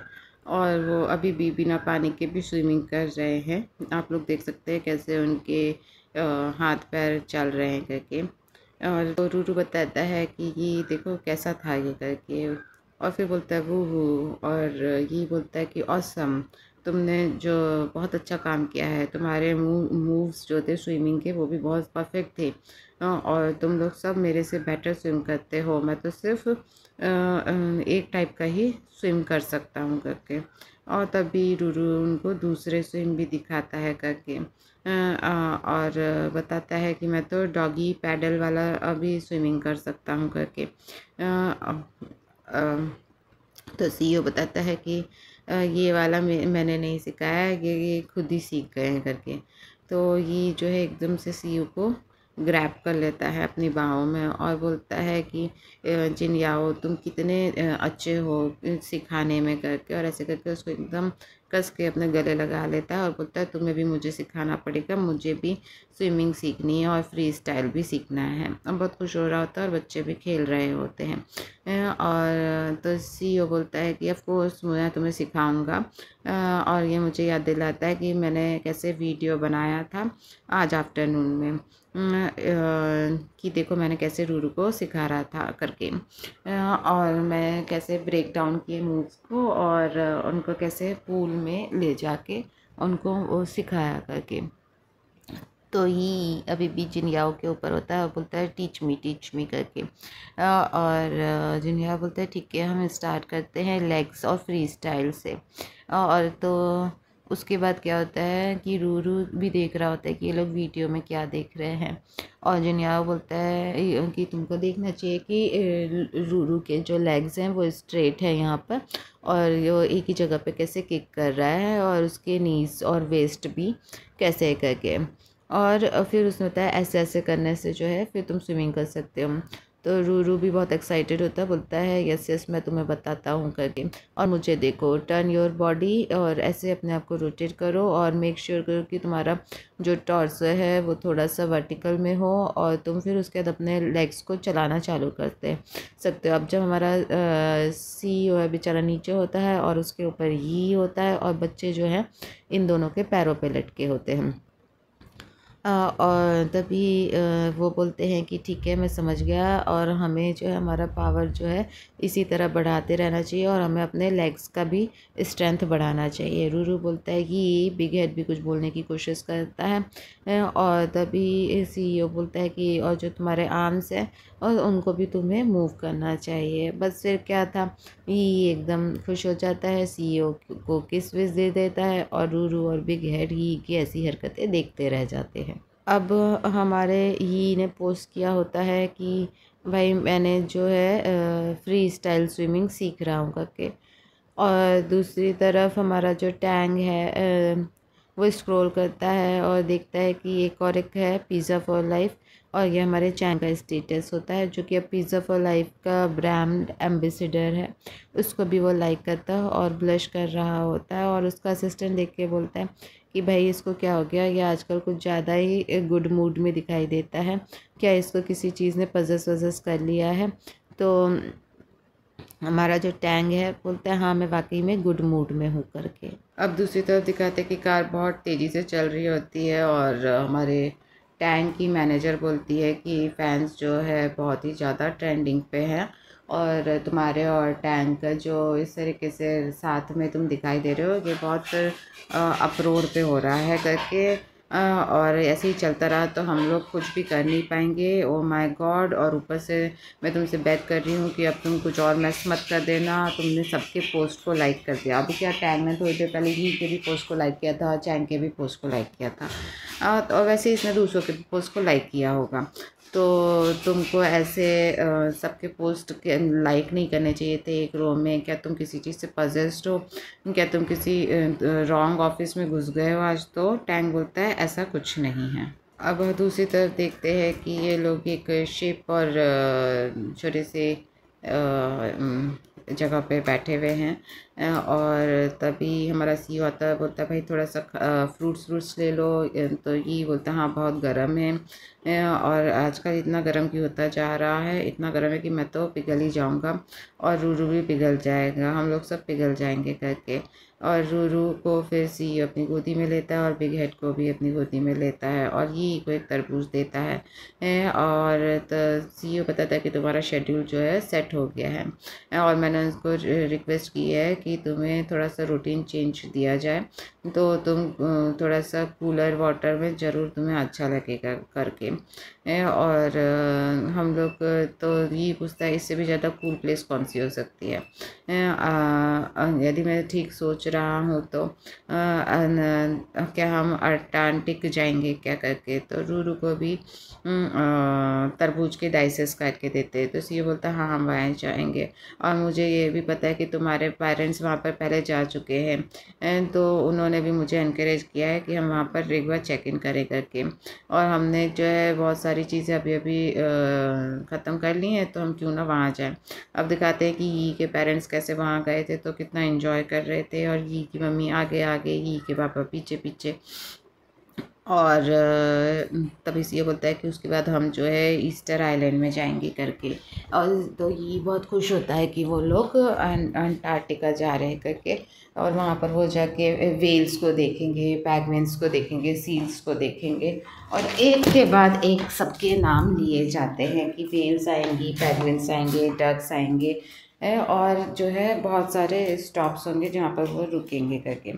और वो अभी भी बिना पानी के भी स्विमिंग कर रहे हैं आप लोग देख सकते हैं कैसे उनके हाथ पैर चल रहे हैं करके और तो रूरू बताता है कि ये देखो कैसा था ये करके और फिर बोलता है वो हूँ और ये बोलता है कि औसम तुमने जो बहुत अच्छा काम किया है तुम्हारे मूव मूव्स जो थे स्विमिंग के वो भी बहुत परफेक्ट थे हाँ, और तुम लोग सब मेरे से बेटर स्विम करते हो मैं तो सिर्फ एक टाइप का ही स्विम कर सकता हूँ करके और तभी रूरू उनको दूसरे स्विम भी दिखाता है करके और बताता है कि मैं तो डॉगी पैडल वाला अभी स्विमिंग कर सकता हूँ करके तो सीईओ e बताता है कि ये वाला मैंने नहीं सिखाया ये ये खुद ही सीख गए हैं करके तो ये जो है एकदम से सीईओ e को ग्रैप कर लेता है अपनी बाहों में और बोलता है कि याओ तुम कितने अच्छे हो सिखाने में करके और ऐसे करके उसको एकदम कस के अपने गले लगा लेता है और बोलता है तुम्हें भी मुझे सिखाना पड़ेगा मुझे भी स्विमिंग सीखनी है और फ्री स्टाइल भी सीखना है और बहुत खुश हो रहा होता है और बच्चे भी खेल रहे होते हैं और तो सी ओ बोलता है कि ऑफकोर्स मैं तुम्हें सिखाऊंगा और ये मुझे याद दिलाता है कि मैंने कैसे वीडियो बनाया था आज आफ्टरनून में कि देखो मैंने कैसे रूरू को सिखा रहा था करके और मैं कैसे ब्रेक डाउन किए मूव्स को और उनको कैसे पूल में ले जाके उनको वो सिखाया करके तो ही अभी भी जिनयाओ के ऊपर होता है बोलता है टीच मी टीच मी करके और जिनिया बोलता है ठीक है हम स्टार्ट करते हैं लेग्स और फ्री स्टाइल से और तो उसके बाद क्या होता है कि रूरू भी देख रहा होता है कि ये लोग वीडियो में क्या देख रहे हैं और जुनिया बोलता है कि तुमको देखना चाहिए कि रूरू के जो लेग्स हैं वो स्ट्रेट है यहाँ पर और वो एक ही जगह पे कैसे किक कर रहा है और उसके नीज और वेस्ट भी कैसे करके और फिर उसने बताया ऐसे ऐसे करने से जो है फिर तुम स्विमिंग कर सकते हो तो रूरू भी बहुत एक्साइटेड होता है बोलता है यस यस मैं तुम्हें बताता हूँ करके और मुझे देखो टर्न योर बॉडी और ऐसे अपने आप को रोटेट करो और मेक श्योर sure करो कि तुम्हारा जो टॉर्स है वो थोड़ा सा वर्टिकल में हो और तुम फिर उसके बाद अपने लेग्स को चलाना चालू करते सकते हो अब जब हमारा आ, सी जो है बेचारा नीचे होता है और उसके ऊपर ही होता है और बच्चे जो हैं इन दोनों के पैरों पर पे लटके होते हैं और तभी वो बोलते हैं कि ठीक है मैं समझ गया और हमें जो है हमारा पावर जो है इसी तरह बढ़ाते रहना चाहिए और हमें अपने लेग्स का भी स्ट्रेंथ बढ़ाना चाहिए रूरू बोलता है कि बिग हेड भी कुछ बोलने की कोशिश करता है और तभी सीईओ बोलता है कि और जो तुम्हारे आर्म्स हैं और उनको भी तुम्हें मूव करना चाहिए बस फिर क्या था ये एकदम खुश हो जाता है सी को किस विस दे देता है और रूरू और बिग हेड ही की ऐसी हरकतें देखते रह जाते हैं अब हमारे ही ने पोस्ट किया होता है कि भाई मैंने जो है फ्री स्टाइल स्विमिंग सीख रहा हूँ करके और दूसरी तरफ हमारा जो टैंग है वो स्क्रॉल करता है और देखता है कि एक और एक है पिज़्ज़ा फॉर लाइफ और ये हमारे चैन का स्टेटस होता है जो कि अब पिज़्ज़ा फॉर लाइफ का ब्रांड एम्बेसडर है उसको भी वो लाइक करता है और ब्लश कर रहा होता है और उसका असिस्टेंट देख के बोलता है कि भाई इसको क्या हो गया ये आजकल कुछ ज़्यादा ही गुड मूड में दिखाई देता है क्या इसको किसी चीज़ ने पजस वजस कर लिया है तो हमारा जो टैंग है बोलता है हाँ मैं वाकई में गुड मूड में हूँ करके अब दूसरी तरफ दिखाते हैं कि कार बहुत तेज़ी से चल रही होती है और हमारे टैंक की मैनेजर बोलती है कि फैंस जो है बहुत ही ज़्यादा ट्रेंडिंग पे हैं और तुम्हारे और टैंक जो इस तरीके से साथ में तुम दिखाई दे रहे हो ये बहुत अपरोड पे हो रहा है करके और ऐसे ही चलता रहा तो हम लोग कुछ भी कर नहीं पाएंगे ओ माय गॉड और ऊपर से मैं तुमसे बैत कर रही हूँ कि अब तुम कुछ और मैस मत कर देना तुमने सबके पोस्ट को लाइक कर दिया अभी क्या टैग ने थोड़ी देर पहले ही के भी पोस्ट को लाइक किया था और के भी पोस्ट को लाइक किया था और तो वैसे इसने दूसरों के भी पोस्ट को लाइक किया होगा तो तुमको ऐसे सबके पोस्ट के लाइक नहीं करने चाहिए थे एक रो में क्या तुम किसी चीज़ से पजेस्ड हो क्या तुम किसी रॉन्ग ऑफिस में घुस गए हो आज तो टैंग बोलता है ऐसा कुछ नहीं है अब दूसरी तरफ देखते हैं कि ये लोग एक शिप और छोटे से जगह पे बैठे हुए हैं और तभी हमारा सी आता है बोलता भाई थोड़ा सा फ्रूट्स फ्रूट्स ले लो तो ये बोलता हाँ बहुत गर्म है और आजकल इतना गर्म क्यों होता जा रहा है इतना गर्म है कि मैं तो पिघल ही जाऊँगा और रू रू भी पिघल जाएगा हम लोग सब पिघल जाएंगे करके और रू रू को फिर सी अपनी गोदी में लेता है और बिग हेड को भी अपनी गोदी में लेता है और ये को एक तरबूज देता है, और और सी ओ बताता है कि तुम्हारा शेड्यूल जो है सेट हो गया है और मैंने उसको रिक्वेस्ट की है कि तुम्हें थोड़ा सा रूटीन चेंज दिया जाए तो तुम थोड़ा सा कूलर वाटर में ज़रूर तुम्हें अच्छा लगेगा करके और हम लोग तो ये पूछता है इससे भी ज़्यादा कूल प्लेस कौन सी हो सकती है यदि मैं ठीक सोच रहा हूँ तो आ, न, क्या हम अटांटिक जाएंगे क्या करके तो रूरू को भी हम्म, तरबूज के डाइसेस करके देते हैं तो ये बोलता हाँ हम वहाँ जाएंगे और मुझे ये भी पता है कि तुम्हारे पेरेंट्स वहाँ पर पहले जा चुके हैं तो उन्होंने भी मुझे इनक्रेज किया है कि हम वहाँ पर एक बार चेक इन करें करके और हमने जो है बहुत सारी चीज़ें अभी अभी ख़त्म कर ली हैं तो हम क्यों ना वहाँ जाएँ अब दिखाते हैं कि ई के पेरेंट्स कैसे वहाँ गए थे तो कितना इन्जॉय कर रहे थे और ई की मम्मी आगे आगे ई के पापा पीछे पीछे और तब इस ये बोलता है कि उसके बाद हम जो है ईस्टर आइलैंड में जाएंगे करके और तो ये बहुत खुश होता है कि वो लोग अं, अंटार्कटिका जा रहे हैं करके और वहाँ पर वो जाके वेल्स को देखेंगे पैगमेंस को देखेंगे सील्स को देखेंगे और एक के बाद एक सबके नाम लिए जाते हैं कि वेल्स आएंगी पैगमेंस आएंगे डग्स आएंगे और जो है बहुत सारे स्टॉप्स होंगे जहाँ पर वो रुकेंगे करके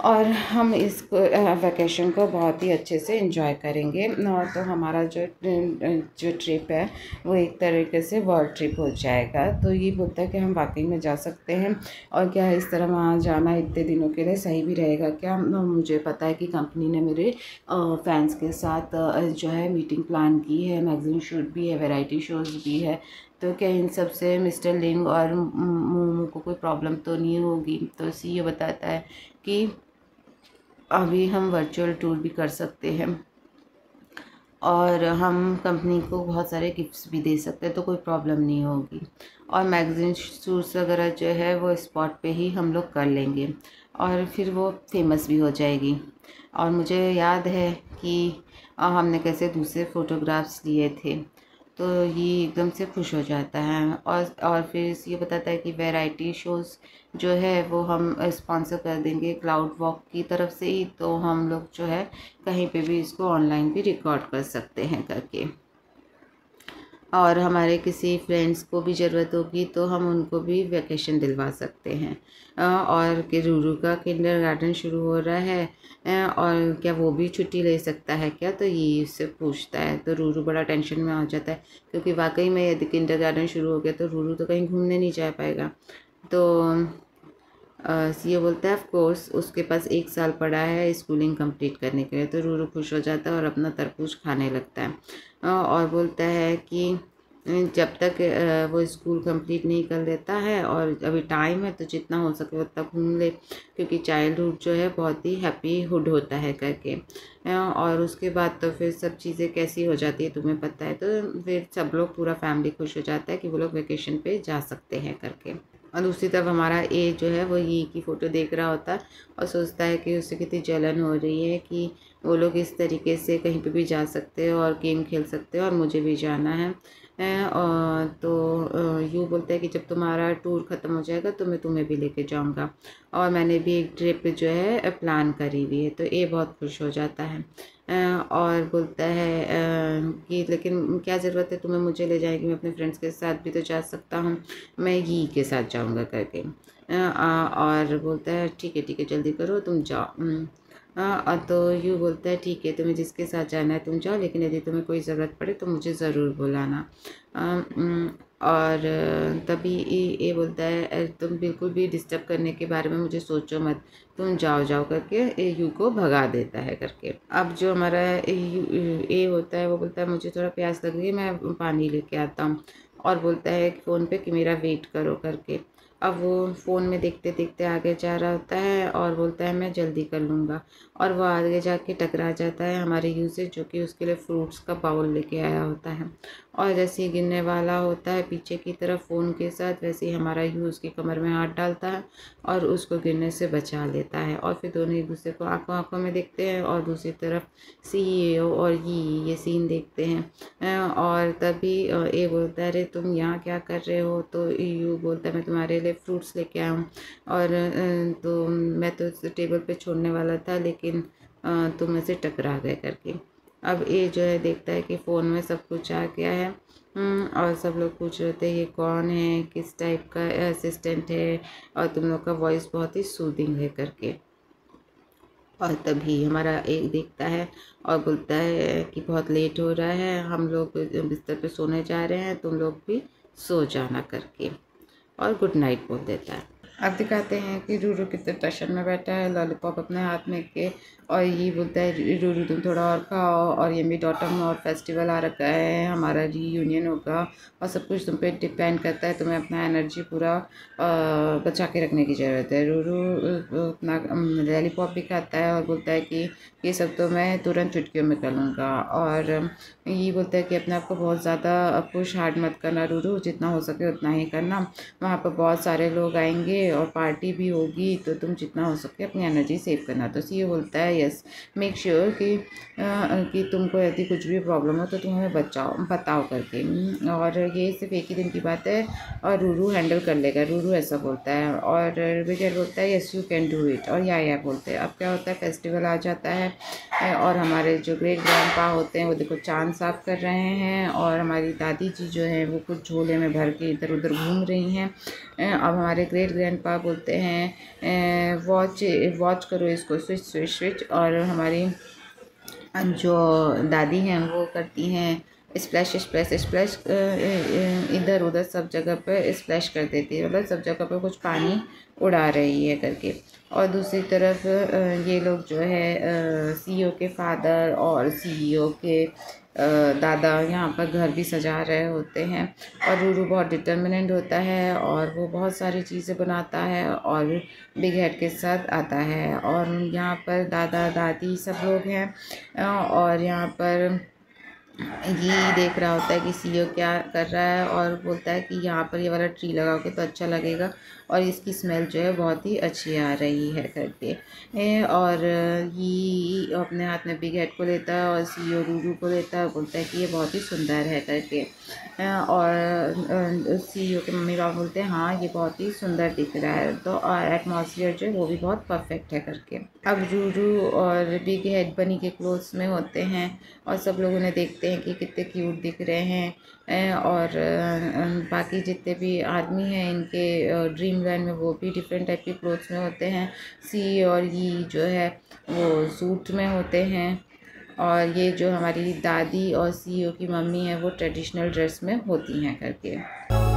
और हम इस वैकेशन को बहुत ही अच्छे से इन्जॉय करेंगे और तो हमारा जो जो ट्रिप है वो एक तरीके से वर्ल्ड ट्रिप हो जाएगा तो ये बोलता है कि हम वाकई में जा सकते हैं और क्या इस तरह वहाँ जाना इतने दिनों के लिए सही भी रहेगा क्या मुझे पता है कि कंपनी ने मेरे फैंस के साथ जो है मीटिंग प्लान की है मैगजीन शूट भी है वेराइटी शोज़ भी है तो क्या इन सब से मिस्टर लिंग और मोमो को कोई प्रॉब्लम तो नहीं होगी तो सी ये बताता है कि अभी हम वर्चुअल टूर भी कर सकते हैं और हम कंपनी को बहुत सारे गिफ्ट्स भी दे सकते हैं तो कोई प्रॉब्लम नहीं होगी और मैगज़ीन शूट्स वगैरह जो है वो स्पॉट पे ही हम लोग कर लेंगे और फिर वो फेमस भी हो जाएगी और मुझे याद है कि हमने कैसे दूसरे फ़ोटोग्राफ्स लिए थे तो ये एकदम से खुश हो जाता है और और फिर ये बताता है कि वैरायटी शोज़ जो है वो हम स्पॉन्सर कर देंगे क्लाउड वॉक की तरफ से ही तो हम लोग जो है कहीं पे भी इसको ऑनलाइन भी रिकॉर्ड कर सकते हैं करके और हमारे किसी फ्रेंड्स को भी ज़रूरत होगी तो हम उनको भी वैकेशन दिलवा सकते हैं और कि रूरू का किंडर गार्डन शुरू हो रहा है और क्या वो भी छुट्टी ले सकता है क्या तो ये उससे पूछता है तो रूरू बड़ा टेंशन में आ जाता है क्योंकि वाकई में यदि किंडर गार्डन शुरू हो गया तो रूरू तो कहीं घूमने नहीं जा पाएगा तो ये बोलता है ऑफकोर्स उसके पास एक साल पड़ा है स्कूलिंग कंप्लीट करने के लिए तो रूरू खुश हो जाता है और अपना तरबूज खाने लगता है और बोलता है कि जब तक वो स्कूल कंप्लीट नहीं कर लेता है और अभी टाइम है तो जितना हो सके उतना घूम ले क्योंकि चाइल्डहुड जो है बहुत ही हैप्पी हुड होता है करके और उसके बाद तो फिर सब चीज़ें कैसी हो जाती है तुम्हें पता है तो फिर सब लोग पूरा फैमिली खुश हो जाता है कि वो लोग वेकेशन पे जा सकते हैं करके और दूसरी तरफ हमारा ए जो है वो ये की फ़ोटो देख रहा होता है और सोचता है कि उससे कितनी जलन हो रही है कि वो लोग इस तरीके से कहीं पे भी जा सकते हैं और गेम खेल सकते हो और मुझे भी जाना है और तो यूँ बोलता है कि जब तुम्हारा टूर ख़त्म हो जाएगा तो मैं तुम्हें भी लेके जाऊँगा और मैंने भी एक ट्रिप जो है प्लान करी हुई है तो ये बहुत खुश हो जाता है और बोलता है कि लेकिन क्या ज़रूरत है तुम्हें मुझे ले जाएगी मैं अपने फ्रेंड्स के साथ भी तो जा सकता हूँ मैं ही के साथ जाऊँगा करके और बोलता है ठीक है ठीक है जल्दी करो तुम जाओ आ, हाँ, तो यूँ बोलता है ठीक है तुम्हें जिसके साथ जाना है तुम जाओ लेकिन यदि तुम्हें कोई ज़रूरत पड़े तो मुझे ज़रूर बुलाना और तभी ये बोलता है तुम बिल्कुल भी डिस्टर्ब करने के बारे में मुझे सोचो मत तुम जाओ जाओ करके यू को भगा देता है करके अब जो हमारा ए होता है वो बोलता है मुझे थोड़ा प्यास लग रही है मैं पानी लेके आता हूँ और बोलता है फ़ोन पे कि मेरा वेट करो करके अब वो फ़ोन में देखते देखते आगे जा रहा होता है और बोलता है मैं जल्दी कर लूँगा और वह आगे जाके टकरा जाता है हमारे यू से जो कि उसके लिए फ्रूट्स का बाउल लेके आया होता है और जैसे ही गिरने वाला होता है पीछे की तरफ फ़ोन के साथ वैसे ही हमारा यू उसकी कमर में हाथ डालता है और उसको गिरने से बचा लेता है और फिर दोनों एक दूसरे को आँखों आँखों में देखते हैं और दूसरी तरफ सी e और ये ये सीन देखते हैं और तभी ए बोलता है अरे तुम यहाँ क्या कर रहे हो तो यू बोलता है मैं तुम्हारे लिए फ्रूट्स लेके आया हूँ और तो मैं तो टेबल पे छोड़ने वाला था लेकिन तुम ऐसे टकरा गए करके अब ये जो है देखता है कि फ़ोन में सब कुछ आ गया है हम्म, और सब लोग पूछ रहे थे ये कौन है किस टाइप का असिस्टेंट है और तुम लोग का वॉइस बहुत ही सूदिंग है करके और तभी हमारा एक देखता है और बोलता है कि बहुत लेट हो रहा है हम लोग बिस्तर पे सोने जा रहे हैं तुम लोग भी सो जाना करके और गुड नाइट बोल देता है अब दिखाते हैं कि रूरू कितने टेंशन में बैठा है लॉलीपॉप अपने हाथ में के और ये बोलता है रू तुम थोड़ा और खाओ और ये भी डॉटम और फेस्टिवल आ रखा है हमारा रीयूनियन होगा और सब कुछ तुम पे डिपेंड करता है तुम्हें अपना एनर्जी पूरा बचा के रखने की ज़रूरत है रू अपना लॉलीपॉप भी खाता है और बोलता है कि ये सब तो मैं तुरंत चुटकियों में कर लूँगा और ये बोलता है कि अपने आप को बहुत ज़्यादा पुश हार्ड मत करना रू जितना हो सके उतना ही करना वहाँ पर बहुत सारे लोग आएंगे और पार्टी भी होगी तो तुम जितना हो सके अपनी एनर्जी सेव करना तो ये बोलता है यस मेक श्योर कि कि तुमको यदि कुछ भी प्रॉब्लम हो तो तुम हमें बचाओ बताओ करके और ये सिर्फ एक ही दिन की बात है और रूरू हैंडल कर लेगा रूरू ऐसा बोलता है और विकेट बोलता है yes you can do it और या या बोलते हैं अब क्या होता है फेस्टिवल आ जाता है और हमारे जो ग्रेट पा होते हैं वो देखो चांद साफ कर रहे हैं और हमारी दादी जी जो हैं वो कुछ झोले में भर के इधर उधर घूम रही हैं अब हमारे ग्रेट पा बोलते हैं वॉच वॉच करो इसको स्विच स्विच स्विच और हमारी जो दादी हैं वो करती हैं स्प्लैश स्प्लैश स्प्लैश इधर उधर सब जगह पर स्प्लैश कर देती है मतलब सब जगह पर कुछ पानी उड़ा रही है करके और दूसरी तरफ ये लोग जो है सीईओ e के फादर और सीईओ e के दादा यहाँ पर घर भी सजा रहे होते हैं और रूरू बहुत डिटर्मिनेंट होता है और वो बहुत सारी चीज़ें बनाता है और बिग हेड के साथ आता है और यहाँ पर दादा दादी सब लोग हैं और यहाँ पर ये देख रहा होता है कि सीओ e क्या कर रहा है और बोलता है कि यहाँ पर ये वाला ट्री लगाओगे तो अच्छा लगेगा और इसकी स्मेल जो है बहुत ही अच्छी आ रही है करके और ये अपने हाथ में बिग हेड को लेता है और सी ओ रूरू को लेता है बोलता है कि ये बहुत ही सुंदर है करके और सी ओ के मम्मी पापा बोलते हैं हाँ ये बहुत ही सुंदर दिख रहा है तो और एटमोसफियर जो है वो भी बहुत परफेक्ट है करके अब रूरू और बिग हेड बनी के क्लोथ्स में होते हैं और सब लोग उन्हें देखते हैं कि कितने क्यूट दिख रहे हैं और बाकी जितने भी आदमी हैं इनके ड्रीम लैंड में वो भी डिफरेंट टाइप के क्लोथ्स में होते हैं सी और ये जो है वो सूट में होते हैं और ये जो हमारी दादी और सीईओ की मम्मी है वो ट्रेडिशनल ड्रेस में होती हैं करके